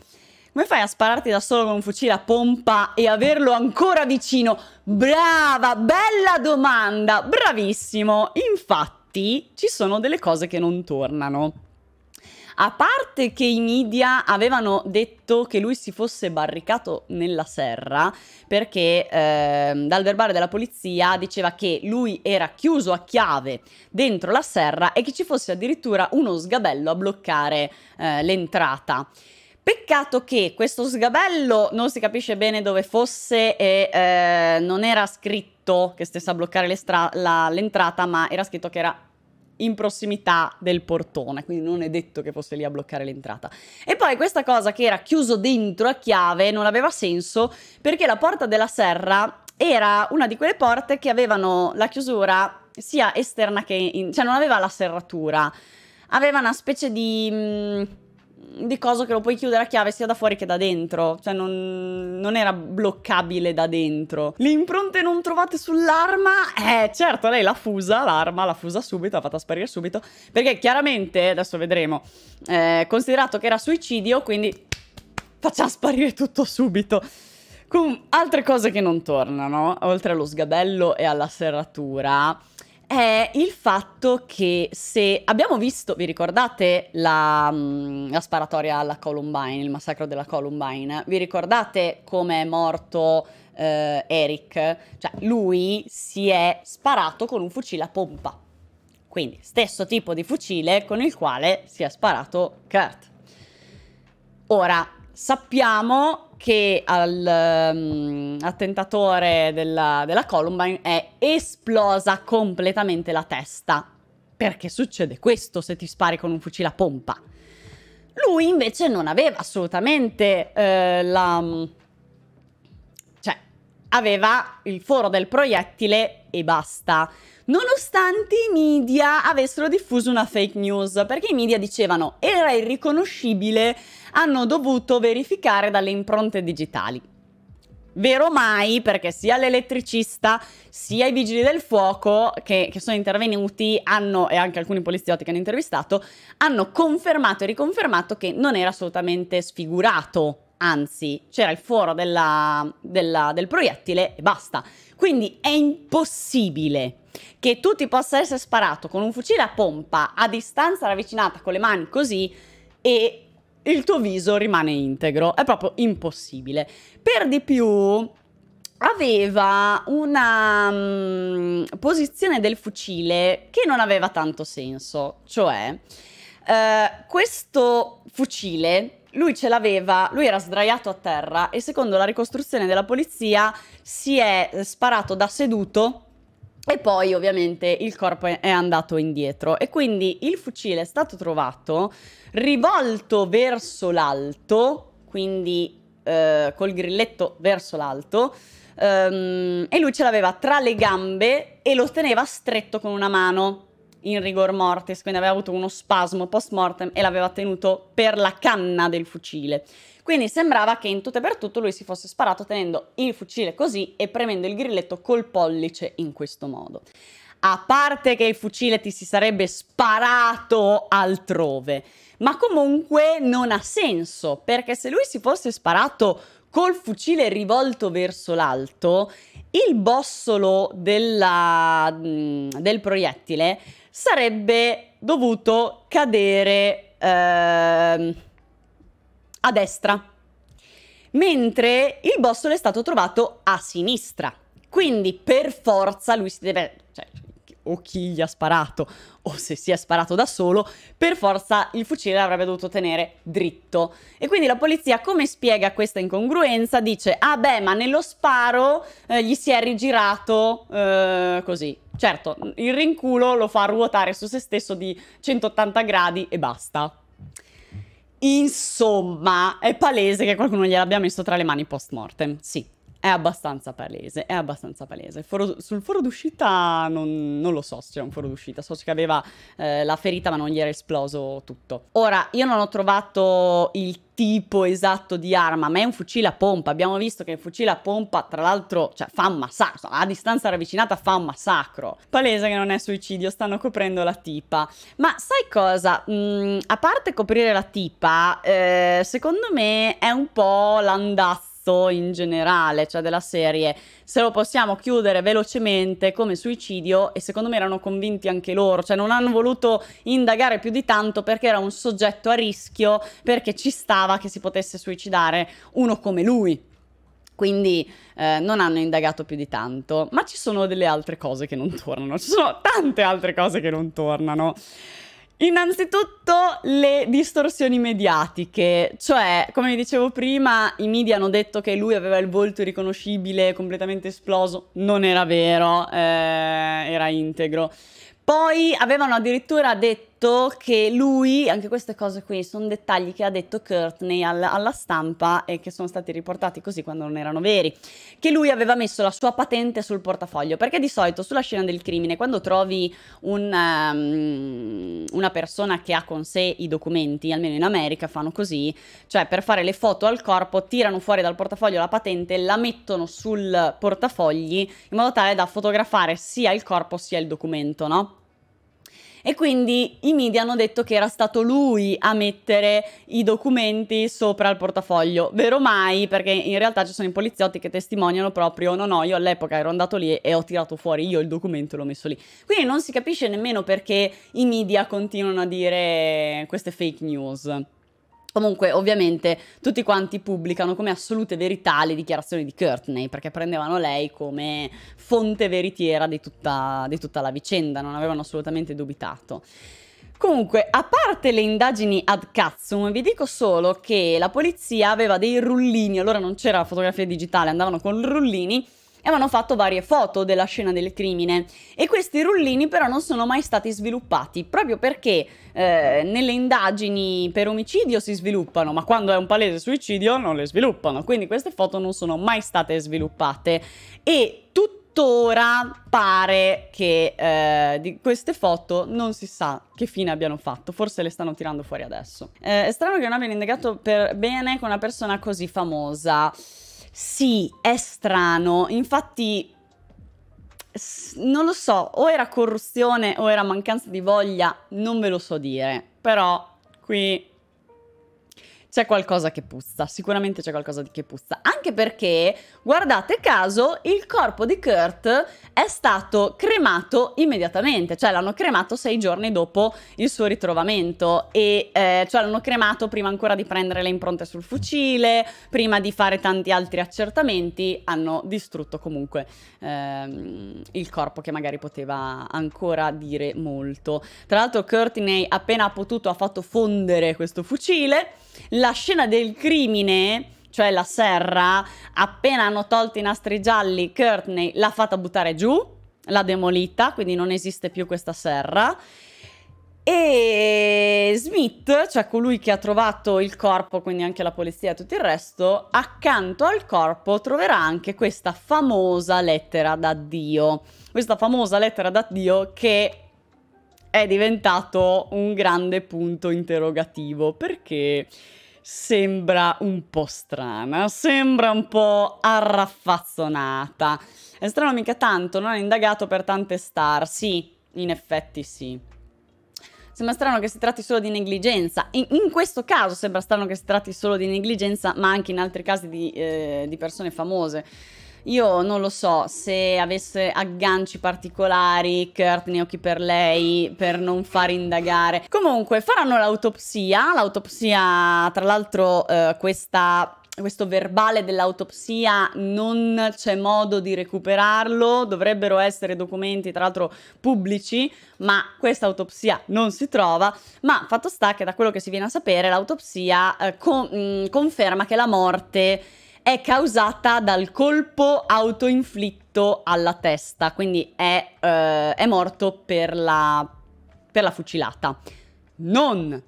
Speaker 1: come fai a spararti da solo con un fucile a pompa e averlo ancora vicino? Brava, bella domanda, bravissimo. Infatti ci sono delle cose che non tornano. A parte che i media avevano detto che lui si fosse barricato nella serra perché eh, dal verbale della polizia diceva che lui era chiuso a chiave dentro la serra e che ci fosse addirittura uno sgabello a bloccare eh, l'entrata. Peccato che questo sgabello non si capisce bene dove fosse e eh, non era scritto che stesse a bloccare l'entrata, ma era scritto che era in prossimità del portone, quindi non è detto che fosse lì a bloccare l'entrata. E poi questa cosa che era chiuso dentro a chiave non aveva senso perché la porta della serra era una di quelle porte che avevano la chiusura sia esterna che in... cioè non aveva la serratura, aveva una specie di mm, di coso che lo puoi chiudere a chiave sia da fuori che da dentro. Cioè, non, non era bloccabile da dentro. Le impronte non trovate sull'arma? Eh, certo, lei l'ha fusa, l'arma l'ha fusa subito, l'ha fatta sparire subito. Perché chiaramente, adesso vedremo, eh, considerato che era suicidio, quindi faccia sparire tutto subito. Con altre cose che non tornano, oltre allo sgabello e alla serratura è il fatto che se abbiamo visto, vi ricordate la, mm, la, sparatoria alla Columbine, il massacro della Columbine? Vi ricordate come è morto eh, Eric? Cioè, lui si è sparato con un fucile a pompa. Quindi, stesso tipo di fucile con il quale si è sparato Kurt. Ora, sappiamo che al um, attentatore della, della Columbine è esplosa completamente la testa. Perché succede questo se ti spari con un fucile a pompa? Lui invece non aveva assolutamente eh, la... Mm, cioè, aveva il foro del proiettile e basta. Nonostante i media avessero diffuso una fake news, perché i media dicevano era irriconoscibile hanno dovuto verificare dalle impronte digitali. Vero mai, perché sia l'elettricista sia i vigili del fuoco che, che, sono intervenuti hanno, e anche alcuni poliziotti che hanno intervistato, hanno confermato e riconfermato che non era assolutamente sfigurato, anzi c'era il foro della, della, del proiettile e basta. Quindi è impossibile che tu ti possa essere sparato con un fucile a pompa a distanza ravvicinata con le mani così e il tuo viso rimane integro. È proprio impossibile. Per di più, aveva una um, posizione del fucile che non aveva tanto senso, cioè eh, questo fucile lui ce l'aveva, lui era sdraiato a terra e secondo la ricostruzione della polizia si è sparato da seduto e poi ovviamente il corpo è andato indietro e quindi il fucile è stato trovato rivolto verso l'alto, quindi eh, col grilletto verso l'alto, ehm, e lui ce l'aveva tra le gambe e lo teneva stretto con una mano in rigor mortis, quindi aveva avuto uno spasmo post mortem e l'aveva tenuto per la canna del fucile. Quindi sembrava che in tutto e per tutto lui si fosse sparato tenendo il fucile così e premendo il grilletto col pollice in questo modo a parte che il fucile ti si sarebbe sparato altrove, ma comunque non ha senso, perché se lui si fosse sparato col fucile rivolto verso l'alto, il bossolo della, mm, del proiettile sarebbe dovuto cadere... Eh, a destra, mentre il bossolo è stato trovato a sinistra. Quindi per forza lui si deve... Cioè, o chi gli ha sparato o se si è sparato da solo, per forza il fucile l'avrebbe dovuto tenere dritto. E quindi la polizia come spiega questa incongruenza? Dice, ah beh, ma nello sparo eh, gli si è rigirato eh, così. Certo, il rinculo lo fa ruotare su se stesso di 180 gradi e basta. Insomma, è palese che qualcuno gliel'abbia messo tra le mani post mortem, sì è abbastanza palese, è abbastanza palese. Foro, sul foro d'uscita non, non, lo so se c'era un foro d'uscita, so che aveva eh, la ferita ma non gli era esploso tutto. Ora, io non ho trovato il tipo esatto di arma, ma è un fucile a pompa. Abbiamo visto che il fucile a pompa, tra l'altro, cioè, fa un massacro. A distanza ravvicinata fa un massacro. Palese che non è suicidio, stanno coprendo la tipa. Ma sai cosa? Mm, a parte coprire la tipa, eh, secondo me è un po' l'andazzo pezzo in generale, cioè della serie, se lo possiamo chiudere velocemente come suicidio e secondo me erano convinti anche loro, cioè non hanno voluto indagare più di tanto perché era un soggetto a rischio, perché ci stava che si potesse suicidare uno come lui. Quindi eh, non hanno indagato più di tanto, ma ci sono delle altre cose che non tornano, ci sono tante altre cose che non tornano. Innanzitutto le distorsioni mediatiche, cioè come dicevo prima i media hanno detto che lui aveva il volto irriconoscibile, completamente esploso, non era vero, eh, era integro. Poi avevano addirittura detto detto che lui, anche queste cose qui, sono dettagli che ha detto Courtney alla, alla stampa e che sono stati riportati così quando non erano veri, che lui aveva messo la sua patente sul portafoglio, perché di solito sulla scena del crimine, quando trovi un, um, una persona che ha con sé i documenti, almeno in America fanno così, cioè per fare le foto al corpo tirano fuori dal portafoglio la patente, la mettono sul portafogli in modo tale da fotografare sia il corpo sia il documento, no? E quindi i media hanno detto che era stato lui a mettere i documenti sopra il portafoglio. Vero mai, perché in realtà ci sono i poliziotti che testimoniano proprio: no, no, io all'epoca ero andato lì e ho tirato fuori io il documento e l'ho messo lì. Quindi non si capisce nemmeno perché i media continuano a dire queste fake news. Comunque, ovviamente, tutti quanti pubblicano come assolute verità le dichiarazioni di Courtney, perché prendevano lei come fonte veritiera di tutta, di tutta la vicenda, non avevano assolutamente dubitato. Comunque, a parte le indagini ad cazzum, vi dico solo che la polizia aveva dei rullini, allora non c'era fotografia digitale, andavano con rullini, e avevano fatto varie foto della scena del crimine e questi rullini però non sono mai stati sviluppati proprio perché eh, nelle indagini per omicidio si sviluppano ma quando è un palese suicidio non le sviluppano quindi queste foto non sono mai state sviluppate e tuttora pare che eh, di queste foto non si sa che fine abbiano fatto, forse le stanno tirando fuori adesso. Eh, è strano che non abbiano indagato per bene con una persona così famosa. Sì, è strano. Infatti, non lo so, o era corruzione o era mancanza di voglia, non ve lo so dire. Però qui c'è qualcosa che puzza, sicuramente c'è qualcosa che puzza, anche perché, guardate caso, il corpo di Kurt è stato cremato immediatamente, cioè l'hanno cremato sei giorni dopo il suo ritrovamento e eh, cioè l'hanno cremato prima ancora di prendere le impronte sul fucile, prima di fare tanti altri accertamenti, hanno distrutto comunque ehm, il corpo che magari poteva ancora dire molto. Tra l'altro Courtney appena potuto ha fatto fondere questo fucile, la scena del crimine cioè la serra, appena hanno tolto i nastri gialli, Courtney l'ha fatta buttare giù, l'ha demolita, quindi non esiste più questa serra. E Smith, cioè colui che ha trovato il corpo, quindi anche la polizia e tutto il resto, accanto al corpo troverà anche questa famosa lettera d'addio. Questa famosa lettera d'addio che è diventato un grande punto interrogativo perché sembra un po' strana, sembra un po' arraffazzonata. È strano mica tanto, non ha indagato per tante star. Sì, in effetti sì. Sembra strano che si tratti solo di negligenza. In, in questo caso sembra strano che si tratti solo di negligenza, ma anche in altri casi di, eh, di persone famose. Io non lo so se avesse agganci particolari, Kurt ne chi per lei, per non far indagare. Comunque faranno l'autopsia, l'autopsia tra l'altro eh, questa questo verbale dell'autopsia non c'è modo di recuperarlo, dovrebbero essere documenti tra l'altro pubblici, ma questa autopsia non si trova, ma fatto sta che da quello che si viene a sapere l'autopsia eh, con mm, conferma che la morte è causata dal colpo autoinflitto alla testa, quindi è, eh, è morto per la, per la fucilata, non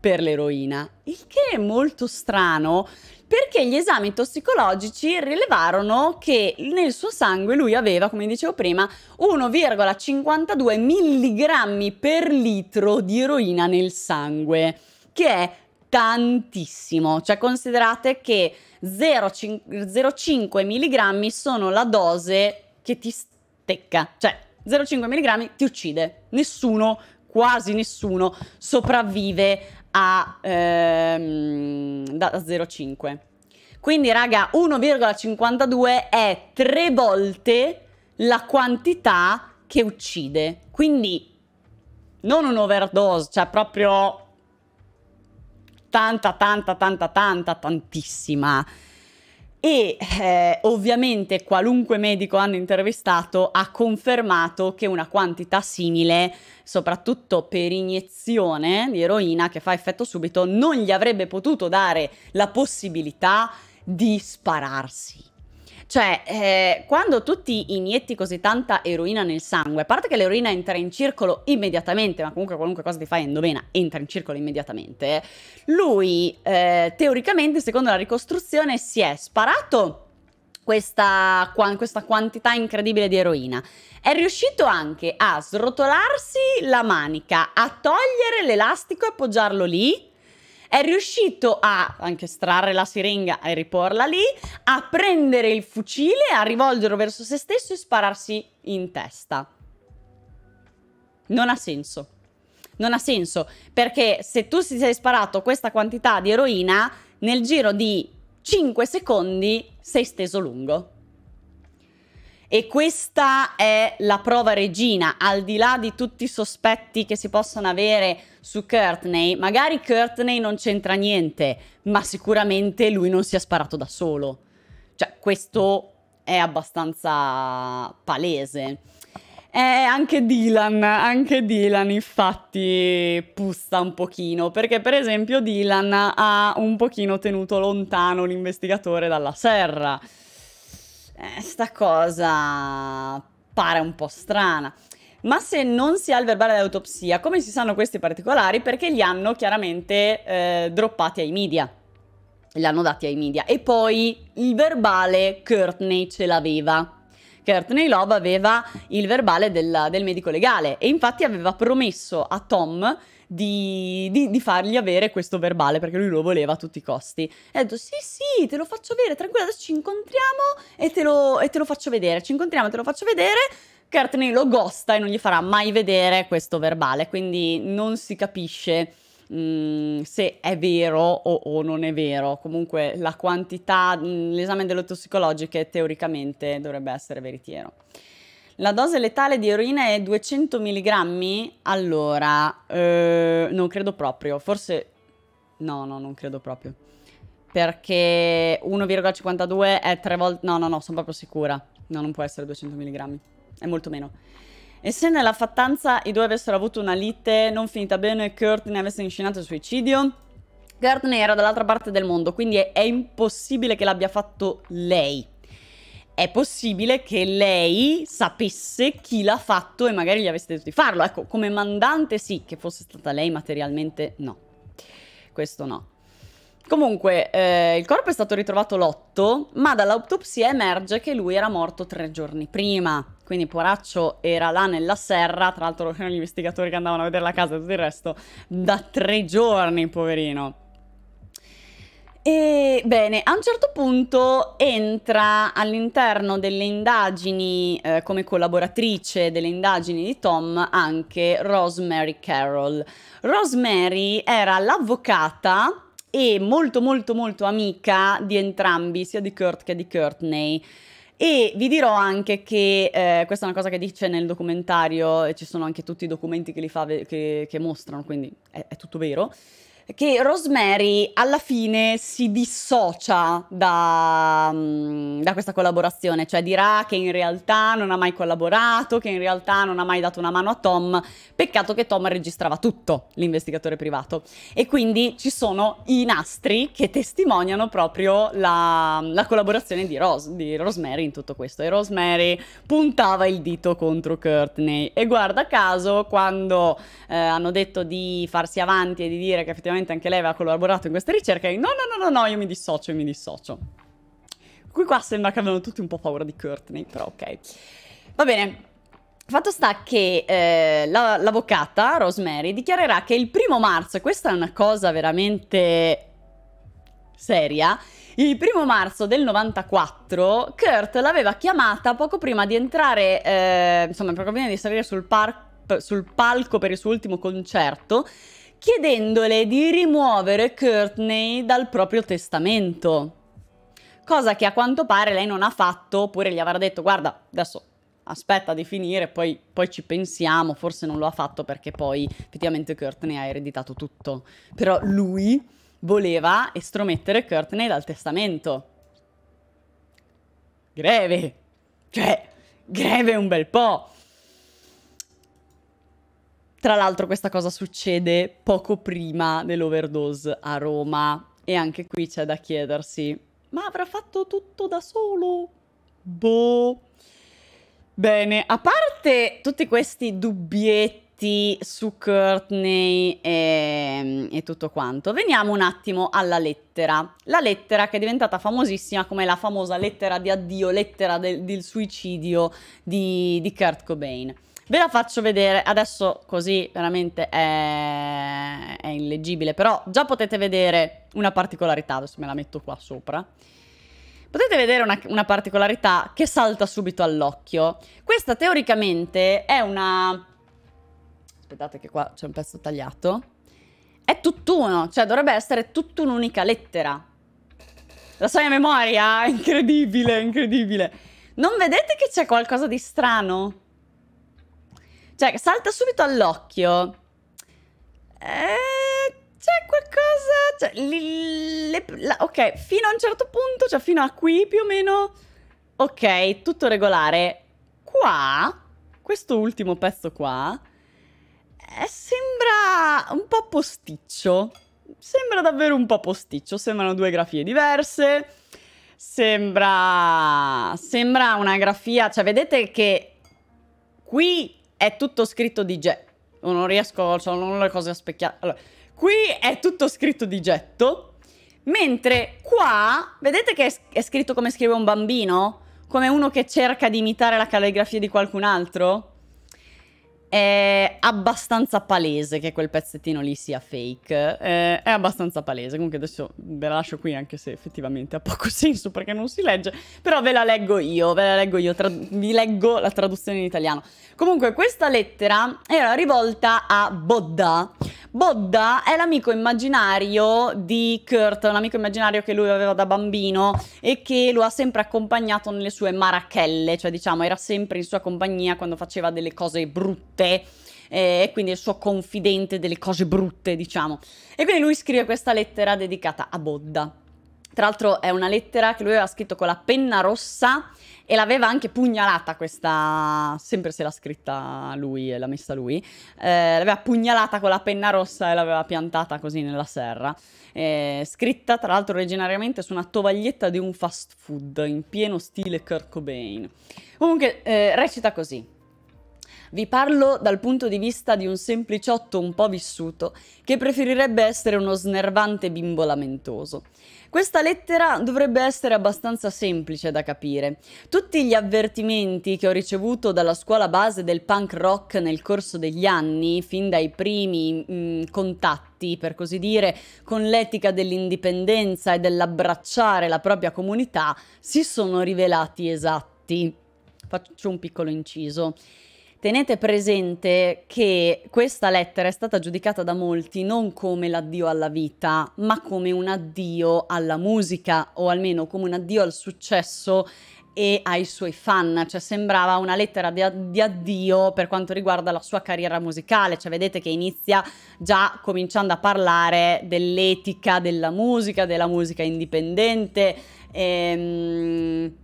Speaker 1: per l'eroina, il che è molto strano perché gli esami tossicologici rilevarono che nel suo sangue lui aveva, come dicevo prima, 1,52 mg per litro di eroina nel sangue, che è tantissimo. Cioè considerate che 0,5 mg sono la dose che ti stecca, cioè 0,5 mg ti uccide. Nessuno, quasi nessuno, sopravvive a, ehm, da 0,5. Quindi raga, 1,52 è tre volte la quantità che uccide. Quindi non un overdose, cioè proprio tanta, tanta, tanta, tanta, tantissima. E eh, ovviamente qualunque medico hanno intervistato ha confermato che una quantità simile, soprattutto per iniezione di eroina che fa effetto subito, non gli avrebbe potuto dare la possibilità di spararsi. Cioè, eh, quando tu ti inietti così tanta eroina nel sangue, a parte che l'eroina entra in circolo immediatamente, ma comunque qualunque cosa ti fai endovena entra in circolo immediatamente, lui eh, teoricamente, secondo la ricostruzione, si è sparato questa, questa, quantità incredibile di eroina. È riuscito anche a srotolarsi la manica, a togliere l'elastico e appoggiarlo lì è riuscito a anche estrarre la siringa e riporla lì, a prendere il fucile, a rivolgerlo verso se stesso e spararsi in testa. Non ha senso. Non ha senso, perché se tu ti sei sparato questa quantità di eroina, nel giro di 5 secondi sei steso lungo. E questa è la prova regina, al di là di tutti i sospetti che si possono avere su Courtney, magari Courtney non c'entra niente, ma sicuramente lui non si è sparato da solo. Cioè, questo è abbastanza palese. Eh, anche Dylan, anche Dylan infatti pusta un pochino, perché per esempio Dylan ha un pochino tenuto lontano l'investigatore dalla serra eh, sta cosa pare un po' strana. Ma se non si ha il verbale dell'autopsia, come si sanno questi particolari? Perché li hanno chiaramente eh, droppati ai media. Li hanno dati ai media. E poi il verbale Courtney ce l'aveva. Courtney Love aveva il verbale del, del medico legale e infatti aveva promesso a Tom di, di, di, fargli avere questo verbale perché lui lo voleva a tutti i costi. E ha detto: Sì, sì, te lo faccio avere, tranquilla, adesso ci incontriamo e te lo, e te lo faccio vedere. Ci incontriamo, te lo faccio vedere. Courtney lo gosta e non gli farà mai vedere questo verbale, quindi non si capisce. Mm, se è vero o, o, non è vero. Comunque la quantità, mm, l'esame delle tossicologiche teoricamente dovrebbe essere veritiero. La dose letale di eroina è 200 mg? Allora, eh, non credo proprio. Forse... No, no, non credo proprio. Perché 1,52 è tre volte... No, no, no, sono proprio sicura. No, non può essere 200 mg. È molto meno. E se nella fattanza i due avessero avuto una lite non finita bene e Kurt ne avesse inscenato il suicidio? Kurt ne era dall'altra parte del mondo, quindi è, è impossibile che l'abbia fatto lei è possibile che lei sapesse chi l'ha fatto e magari gli avesse detto di farlo. Ecco, come mandante sì, che fosse stata lei materialmente no. Questo no. Comunque, eh, il corpo è stato ritrovato l'otto, ma dall'autopsia emerge che lui era morto tre giorni prima. Quindi Poraccio era là nella serra, tra l'altro erano gli investigatori che andavano a vedere la casa e tutto il resto, da tre giorni, poverino. E bene, a un certo punto entra all'interno delle indagini eh, come collaboratrice delle indagini di Tom anche Rosemary Carroll. Rosemary era l'avvocata e molto molto molto amica di entrambi, sia di Kurt che di Courtney. E vi dirò anche che eh, questa è una cosa che dice nel documentario, e ci sono anche tutti i documenti che, li fa che, che mostrano, quindi è, è tutto vero che Rosemary alla fine si dissocia da, mm, da, questa collaborazione, cioè dirà che in realtà non ha mai collaborato, che in realtà non ha mai dato una mano a Tom, peccato che Tom registrava tutto, l'investigatore privato, e quindi ci sono i nastri che testimoniano proprio la, la collaborazione di, Ros di Rosemary in tutto questo, e Rosemary puntava il dito contro Courtney, e guarda caso quando eh, hanno detto di farsi avanti e di dire che effettivamente giustamente anche lei aveva collaborato in questa ricerca, e no, no, no, no, no, io mi dissocio, io mi dissocio. Qui qua sembra che avevano tutti un po' paura di Courtney, però ok. Va bene, Fatto sta che eh, l'avvocata Rosemary dichiarerà che il primo marzo, e questa è una cosa veramente seria, il primo marzo del 94 Kurt l'aveva chiamata poco prima di entrare, eh, insomma, poco prima di salire sul, sul palco per il suo ultimo concerto chiedendole di rimuovere Courtney dal proprio testamento. Cosa che a quanto pare lei non ha fatto, oppure gli avrà detto guarda, adesso aspetta di finire, poi, poi, ci pensiamo, forse non lo ha fatto perché poi effettivamente Courtney ha ereditato tutto. Però lui voleva estromettere Courtney dal testamento. Greve! Cioè, greve un bel po'! Tra l'altro questa cosa succede poco prima dell'overdose a Roma e anche qui c'è da chiedersi, ma avrà fatto tutto da solo? Boh. Bene, a parte tutti questi dubbietti su Courtney e, e, tutto quanto, veniamo un attimo alla lettera. La lettera che è diventata famosissima come la famosa lettera di addio, lettera del, del suicidio di, di Kurt Cobain. Ve la faccio vedere, adesso così veramente è, è illeggibile, però già potete vedere una particolarità, adesso me la metto qua sopra. Potete vedere una, una particolarità che salta subito all'occhio. Questa teoricamente è una... Aspettate che qua c'è un pezzo tagliato. È tutt'uno, cioè dovrebbe essere tutt'un'unica lettera. La sai a memoria, incredibile, incredibile. Non vedete che c'è qualcosa di strano? Cioè, salta subito all'occhio. Eh, c'è qualcosa... Cioè, li, le, la, ok, fino a un certo punto, cioè fino a qui più o meno... Ok, tutto regolare. Qua, questo ultimo pezzo qua, eh, sembra un po' posticcio. Sembra davvero un po' posticcio, sembrano due grafie diverse. Sembra... sembra una grafia... Cioè, vedete che qui è tutto scritto di getto. Non riesco, cioè, le cose a specchiare. Allora, qui è tutto scritto di getto, mentre qua, vedete che è scritto come scrive un bambino? Come uno che cerca di imitare la calligrafia di qualcun altro? è abbastanza palese che quel pezzettino lì sia fake. Eh, è abbastanza palese. Comunque adesso ve la lascio qui anche se effettivamente ha poco (laughs) senso perché non si legge. Però ve la leggo io, ve la leggo io, vi leggo la traduzione in italiano. Comunque questa lettera era rivolta a Bodda. Bodda è l'amico immaginario di Kurt, un amico immaginario che lui aveva da bambino e che lo ha sempre accompagnato nelle sue marachelle, cioè diciamo era sempre in sua compagnia quando faceva delle cose brutte sé e eh, quindi il suo confidente delle cose brutte, diciamo. E quindi lui scrive questa lettera dedicata a Bodda. Tra l'altro è una lettera che lui aveva scritto con la penna rossa e l'aveva anche pugnalata questa, sempre se l'ha scritta lui e l'ha messa lui, eh, l'aveva pugnalata con la penna rossa e l'aveva piantata così nella serra, eh, scritta tra l'altro originariamente su una tovaglietta di un fast food in pieno stile Kirk Cobain. Comunque eh, recita così. Vi parlo dal punto di vista di un sempliciotto un po' vissuto che preferirebbe essere uno snervante bimbo lamentoso. Questa lettera dovrebbe essere abbastanza semplice da capire. Tutti gli avvertimenti che ho ricevuto dalla scuola base del punk rock nel corso degli anni, fin dai primi mh, mm, contatti, per così dire, con l'etica dell'indipendenza e dell'abbracciare la propria comunità, si sono rivelati esatti. Faccio un piccolo inciso. Tenete presente che questa lettera è stata giudicata da molti non come l'addio alla vita, ma come un addio alla musica o almeno come un addio al successo e ai suoi fan, cioè sembrava una lettera di, di, addio per quanto riguarda la sua carriera musicale, cioè vedete che inizia già cominciando a parlare dell'etica della musica, della musica indipendente. Ehm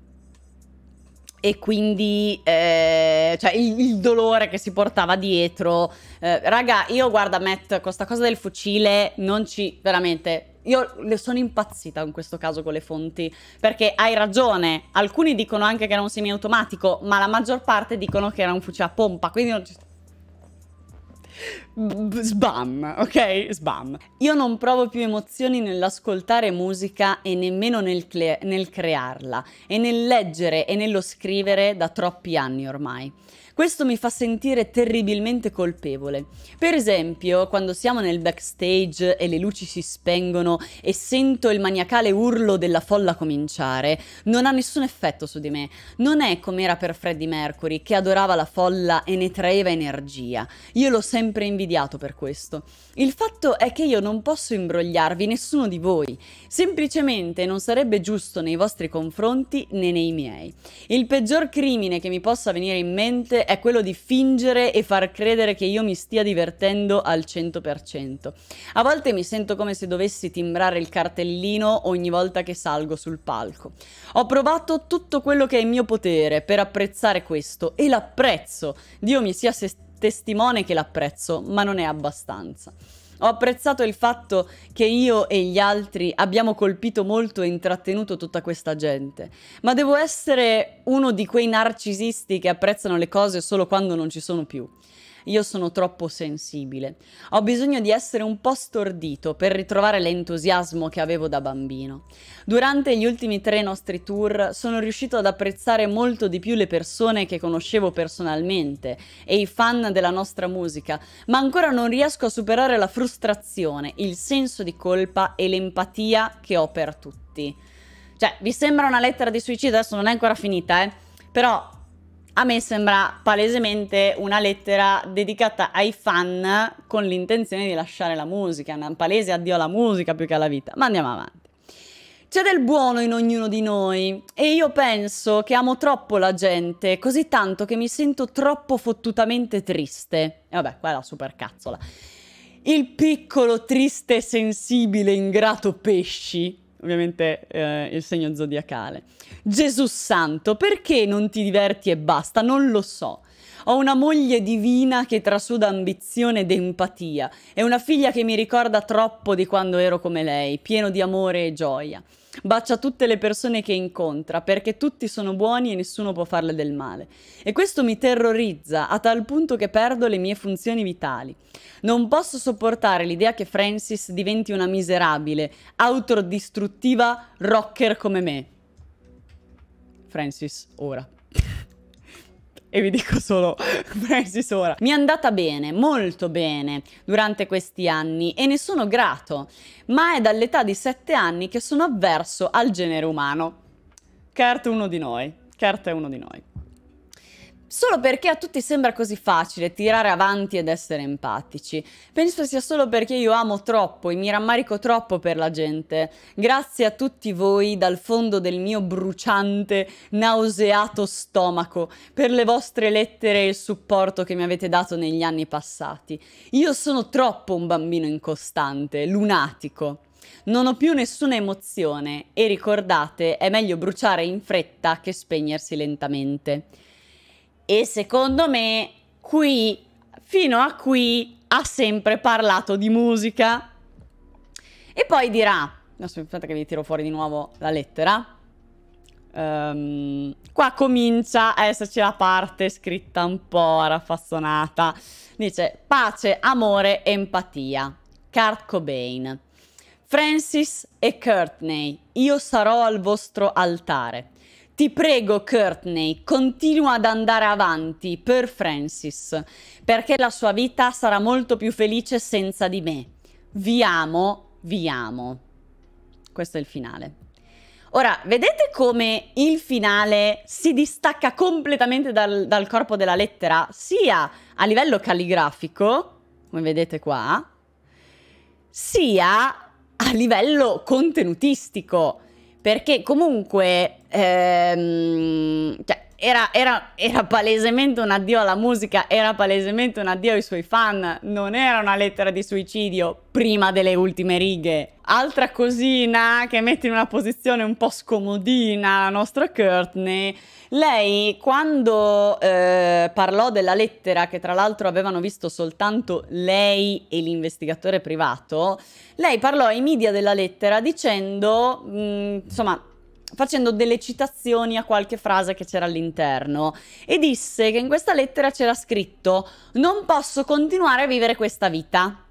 Speaker 1: e quindi eh, cioè il, il, dolore che si portava dietro. Eh, raga, io guarda Matt, questa cosa del fucile non ci veramente io sono impazzita in questo caso con le fonti, perché hai ragione, alcuni dicono anche che era un semiautomatico, ma la maggior parte dicono che era un fucile a pompa, quindi non ci Sbam, ok? Sbam. Io non provo più emozioni nell'ascoltare musica e nemmeno nel, nel crearla, e nel leggere e nello scrivere da troppi anni ormai. Questo mi fa sentire terribilmente colpevole. Per esempio, quando siamo nel backstage e le luci si spengono e sento il maniacale urlo della folla cominciare, non ha nessun effetto su di me. Non è come era per Freddie Mercury, che adorava la folla e ne traeva energia. Io l'ho sempre invidiato per questo. Il fatto è che io non posso imbrogliarvi nessuno di voi. Semplicemente non sarebbe giusto nei vostri confronti né nei miei. Il peggior crimine che mi possa venire in mente è quello di fingere e far credere che io mi stia divertendo al 100%. A volte mi sento come se dovessi timbrare il cartellino ogni volta che salgo sul palco. Ho provato tutto quello che è in mio potere per apprezzare questo e l'apprezzo. Dio mi sia testimone che l'apprezzo, ma non è abbastanza. Ho apprezzato il fatto che io e gli altri abbiamo colpito molto e intrattenuto tutta questa gente, ma devo essere uno di quei narcisisti che apprezzano le cose solo quando non ci sono più. Io sono troppo sensibile. Ho bisogno di essere un po' stordito per ritrovare l'entusiasmo che avevo da bambino. Durante gli ultimi tre nostri tour sono riuscito ad apprezzare molto di più le persone che conoscevo personalmente e i fan della nostra musica, ma ancora non riesco a superare la frustrazione, il senso di colpa e l'empatia che ho per tutti. Cioè, vi sembra una lettera di suicidio? Adesso non è ancora finita, eh? Però a me sembra palesemente una lettera dedicata ai fan con l'intenzione di lasciare la musica, un palese addio alla musica più che alla vita, ma andiamo avanti. C'è del buono in ognuno di noi e io penso che amo troppo la gente, così tanto che mi sento troppo fottutamente triste. E vabbè, qua è la supercazzola. Il piccolo, triste, sensibile, ingrato pesci ovviamente eh, il segno zodiacale. Gesù Santo, perché non ti diverti e basta? Non lo so. Ho una moglie divina che trasuda ambizione ed empatia e una figlia che mi ricorda troppo di quando ero come lei, pieno di amore e gioia bacia tutte le persone che incontra, perché tutti sono buoni e nessuno può farle del male. E questo mi terrorizza a tal punto che perdo le mie funzioni vitali. Non posso sopportare l'idea che Francis diventi una miserabile, autodistruttiva rocker come me. Francis, ora e vi dico solo Francis (laughs) ora. Mi è andata bene, molto bene durante questi anni e ne sono grato, ma è dall'età di sette anni che sono avverso al genere umano. Kurt è uno di noi, Kurt è uno di noi. Solo perché a tutti sembra così facile tirare avanti ed essere empatici. Penso sia solo perché io amo troppo e mi rammarico troppo per la gente. Grazie a tutti voi dal fondo del mio bruciante, nauseato stomaco per le vostre lettere e il supporto che mi avete dato negli anni passati. Io sono troppo un bambino incostante, lunatico. Non ho più nessuna emozione e ricordate, è meglio bruciare in fretta che spegnersi lentamente. E secondo me qui, fino a qui, ha sempre parlato di musica. E poi dirà, aspettate che vi tiro fuori di nuovo la lettera. Um, qua comincia a esserci la parte scritta un po' raffazzonata. Dice pace, amore, empatia. Kurt Cobain. Francis e Courtney, io sarò al vostro altare. Ti prego, Courtney, continua ad andare avanti per Francis, perché la sua vita sarà molto più felice senza di me. Vi amo, vi amo. Questo è il finale. Ora, vedete come il finale si distacca completamente dal, dal, corpo della lettera, sia a livello calligrafico, come vedete qua, sia a livello contenutistico. Perché comunque... Ehm, cioè, era, era, era, palesemente un addio alla musica, era palesemente un addio ai suoi fan, non era una lettera di suicidio prima delle ultime righe altra cosina che mette in una posizione un po' scomodina la nostra Courtney. Lei quando eh, parlò della lettera che tra l'altro avevano visto soltanto lei e l'investigatore privato, lei parlò ai media della lettera dicendo, mh, mm, insomma, facendo delle citazioni a qualche frase che c'era all'interno e disse che in questa lettera c'era scritto non posso continuare a vivere questa vita.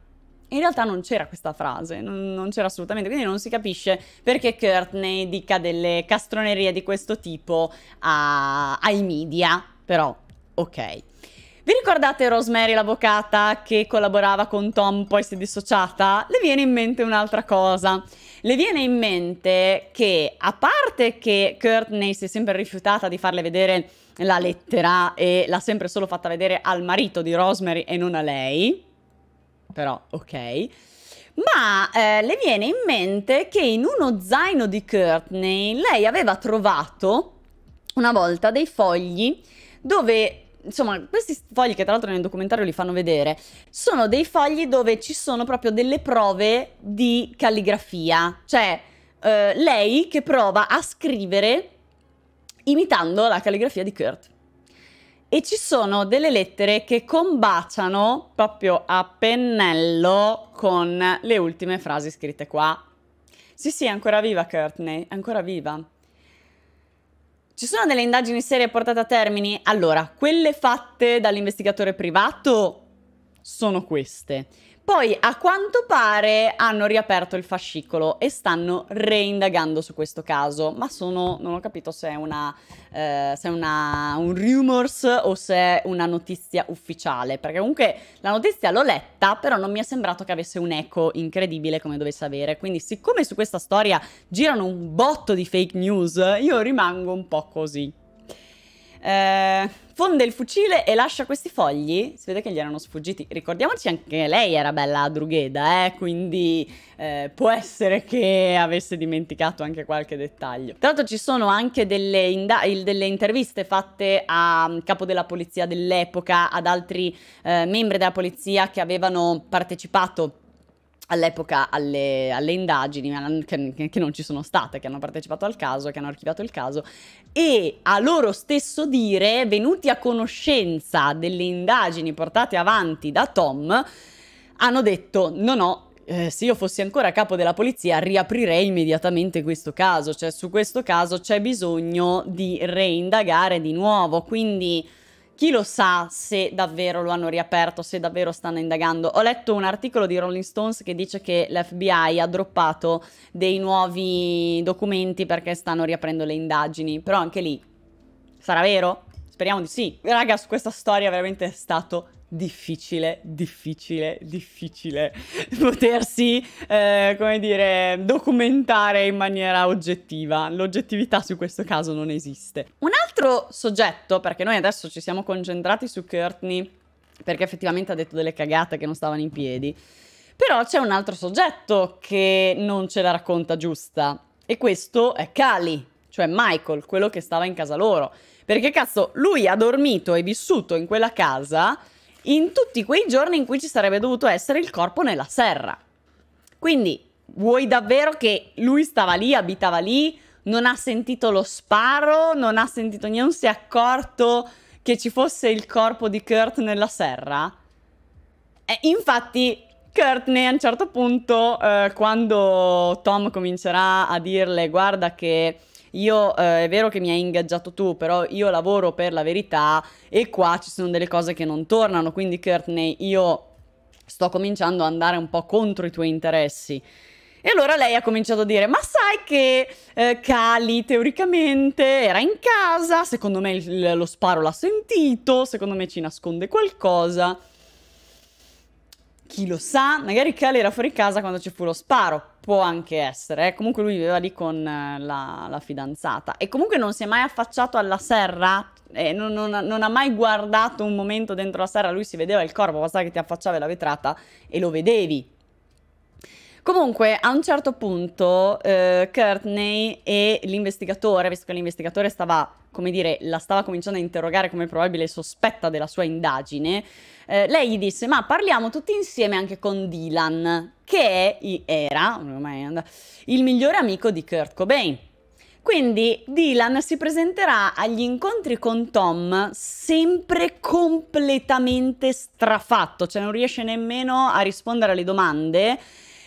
Speaker 1: In realtà non c'era questa frase, non, non c'era assolutamente, quindi non si capisce perché Courtney dica delle castronerie di questo tipo a, ai media, però ok. Vi ricordate Rosemary l'avvocata che collaborava con Tom poi si è dissociata? Le viene in mente un'altra cosa. Le viene in mente che a parte che Courtney si è sempre rifiutata di farle vedere la lettera e l'ha sempre solo fatta vedere al marito di Rosemary e non a lei, però ok. Ma eh, le viene in mente che in uno zaino di Courtney lei aveva trovato una volta dei fogli dove insomma, questi fogli che tra l'altro nel documentario li fanno vedere, sono dei fogli dove ci sono proprio delle prove di calligrafia, cioè eh, lei che prova a scrivere imitando la calligrafia di Kurt e ci sono delle lettere che combaciano proprio a pennello con le ultime frasi scritte qua. Sì, sì, ancora viva Courtney, ancora viva. Ci sono delle indagini serie portate a termine? Allora, quelle fatte dall'investigatore privato sono queste. Poi a quanto pare hanno riaperto il fascicolo e stanno reindagando su questo caso, ma sono, non ho capito se è, una, eh, se è una, un rumors o se è una notizia ufficiale, perché comunque la notizia l'ho letta, però non mi è sembrato che avesse un eco incredibile come dovesse avere, quindi siccome su questa storia girano un botto di fake news, io rimango un po' così. Eh fonde il fucile e lascia questi fogli. Si vede che gli erano sfuggiti. Ricordiamoci anche che lei era bella a Drugheda, eh, quindi eh, può essere che avesse dimenticato anche qualche dettaglio. Tra l'altro ci sono anche delle, delle, interviste fatte a mm, capo della polizia dell'epoca, ad altri eh, membri della polizia che avevano partecipato all'epoca alle, alle, indagini che, che, non ci sono state, che hanno partecipato al caso, che hanno archiviato il caso e a loro stesso dire, venuti a conoscenza delle indagini portate avanti da Tom, hanno detto no no, eh, se io fossi ancora capo della polizia riaprirei immediatamente questo caso, cioè su questo caso c'è bisogno di reindagare di nuovo, quindi chi lo sa se davvero lo hanno riaperto, se davvero stanno indagando. Ho letto un articolo di Rolling Stones che dice che l'FBI ha droppato dei nuovi documenti perché stanno riaprendo le indagini, però anche lì sarà vero? Speriamo di sì. Raga, su questa storia veramente è stato difficile, difficile, difficile potersi, eh, come dire, documentare in maniera oggettiva. L'oggettività su questo caso non esiste. Una l'altro soggetto, perché noi adesso ci siamo concentrati su Courtney, perché effettivamente ha detto delle cagate che non stavano in piedi, però c'è un altro soggetto che non ce la racconta giusta, e questo è Cali, cioè Michael, quello che stava in casa loro. Perché cazzo, lui ha dormito e vissuto in quella casa in tutti quei giorni in cui ci sarebbe dovuto essere il corpo nella serra. Quindi, vuoi davvero che lui stava lì, abitava lì, non ha sentito lo sparo, non ha sentito niente, non si è accorto che ci fosse il corpo di Kurt nella serra. E infatti Courtney a un certo punto, eh, quando Tom comincerà a dirle guarda che io eh, è vero che mi hai ingaggiato tu, però io lavoro per la verità e qua ci sono delle cose che non tornano, quindi Courtney io sto cominciando ad andare un po' contro i tuoi interessi. E allora lei ha cominciato a dire, ma sai che eh, Cali teoricamente era in casa, secondo me il, lo sparo l'ha sentito, secondo me ci nasconde qualcosa. Chi lo sa, magari Cali era fuori casa quando ci fu lo sparo, può anche essere. Eh. Comunque lui viveva lì con eh, la, la, fidanzata e comunque non si è mai affacciato alla serra, eh, non, non, non, ha mai guardato un momento dentro la serra, lui si vedeva il corpo, bastava che ti affacciavi la vetrata e lo vedevi Comunque, a un certo punto, eh, Courtney e l'investigatore, visto che l'investigatore stava, come dire, la stava cominciando a interrogare come probabile sospetta della sua indagine, eh, lei gli disse, ma parliamo tutti insieme anche con Dylan, che era, il migliore amico di Kurt Cobain. Quindi Dylan si presenterà agli incontri con Tom sempre completamente strafatto, cioè non riesce nemmeno a rispondere alle domande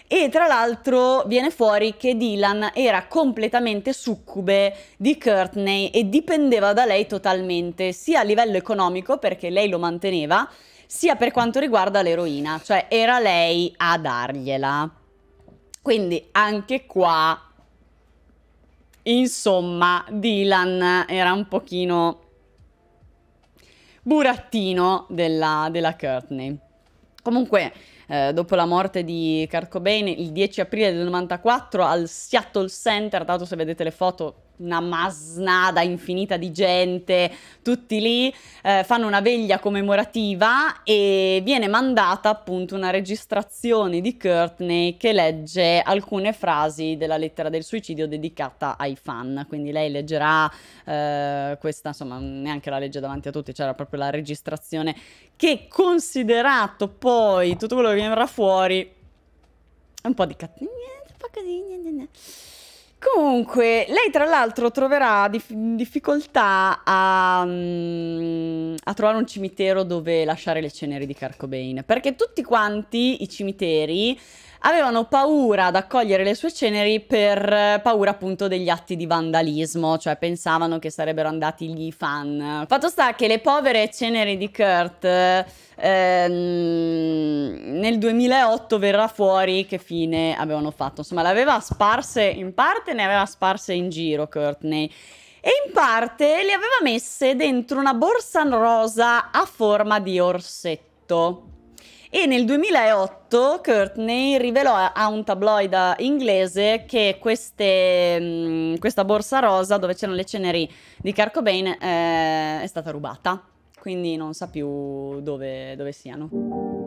Speaker 1: e tra l'altro viene fuori che Dylan era completamente succube di Courtney e dipendeva da lei totalmente, sia a livello economico perché lei lo manteneva, sia per quanto riguarda l'eroina, cioè era lei a dargliela. Quindi anche qua, insomma, Dylan era un pochino burattino della, della Courtney. Comunque, eh, dopo la morte di Kurt Cobain il 10 aprile del 94 al Seattle Center, dato se vedete le foto una masnada infinita di gente, tutti lì, eh, fanno una veglia commemorativa e viene mandata appunto una registrazione di Courtney che legge alcune frasi della lettera del suicidio dedicata ai fan, quindi lei leggerà eh, questa, insomma neanche la legge davanti a tutti, c'era proprio la registrazione che considerato poi tutto quello che verrà fuori, un po' di cattiveria, un po' così, Comunque, lei tra l'altro troverà dif difficoltà a, mm, a, trovare un cimitero dove lasciare le ceneri di Carcobain, perché tutti quanti i cimiteri avevano paura ad accogliere le sue ceneri per eh, paura appunto degli atti di vandalismo, cioè pensavano che sarebbero andati gli fan. Fatto sta che le povere ceneri di Kurt ehm, nel 2008 verrà fuori che fine avevano fatto, insomma le aveva sparse in parte, ne aveva sparse in giro Courtney e in parte le aveva messe dentro una borsa rosa a forma di orsetto. E nel 2008 Courtney rivelò a un tabloid inglese che queste, mh, mm, questa borsa rosa dove c'erano le ceneri di Carcobain eh, è stata rubata, quindi non sa più dove, dove siano.